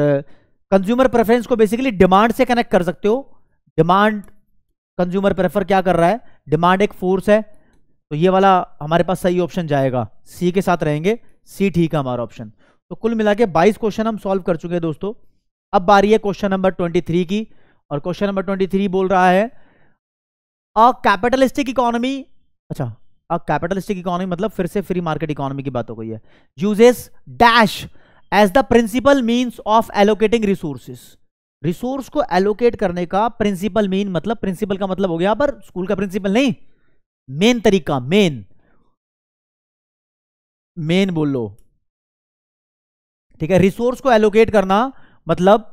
कंज्यूमर प्रेफरेंस को बेसिकली डिमांड से कनेक्ट कर सकते हो डिमांड कंज्यूमर प्रेफर क्या कर रहा है डिमांड एक फोर्स है तो ये वाला हमारे पास सही ऑप्शन जाएगा सी के साथ रहेंगे सी ठीक है हमारा ऑप्शन तो कुल मिला के बाईस क्वेश्चन हम सॉल्व कर चुके हैं दोस्तों अब बारी है क्वेश्चन नंबर ट्वेंटी थ्री की और क्वेश्चन नंबर ट्वेंटी थ्री बोल रहा है अ कैपिटलिस्टिक इकोनॉमी अच्छा अ कैपिटलिस्टिक इकोनॉमी मतलब फिर से फ्री मार्केट इकोनॉमी की बात हो गई है uses dash as the principal means of allocating resources resource को एलोकेट करने का प्रिंसिपल मीन मतलब प्रिंसिपल का मतलब हो गया पर स्कूल का प्रिंसिपल नहीं मेन तरीका मेन मेन बोल लो ठीक है रिसोर्स को एलोकेट करना मतलब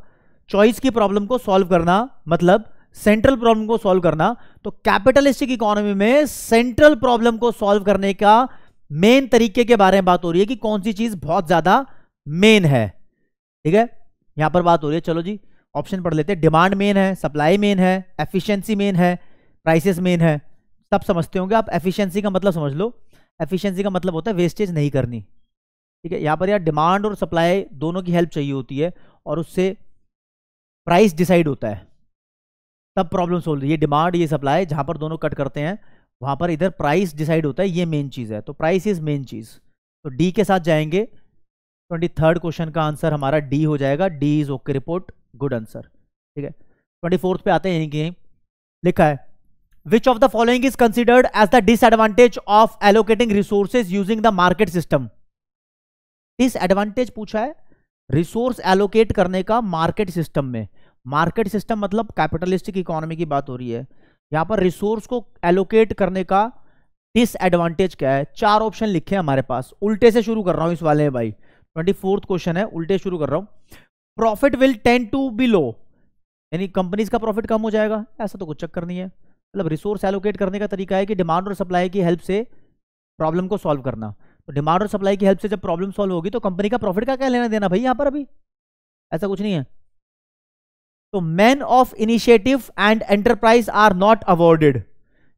चॉइस की प्रॉब्लम को सॉल्व करना मतलब सेंट्रल प्रॉब्लम को सॉल्व करना तो कैपिटलिस्टिक इकोनॉमी में सेंट्रल प्रॉब्लम को सॉल्व करने का मेन तरीके के बारे में बात हो रही है कि कौन सी चीज बहुत ज्यादा मेन है ठीक है यहां पर बात हो रही है चलो जी ऑप्शन पढ़ लेते हैं डिमांड मेन है सप्लाई मेन है एफिशिएंसी मेन है प्राइसेस मेन है सब समझते होंगे आप एफिशिएंसी का मतलब समझ लो एफिशिएंसी का मतलब होता है वेस्टेज नहीं करनी ठीक है यहां पर यार डिमांड और सप्लाई दोनों की हेल्प चाहिए होती है और उससे प्राइस डिसाइड होता है तब प्रॉब्लम सोल्व ये डिमांड ये सप्लाई जहां पर दोनों कट करते हैं वहां पर इधर प्राइस डिसाइड होता है ये मेन चीज़ है तो प्राइस इज़ मेन चीज़ तो डी के साथ जाएंगे ट्वेंटी थर्ड क्वेश्चन का आंसर हमारा डी हो जाएगा D is okay report good answer ठीक है ट्वेंटी फोर्थ पे आते हैं यही लिखा है which of the following is considered as the disadvantage of allocating resources using the market system disadvantage पूछा है रिसोर्स एलोकेट करने का मार्केट सिस्टम में मार्केट सिस्टम मतलब कैपिटलिस्टिक इकोनॉमी की बात हो रही है यहाँ पर रिसोर्स को एलोकेट करने का डिसएडवांटेज क्या है चार ऑप्शन लिखे हैं हमारे पास उल्टे से शुरू कर रहा हूँ इस वाले में भाई ट्वेंटी फोर्थ क्वेश्चन है उल्टे शुरू कर रहा हूँ profit will tend to be low यानी कंपनीज का प्रॉफिट कम हो जाएगा ऐसा तो कुछ चक्कर नहीं है मतलब रिसोर्स एलोकेट करने का तरीका है कि डिमांड और सप्लाई की हेल्प से प्रॉब्लम को सॉल्व करना तो डिमांड और सप्लाई की हेल्प से जब प्रॉब्लम सॉल्व होगी तो कंपनी का प्रॉफिट का क्या लेना देना भाई यहाँ पर अभी ऐसा कुछ नहीं है तो man of initiative and enterprise are not awarded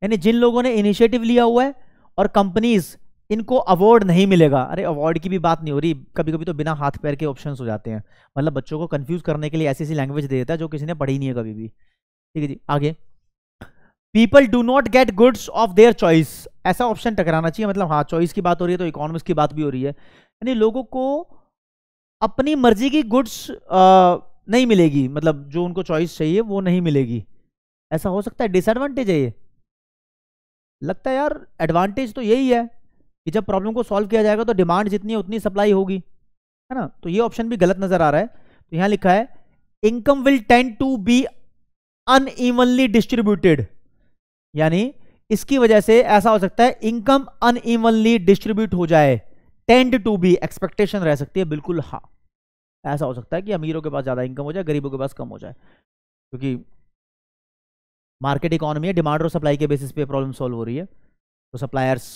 यानी जिन लोगों ने इनिशिएटिव लिया हुआ है और कंपनीज इनको अवार्ड नहीं मिलेगा अरे अवार्ड की भी बात नहीं हो रही कभी कभी तो बिना हाथ पैर के ऑप्शंस हो जाते हैं मतलब बच्चों को कंफ्यूज करने के लिए ऐसी ऐसी लैंग्वेज दे देता है जो किसी ने पढ़ी नहीं है कभी भी ठीक है जी आगे people do not get goods of their choice ऐसा ऑप्शन टकराना चाहिए मतलब हाँ चॉइस की बात हो रही है तो इकोनॉमिक्स की बात भी हो रही है यानी लोगों को अपनी मर्जी की गुड्स नहीं मिलेगी मतलब जो उनको चॉइस चाहिए वो नहीं मिलेगी ऐसा हो सकता है डिसएडवांटेज है ये लगता है यार एडवांटेज तो यही है कि जब प्रॉब्लम को सॉल्व किया जाएगा तो डिमांड जितनी है उतनी सप्लाई होगी है ना तो ये ऑप्शन भी गलत नजर आ रहा है तो यहां लिखा है income will tend to be unevenly distributed यानी इसकी वजह से ऐसा हो सकता है इनकम अन ईवनली डिस्ट्रीब्यूट हो जाए टेंड टू बी एक्सपेक्टेशन रह सकती है बिल्कुल हाँ ऐसा हो सकता है कि अमीरों के पास ज़्यादा इनकम हो जाए गरीबों के पास कम हो जाए क्योंकि मार्केट इकोनॉमी है डिमांड और सप्लाई के बेसिस पे प्रॉब्लम सॉल्व हो रही है तो सप्लायर्स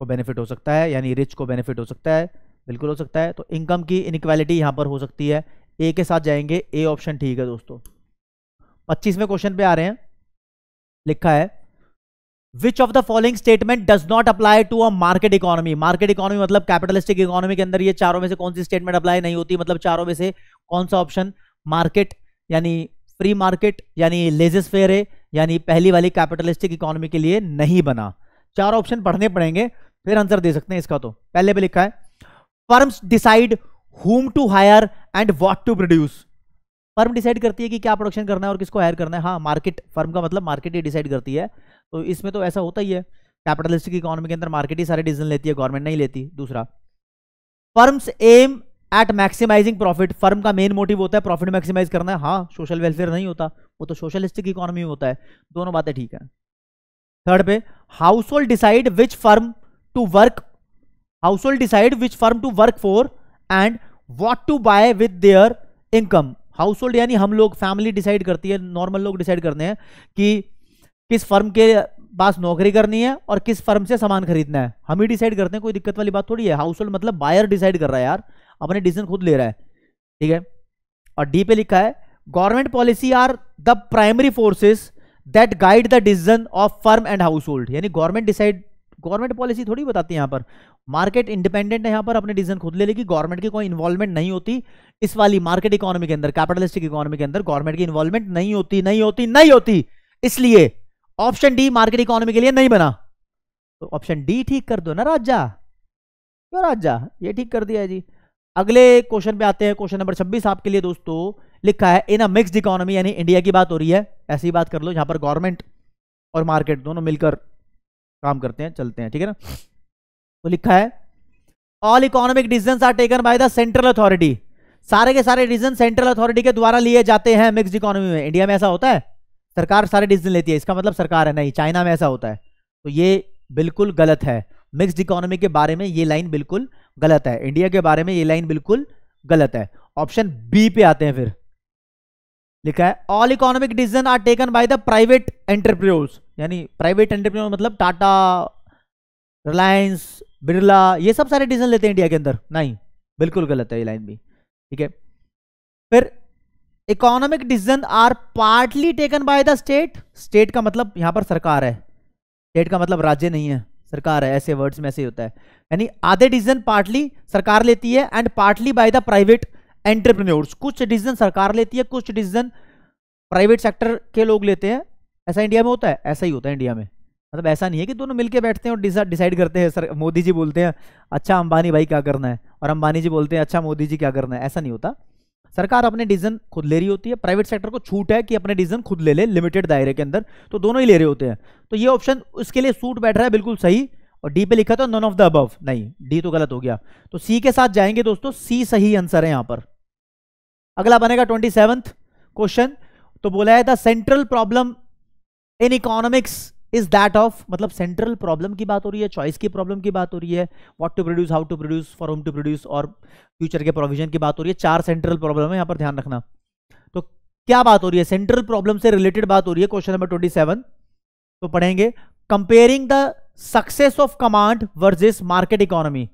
को बेनिफिट हो सकता है यानी रिच को बेनिफिट हो सकता है बिल्कुल हो सकता है तो इनकम की इनक्वालिटी यहाँ पर हो सकती है ए के साथ जाएंगे ए ऑप्शन ठीक है दोस्तों पच्चीसवें क्वेश्चन पे आ रहे हैं लिखा है which of the following statement does not apply to a market economy market economy मतलब कैपिटलिस्टिक इकोनॉमी के अंदर ये चारों में से कौन सी स्टेटमेंट अप्लाई नहीं होती मतलब चारों में से कौन सा ऑप्शन मार्केट यानी फ्री मार्केट यानी लेजेस फेयर है यानी पहली वाली कैपिटलिस्टिक इकोनॉमी के लिए नहीं बना चार ऑप्शन पढ़ने पड़ेंगे फिर आंसर दे सकते हैं इसका तो पहले पे लिखा है firms decide whom to hire and what to produce firm decide करती है कि क्या प्रोडक्शन करना है और किसको हायर करना है हाँ मार्केट फर्म का मतलब मार्केट ही डिसाइड करती है तो इसमें तो ऐसा होता ही है कैपिटलिस्टिक इकोनॉमी के अंदर मार्केट ही सारे डिसीजन लेती है गवर्नमेंट नहीं लेती दूसरा firms aim at maximising profit firm का मेन मोटिव होता है प्रॉफिट मैक्सिमाइज करना है हाँ सोशल वेलफेयर नहीं होता वो तो सोशलिस्टिक इकोनॉमी होता है दोनों बातें ठीक है थर्ड पे household decide which firm to work household decide which firm to work for and what to buy with their income household यानी हम लोग फैमिली डिसाइड करती है नॉर्मल लोग डिसाइड करते हैं कि किस फर्म के पास नौकरी करनी है और किस फर्म से सामान खरीदना है हम ही डिसाइड करते हैं कोई दिक्कत वाली बात थोड़ी है हाउस होल्ड मतलब बायर डिसाइड कर रहा है यार अपने डिसीजन खुद ले रहा है ठीक है और डी पे लिखा है government policy are the primary forces that guide the decision of firm and household यानी गवर्नमेंट डिसाइड गवर्नमेंट पॉलिसी थोड़ी बताती है यहां पर मार्केट इंडिपेंडेंट है यहाँ पर अपने डिसीजन खुद ले लेगी गवर्नमेंट की कोई इन्वॉल्वमेंट नहीं होती इस वाली मार्केट इकोनॉमी के अंदर कैपिटलिस्टिक इकोनॉमी के अंदर गवर्नमेंट की इन्वॉल्वमेंट नहीं होती नहीं होती नहीं होती इसलिए ऑप्शन डी मार्केट इकोनॉमी के लिए नहीं बना तो ऑप्शन डी ठीक कर दो ना राजा क्यों राजा ये ठीक कर दिया है जी अगले क्वेश्चन पे आते हैं क्वेश्चन नंबर 26 आपके लिए दोस्तों लिखा है इन अ मिक्सड इकोनॉमी यानी इंडिया की बात हो रही है ऐसी बात कर लो जहां पर गवर्नमेंट और मार्केट दोनों मिलकर काम करते हैं चलते हैं ठीक है ना तो लिखा है all economic decision are taken by the central authority सारे के सारे डिसीजन सेंट्रल अथॉरिटी के द्वारा लिए जाते हैं मिक्सड इकोनॉमी में इंडिया में ऐसा होता है सरकार सारे डिसीजन लेती है इसका मतलब सरकार है नहीं चाइना में ऐसा होता है तो ये बिल्कुल गलत है मिक्सड इकोनॉमी के बारे में ये लाइन बिल्कुल गलत है इंडिया के बारे में ये लाइन बिल्कुल गलत है ऑप्शन बी पे आते हैं फिर लिखा है all economic decision are taken by the private entrepreneurs यानी प्राइवेट एंटरप्रेन्योर मतलब टाटा रिलायंस बिरला ये सब सारे डिसीजन लेते हैं इंडिया के अंदर नहीं बिल्कुल गलत है ये लाइन भी ठीक है फिर economic decision are partly taken by the state state का मतलब यहां पर सरकार है स्टेट का मतलब राज्य नहीं है सरकार है ऐसे वर्ड्स में ऐसे होता है यानी आधे डिसीजन पार्टली सरकार लेती है and partly by the private entrepreneurs कुछ डिसीजन सरकार लेती है कुछ डिसीजन प्राइवेट सेक्टर के लोग लेते हैं ऐसा इंडिया में होता है ऐसा ही होता है इंडिया में मतलब ऐसा नहीं है कि दोनों मिलके बैठते हैं और डिसाइड करते हैं सर मोदी जी बोलते हैं अच्छा अंबानी भाई क्या करना है और अंबानी जी बोलते हैं अच्छा मोदी जी क्या करना है ऐसा नहीं होता सरकार अपने डिसीजन खुद ले रही होती है प्राइवेट सेक्टर को छूट है कि अपने डिसीजन खुद ले ले लिमिटेड दायरे के अंदर तो दोनों ही ले रहे होते हैं तो ये ऑप्शन उसके लिए सूट बैठ रहा है बिल्कुल सही और डी पे लिखा था नॉन ऑफ द अबव नहीं डी तो गलत हो गया तो सी के साथ जाएंगे दोस्तों सी सही आंसर है यहां पर अगला बनेगा ट्वेंटी क्वेश्चन तो बोला है the central problem in economics is that of मतलब सेंट्रल प्रॉब्लम की बात हो रही है चॉइस की प्रॉब्लम की बात हो रही है what to produce how to produce for whom to produce और फ्यूचर के प्रोविजन की बात हो रही है चार सेंट्रल प्रॉब्लम है यहाँ पर ध्यान रखना तो क्या बात हो रही है सेंट्रल प्रॉब्लम से रिलेटेड बात हो रही है क्वेश्चन नंबर ट्वेंटी तो पढ़ेंगे comparing the success of command versus market economy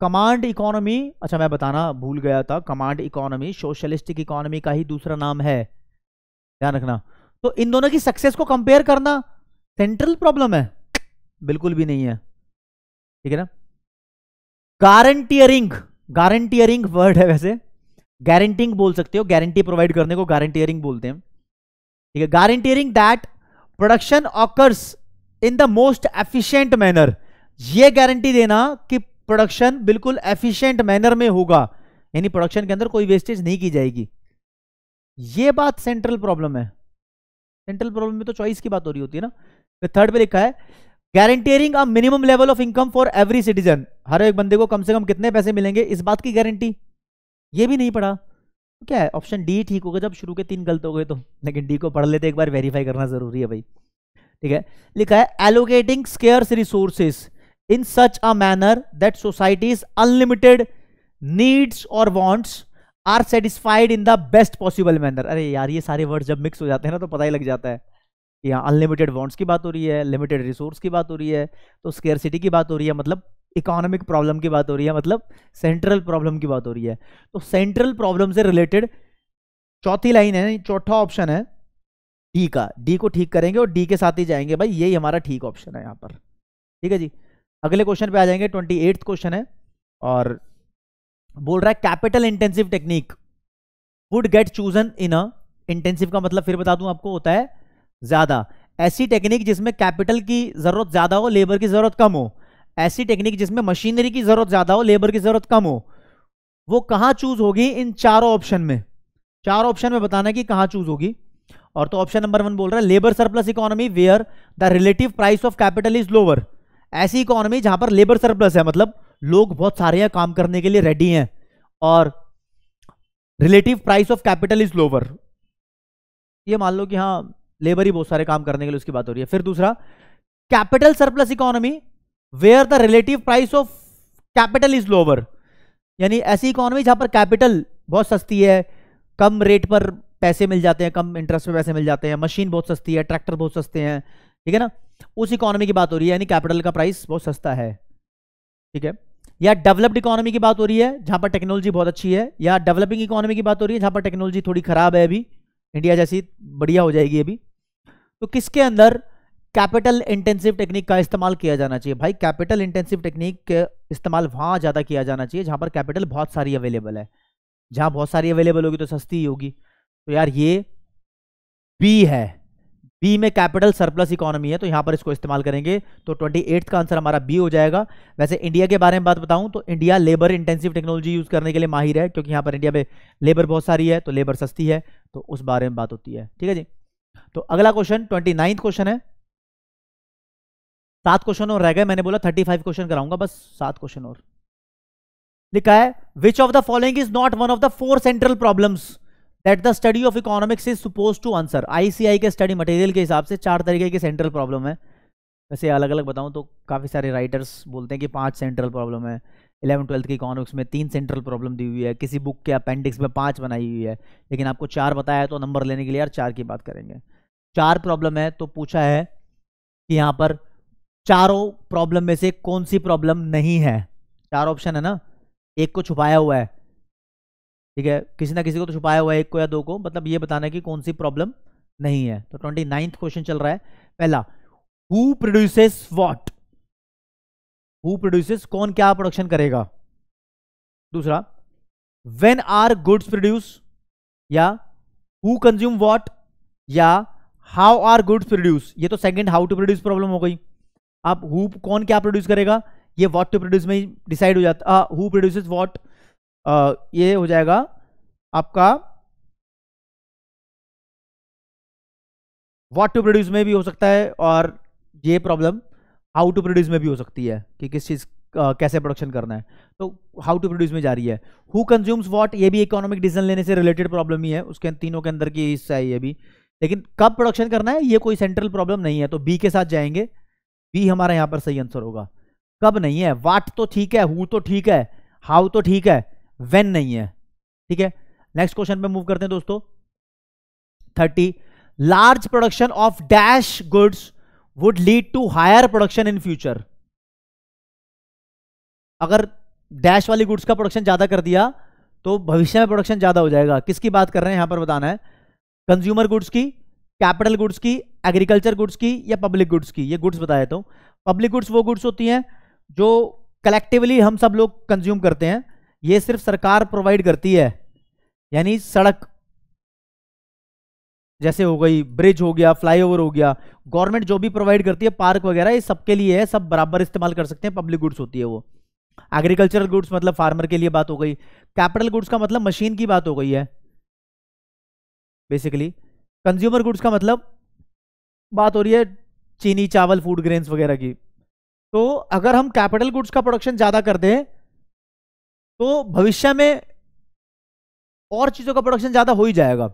command economy अच्छा मैं बताना भूल गया था कमांड इकोनॉमी सोशलिस्टिक इकोनॉमी का ही दूसरा नाम है ध्यान रखना तो इन दोनों की सक्सेस को कंपेयर करना सेंट्रल प्रॉब्लम है बिल्कुल भी नहीं है ठीक है ना गारंटियरिंग गारंटियरिंग वर्ड है वैसे गारंटिंग बोल सकते हो गारंटी प्रोवाइड करने को गारंटियरिंग बोलते हैं ठीक है guaranteeing that production occurs in the most efficient manner ये गारंटी देना कि प्रोडक्शन बिल्कुल एफिशिएंट मैनर में होगा यानी प्रोडक्शन के अंदर कोई वेस्टेज नहीं की जाएगी ये बात सेंट्रल प्रॉब्लम है सेंट्रल प्रॉब्लम में तो चॉइस की बात हो रही होती है ना थर्ड पे लिखा है guaranteeing a minimum level of income for every citizen हर एक बंदे को कम से कम कितने पैसे मिलेंगे इस बात की गारंटी ये भी नहीं पढ़ा तो क्या है ऑप्शन डी ठीक होगा जब शुरू के तीन गलत हो गए तो लेकिन डी को पढ़ लेते एक बार वेरीफाई करना जरूरी है भाई ठीक है लिखा है allocating scarce resources in such a manner that society's unlimited needs और wants are satisfied in the best possible manner अरे यार ये सारे वर्ड जब मिक्स हो जाते हैं ना तो पता ही लग जाता है यहाँ अनलिमिटेड वॉन्ट्स की बात हो रही है लिमिटेड रिसोर्स की बात हो रही है तो सिटी की बात हो रही है मतलब इकोनॉमिक प्रॉब्लम की बात हो रही है मतलब सेंट्रल प्रॉब्लम की बात हो रही है तो सेंट्रल प्रॉब्लम से रिलेटेड चौथी लाइन है चौथा ऑप्शन है डी का डी को ठीक करेंगे और डी के साथ ही जाएंगे भाई यही हमारा ठीक ऑप्शन है यहाँ पर ठीक है जी अगले क्वेश्चन पे आ जाएंगे ट्वेंटी एट्थ क्वेश्चन है और बोल रहा है capital intensive technique would get chosen in a intensive का मतलब फिर बता दूं आपको होता है ज़्यादा ऐसी टेक्निक जिसमें कैपिटल की ज़रूरत ज़्यादा हो लेबर की ज़रूरत कम हो ऐसी टेक्निक जिसमें मशीनरी की ज़रूरत ज़्यादा हो लेबर की ज़रूरत कम हो वो कहां चूज़ होगी इन चारों ऑप्शन में चार ऑप्शन में बताना है कि कहां चूज़ होगी और तो ऑप्शन नंबर वन बोल रहा है labour surplus economy where the relative price of capital is lower ऐसी इकोनॉमी जहां पर लेबर सरप्लस है मतलब लोग बहुत सारे हैं काम करने के लिए रेडी हैं और relative price of capital is lower ये मान लो कि हाँ लेबर ही बहुत सारे काम करने के लिए उसकी बात हो रही है फिर दूसरा capital surplus economy where the relative price of capital is lower यानी ऐसी इकोनॉमी जहां पर कैपिटल बहुत सस्ती है कम रेट पर पैसे मिल जाते हैं कम इंटरेस्ट पर पैसे मिल जाते हैं मशीन बहुत सस्ती है ट्रैक्टर बहुत सस्ते हैं ठीक है ना उस इकोनॉमी की बात हो रही है यानी कैपिटल का प्राइस बहुत सस्ता है ठीक है या डेवलप्ड इकोनॉमी की बात हो रही है जहां पर टेक्नोलॉजी बहुत अच्छी है या डेवलपिंग इकोनॉमी की बात हो रही है जहां पर टेक्नोलॉजी थोड़ी खराब है अभी इंडिया जैसी बढ़िया हो जाएगी अभी तो किसके अंदर कैपिटल इंटेंसिव टेक्निक का इस्तेमाल किया जाना चाहिए भाई कैपिटल इंटेंसिव टेक्निक इस्तेमाल वहां ज़्यादा किया जाना चाहिए जहां पर कैपिटल बहुत सारी अवेलेबल है जहां बहुत सारी अवेलेबल होगी तो सस्ती ही होगी तो यार ये बी है बी में कैपिटल सरप्लस इकोनॉमी है तो यहां पर इसको इस्तेमाल करेंगे तो ट्वेंटी का आंसर हमारा बी हो जाएगा वैसे इंडिया के बारे में बात बताऊं तो India labour intensive technology use करने के लिए माहिर है क्योंकि यहां पर इंडिया में लेबर बहुत सारी है तो लेबर सस्ती है तो उस बारे में बात होती है ठीक है जी तो अगला क्वेश्चन ट्वेंटी नाइन्थ क्वेश्चन है सात क्वेश्चन और रह गए मैंने बोला थर्टी फाइव क्वेश्चन कराऊंगा बस सात क्वेश्चन और लिखा है which of the following is not one of the four central problems that the study of economics is suppose to answer ICI के स्टडी मटेरियल के हिसाब से चार तरीके की सेंट्रल प्रॉब्लम है वैसे अलग अलग बताऊं तो काफ़ी सारे राइटर्स बोलते हैं कि पांच सेंट्रल प्रॉब्लम है इलेवन ट्वेल्थ की इकोनॉमिक्स में तीन सेंट्रल प्रॉब्लम दी हुई है किसी बुक के अपेंडिक्स में पाँच बनाई हुई है लेकिन आपको चार बताया तो नंबर लेने के लिए यार चार की बात करेंगे चार प्रॉब्लम है तो पूछा है कि यहाँ पर चारों प्रॉब्लम में से कौन सी प्रॉब्लम नहीं है चार ऑप्शन है ना एक को छुपाया हुआ है ठीक है किसी ना किसी को तो छुपाया हुआ है एक को या दो को मतलब ये बताना है कि कौन सी प्रॉब्लम नहीं है तो ट्वेंटी नाइन्थ क्वेश्चन चल रहा है पहला who produces what who produces कौन क्या प्रोडक्शन करेगा दूसरा वेन आर गुड्स प्रोड्यूस या हु कंज्यूम वॉट या हाउ आर गुड्स प्रोड्यूस ये तो second how to produce problem हो गई आप हु कौन क्या प्रोड्यूस करेगा ये वॉट टू प्रोड्यूस में डिसाइड हो जाता हु प्रोड्यूस वॉट ये हो जाएगा आपका वॉट टू प्रोड्यूस में भी हो सकता है और ये प्रॉब्लम हाउ टू प्रोड्यूस में भी हो सकती है कि किस चीज़ Uh, कैसे प्रोडक्शन करना है तो हाउ टू प्रोड्यूस में जा रही है हु कंज्यूम्स वॉट ये भी इकोनॉमिक डिसीजन लेने से रिलेटेड प्रॉब्लम ही है उसके तीनों के अंदर की हिस्सा है ये भी लेकिन कब प्रोडक्शन करना है ये कोई सेंट्रल प्रॉब्लम नहीं है तो बी के साथ जाएंगे बी हमारा यहाँ पर सही आंसर होगा कब नहीं है वाट तो ठीक है हु तो ठीक है हाउ तो ठीक है वेन नहीं है ठीक है नेक्स्ट क्वेश्चन पर मूव करते हैं दोस्तों thirty large production of dash goods would lead to higher production in future अगर डैश वाली गुड्स का प्रोडक्शन ज़्यादा कर दिया तो भविष्य में प्रोडक्शन ज़्यादा हो जाएगा किसकी बात कर रहे हैं यहां पर बताना है कंज्यूमर गुड्स की कैपिटल गुड्स की एग्रीकल्चर गुड्स की या पब्लिक गुड्स की ये गुड्स बताया तो पब्लिक गुड्स वो गुड्स होती हैं जो कलेक्टिवली हम सब लोग कंज्यूम करते हैं ये सिर्फ सरकार प्रोवाइड करती है यानी सड़क जैसे हो गई ब्रिज हो गया फ्लाईओवर हो गया गवर्नमेंट जो भी प्रोवाइड करती है पार्क वगैरह ये सबके लिए है सब बराबर इस्तेमाल कर सकते हैं पब्लिक गुड्स होती है वो एग्रीकल्चरल गुड्स मतलब फार्मर के लिए बात हो गई कैपिटल गुड्स का मतलब मशीन की बात हो गई है बेसिकली कंज्यूमर गुड्स का मतलब बात हो रही है चीनी चावल फूड ग्रेन्स वगैरह की तो अगर हम कैपिटल गुड्स का प्रोडक्शन ज़्यादा कर दें तो भविष्य में और चीज़ों का प्रोडक्शन ज़्यादा हो ही जाएगा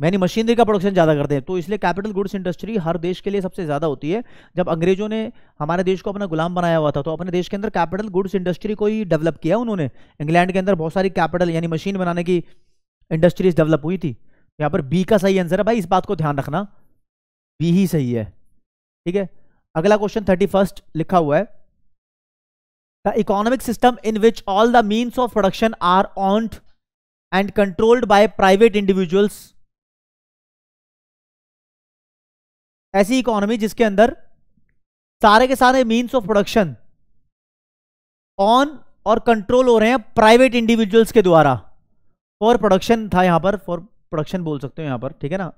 मैनी मशीनरी का प्रोडक्शन ज़्यादा करते हैं तो इसलिए कैपिटल गुड्स इंडस्ट्री हर देश के लिए सबसे ज़्यादा होती है जब अंग्रेजों ने हमारे देश को अपना गुलाम बनाया हुआ था तो अपने देश के अंदर कैपिटल गुड्स इंडस्ट्री को ही डेवलप किया उन्होंने इंग्लैंड के अंदर बहुत सारी कैपिटल यानी मशीन बनाने की इंडस्ट्रीज डेवलप हुई थी यहाँ पर बी का सही आंसर है भाई इस बात को ध्यान रखना बी ही सही है ठीक है अगला क्वेश्चन थर्टी फर्स्ट लिखा हुआ है the economic system in which all the means of production are owned and controlled by private individuals ऐसी इकोनॉमी जिसके अंदर सारे के सारे मीन्स ऑफ प्रोडक्शन ऑन और कंट्रोल हो रहे हैं प्राइवेट इंडिविजुअल्स के द्वारा फॉर प्रोडक्शन था यहां पर फॉर प्रोडक्शन बोल सकते हो यहां पर ठीक है ना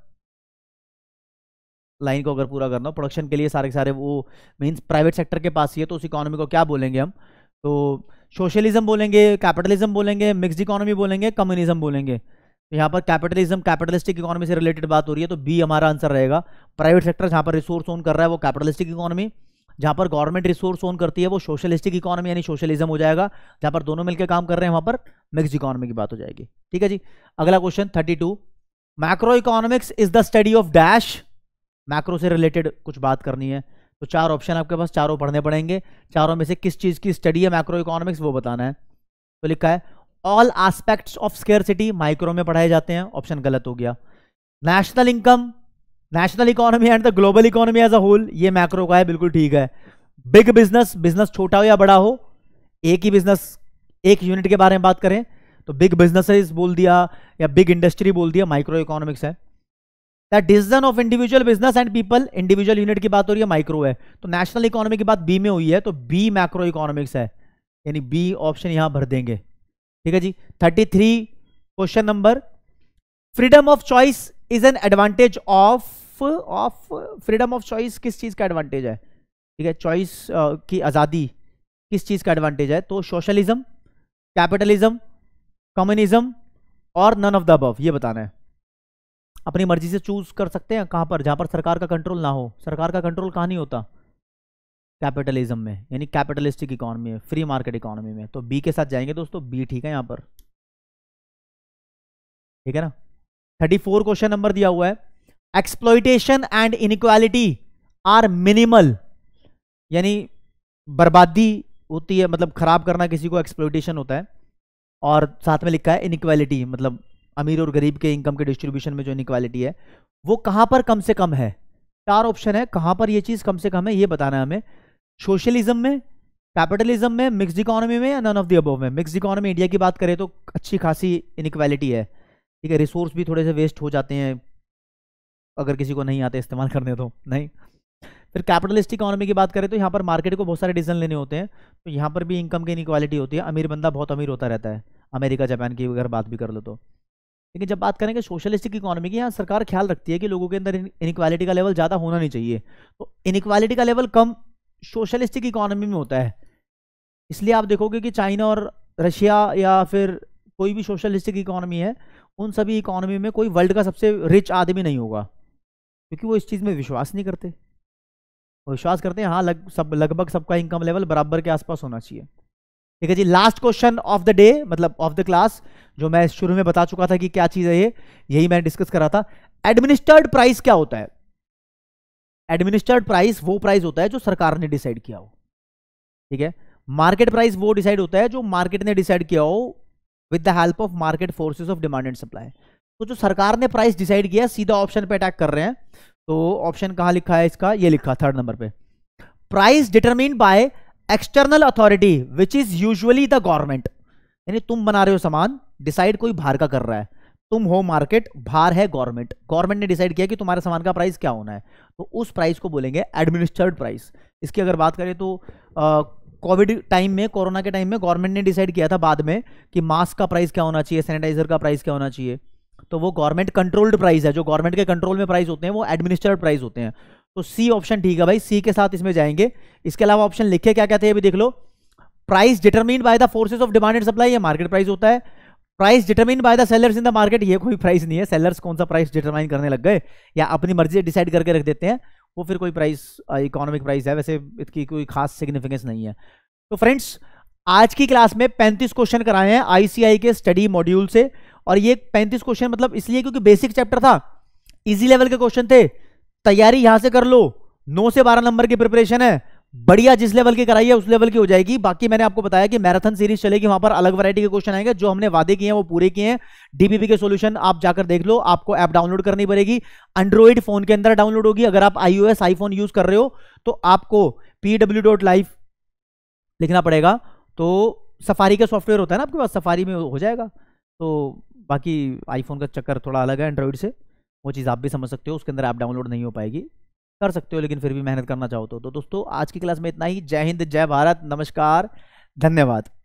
लाइन को अगर पूरा करना हो प्रोडक्शन के लिए सारे के सारे वो मीन्स प्राइवेट सेक्टर के पास ही है तो उस इकोनॉमी को क्या बोलेंगे हम तो सोशलिज्म बोलेंगे कैपिटलिज्म बोलेंगे मिक्सड इकोनॉमी बोलेंगे कम्युनिज्म बोलेंगे तो यहाँ पर कैपिटलिज्म कैपिटलिस्टिक इकोनॉमी से रिलेटेड बात हो रही है तो बी हमारा आंसर रहेगा प्राइवेट सेक्टर जहाँ पर रिसोर्स ओन कर रहा है वो कैपिटलिस्टिक इकोनॉमी जहाँ पर गवर्नमेंट रिसोर्स ओन करती है वो सोशलिस्टिक इकोनॉमी यानी सोशलिज्म हो जाएगा जहाँ पर दोनों मिलकर काम कर रहे हैं वहाँ पर मिक्स इकोनॉमी की बात हो जाएगी ठीक है जी अगला question thirty two macroeconomics is the study of dash macro से रिलेटेड कुछ बात करनी है तो चार ऑप्शन आपके पास चारों पढ़ने पड़ेंगे चारों में से किस चीज़ की स्टडी है मैक्रो इकोनॉमिक्स वो बताना है तो लिखा है all aspects of scarce micro में पढ़ाए जाते हैं ऑप्शन गलत हो गया national income national economy and the global economy as a whole ये मैक्रो का है बिल्कुल ठीक है बिग बिजनेस बिजनेस छोटा हो या बड़ा हो एक ही बिजनेस एक यूनिट के बारे में बात करें तो बिग बिजनेसेस बोल दिया या बिग इंडस्ट्री बोल दिया microeconomics is the decision of individual business and people individual unit की बात हो रही है माइक्रो है तो नेशनल इकोनॉमी की बात बी में हुई है तो बी मैक्रो इकोनॉमिक्स है यानी बी ऑप्शन यहां भर देंगे ठीक है जी thirty three question number freedom of choice is an advantage of of freedom of choice किस चीज का एडवांटेज है ठीक है चॉइस की आजादी किस चीज का एडवांटेज है तो सोशलिज्म कैपिटलिज्म कम्युनिज्म और नन ऑफ द अबव ये बताना है अपनी मर्जी से चूज कर सकते हैं कहां पर जहां पर सरकार का कंट्रोल ना हो सरकार का कंट्रोल कहां नहीं होता कैपिटलिज्म में यानी कैपिटलिस्टिक इकोनॉमी में फ्री मार्केट इकोनॉमी में तो बी के साथ जाएंगे दोस्तों बी ठीक है यहां पर ठीक है ना थर्टी फोर क्वेश्चन नंबर दिया हुआ है exploitation and inequality are minimal यानी बर्बादी होती है मतलब खराब करना किसी को एक्सप्लोइटेशन होता है और साथ में लिखा है इनक्वालिटी मतलब अमीर और गरीब के इनकम के डिस्ट्रीब्यूशन में जो इनक्वालिटी है वो कहां पर कम से कम है चार ऑप्शन है कहां पर ये चीज़ कम से कम है ये बताना है हमें सोशलिज्म में कैपिटलिज्म में मिक्स इकोनॉमी में या नन ऑफ द अबव में मिक्स इकोनॉमी इंडिया की बात करें तो अच्छी खासी इनक्वालिटी है ठीक है रिसोर्स भी थोड़े से वेस्ट हो जाते हैं अगर किसी को नहीं आते इस्तेमाल करने तो नहीं फिर कैपिटलिस्ट इकोनॉमी की बात करें तो यहाँ पर मार्केट को बहुत सारे डिसीजन लेने होते हैं तो यहाँ पर भी इनकम की इनक्वालिटी होती है अमीर बंदा बहुत अमीर होता रहता है अमेरिका जापान की अगर बात भी कर लो तो लेकिन जब बात करेंगे सोशलिस्टिक इकोनॉमी की यहाँ सरकार ख्याल रखती है कि लोगों के अंदर इनक्वालिटी का लेवल ज़्यादा होना नहीं चाहिए तो इनक्वालिटी का लेवल कम सोशलिस्टिक इकोनॉमी में होता है इसलिए आप देखोगे कि चाइना और रशिया या फिर कोई भी सोशलिस्टिक इकोनॉमी है उन सभी इकोनॉमी में कोई वर्ल्ड का सबसे रिच आदमी नहीं होगा क्योंकि वो इस चीज़ में विश्वास नहीं करते विश्वास करते हैं हाँ लग सब लगभग सबका इनकम लेवल बराबर के आसपास होना चाहिए ठीक है जी last question of the day मतलब ऑफ द क्लास जो मैं शुरू में बता चुका था कि क्या चीज़ है ये यही मैंने डिस्कस करा था एडमिनिस्टर्ड प्राइस क्या होता है एडमिनिस्टर्ड प्राइस वो प्राइस होता है जो सरकार ने डिसाइड किया हो ठीक है मार्केट प्राइस वो डिसाइड होता है जो मार्केट ने डिसाइड किया हो with the help of market forces of demand and supply तो जो सरकार ने प्राइस डिसाइड किया सीधा ऑप्शन पे अटैक कर रहे हैं तो ऑप्शन कहां लिखा है इसका ये लिखा थर्ड नंबर पे price determine by external authority which is usually the government यानी तुम बना रहे हो सामान डिसाइड कोई बाहर का कर रहा है तुम हो मार्केट भार है गवर्नमेंट गवर्नमेंट ने डिसाइड किया कि तुम्हारे सामान का प्राइस क्या होना है तो उस प्राइस को बोलेंगे एडमिनिस्टर्ड प्राइस इसकी अगर बात करें तो कोविड टाइम में कोरोना के टाइम में गवर्नमेंट ने डिसाइड किया था बाद में कि मास्क का प्राइस क्या होना चाहिए सैनिटाइजर का प्राइस क्या होना चाहिए तो वो गवर्नमेंट कंट्रोल्ड प्राइस है जो गवर्नमेंट के कंट्रोल में प्राइस होते हैं वो एडमिनिस्टर्ड प्राइस होते हैं तो सी ऑप्शन ठीक है भाई सी के साथ इसमें जाएंगे इसके अलावा ऑप्शन लिखे क्या कहते हैं अभी देख लो price determine by the forces of demand and supply ये मार्केट प्राइस होता है price determine by the sellers in the market ये कोई प्राइस नहीं है सेलर्स कौन सा प्राइस डिटरमाइन करने लग गए या अपनी मर्जी से डिसाइड करके रख देते हैं वो फिर कोई प्राइस इकोनॉमिक प्राइस है वैसे इसकी कोई खास सिग्निफिकेंस नहीं है तो फ्रेंड्स आज की क्लास में पैंतीस क्वेश्चन कराए हैं आईसीआई के स्टडी मॉड्यूल से और ये पैंतीस क्वेश्चन मतलब इसलिए क्योंकि बेसिक चैप्टर था इजी लेवल के क्वेश्चन थे तैयारी यहां से कर लो नौ से बारह नंबर की प्रिपरेशन है बढ़िया जिस लेवल की कराई है उस लेवल की हो जाएगी बाकी मैंने आपको बताया कि मैराथन सीरीज चलेगी वहां पर अलग वैरायटी के क्वेश्चन आएंगे जो हमने वादे किए हैं वो पूरे किए हैं डीपीपी के सॉल्यूशन आप जाकर देख लो आपको ऐप डाउनलोड करनी पड़ेगी एंड्रॉइड फोन के अंदर डाउनलोड होगी अगर आप आईओ आईफोन यूज कर रहे हो तो आपको पीडब्ल्यू लिखना पड़ेगा तो सफारी का सॉफ्टवेयर होता है ना आपके पास सफारी में हो जाएगा तो बाकी आईफोन का चक्कर थोड़ा अलग है एंड्रॉइड से वो चीज़ आप भी समझ सकते हो उसके अंदर ऐप डाउनलोड नहीं हो पाएगी कर सकते हो लेकिन फिर भी मेहनत करना चाहो तो।, तो दोस्तों आज की क्लास में इतना ही जय हिंद जय भारत नमस्कार धन्यवाद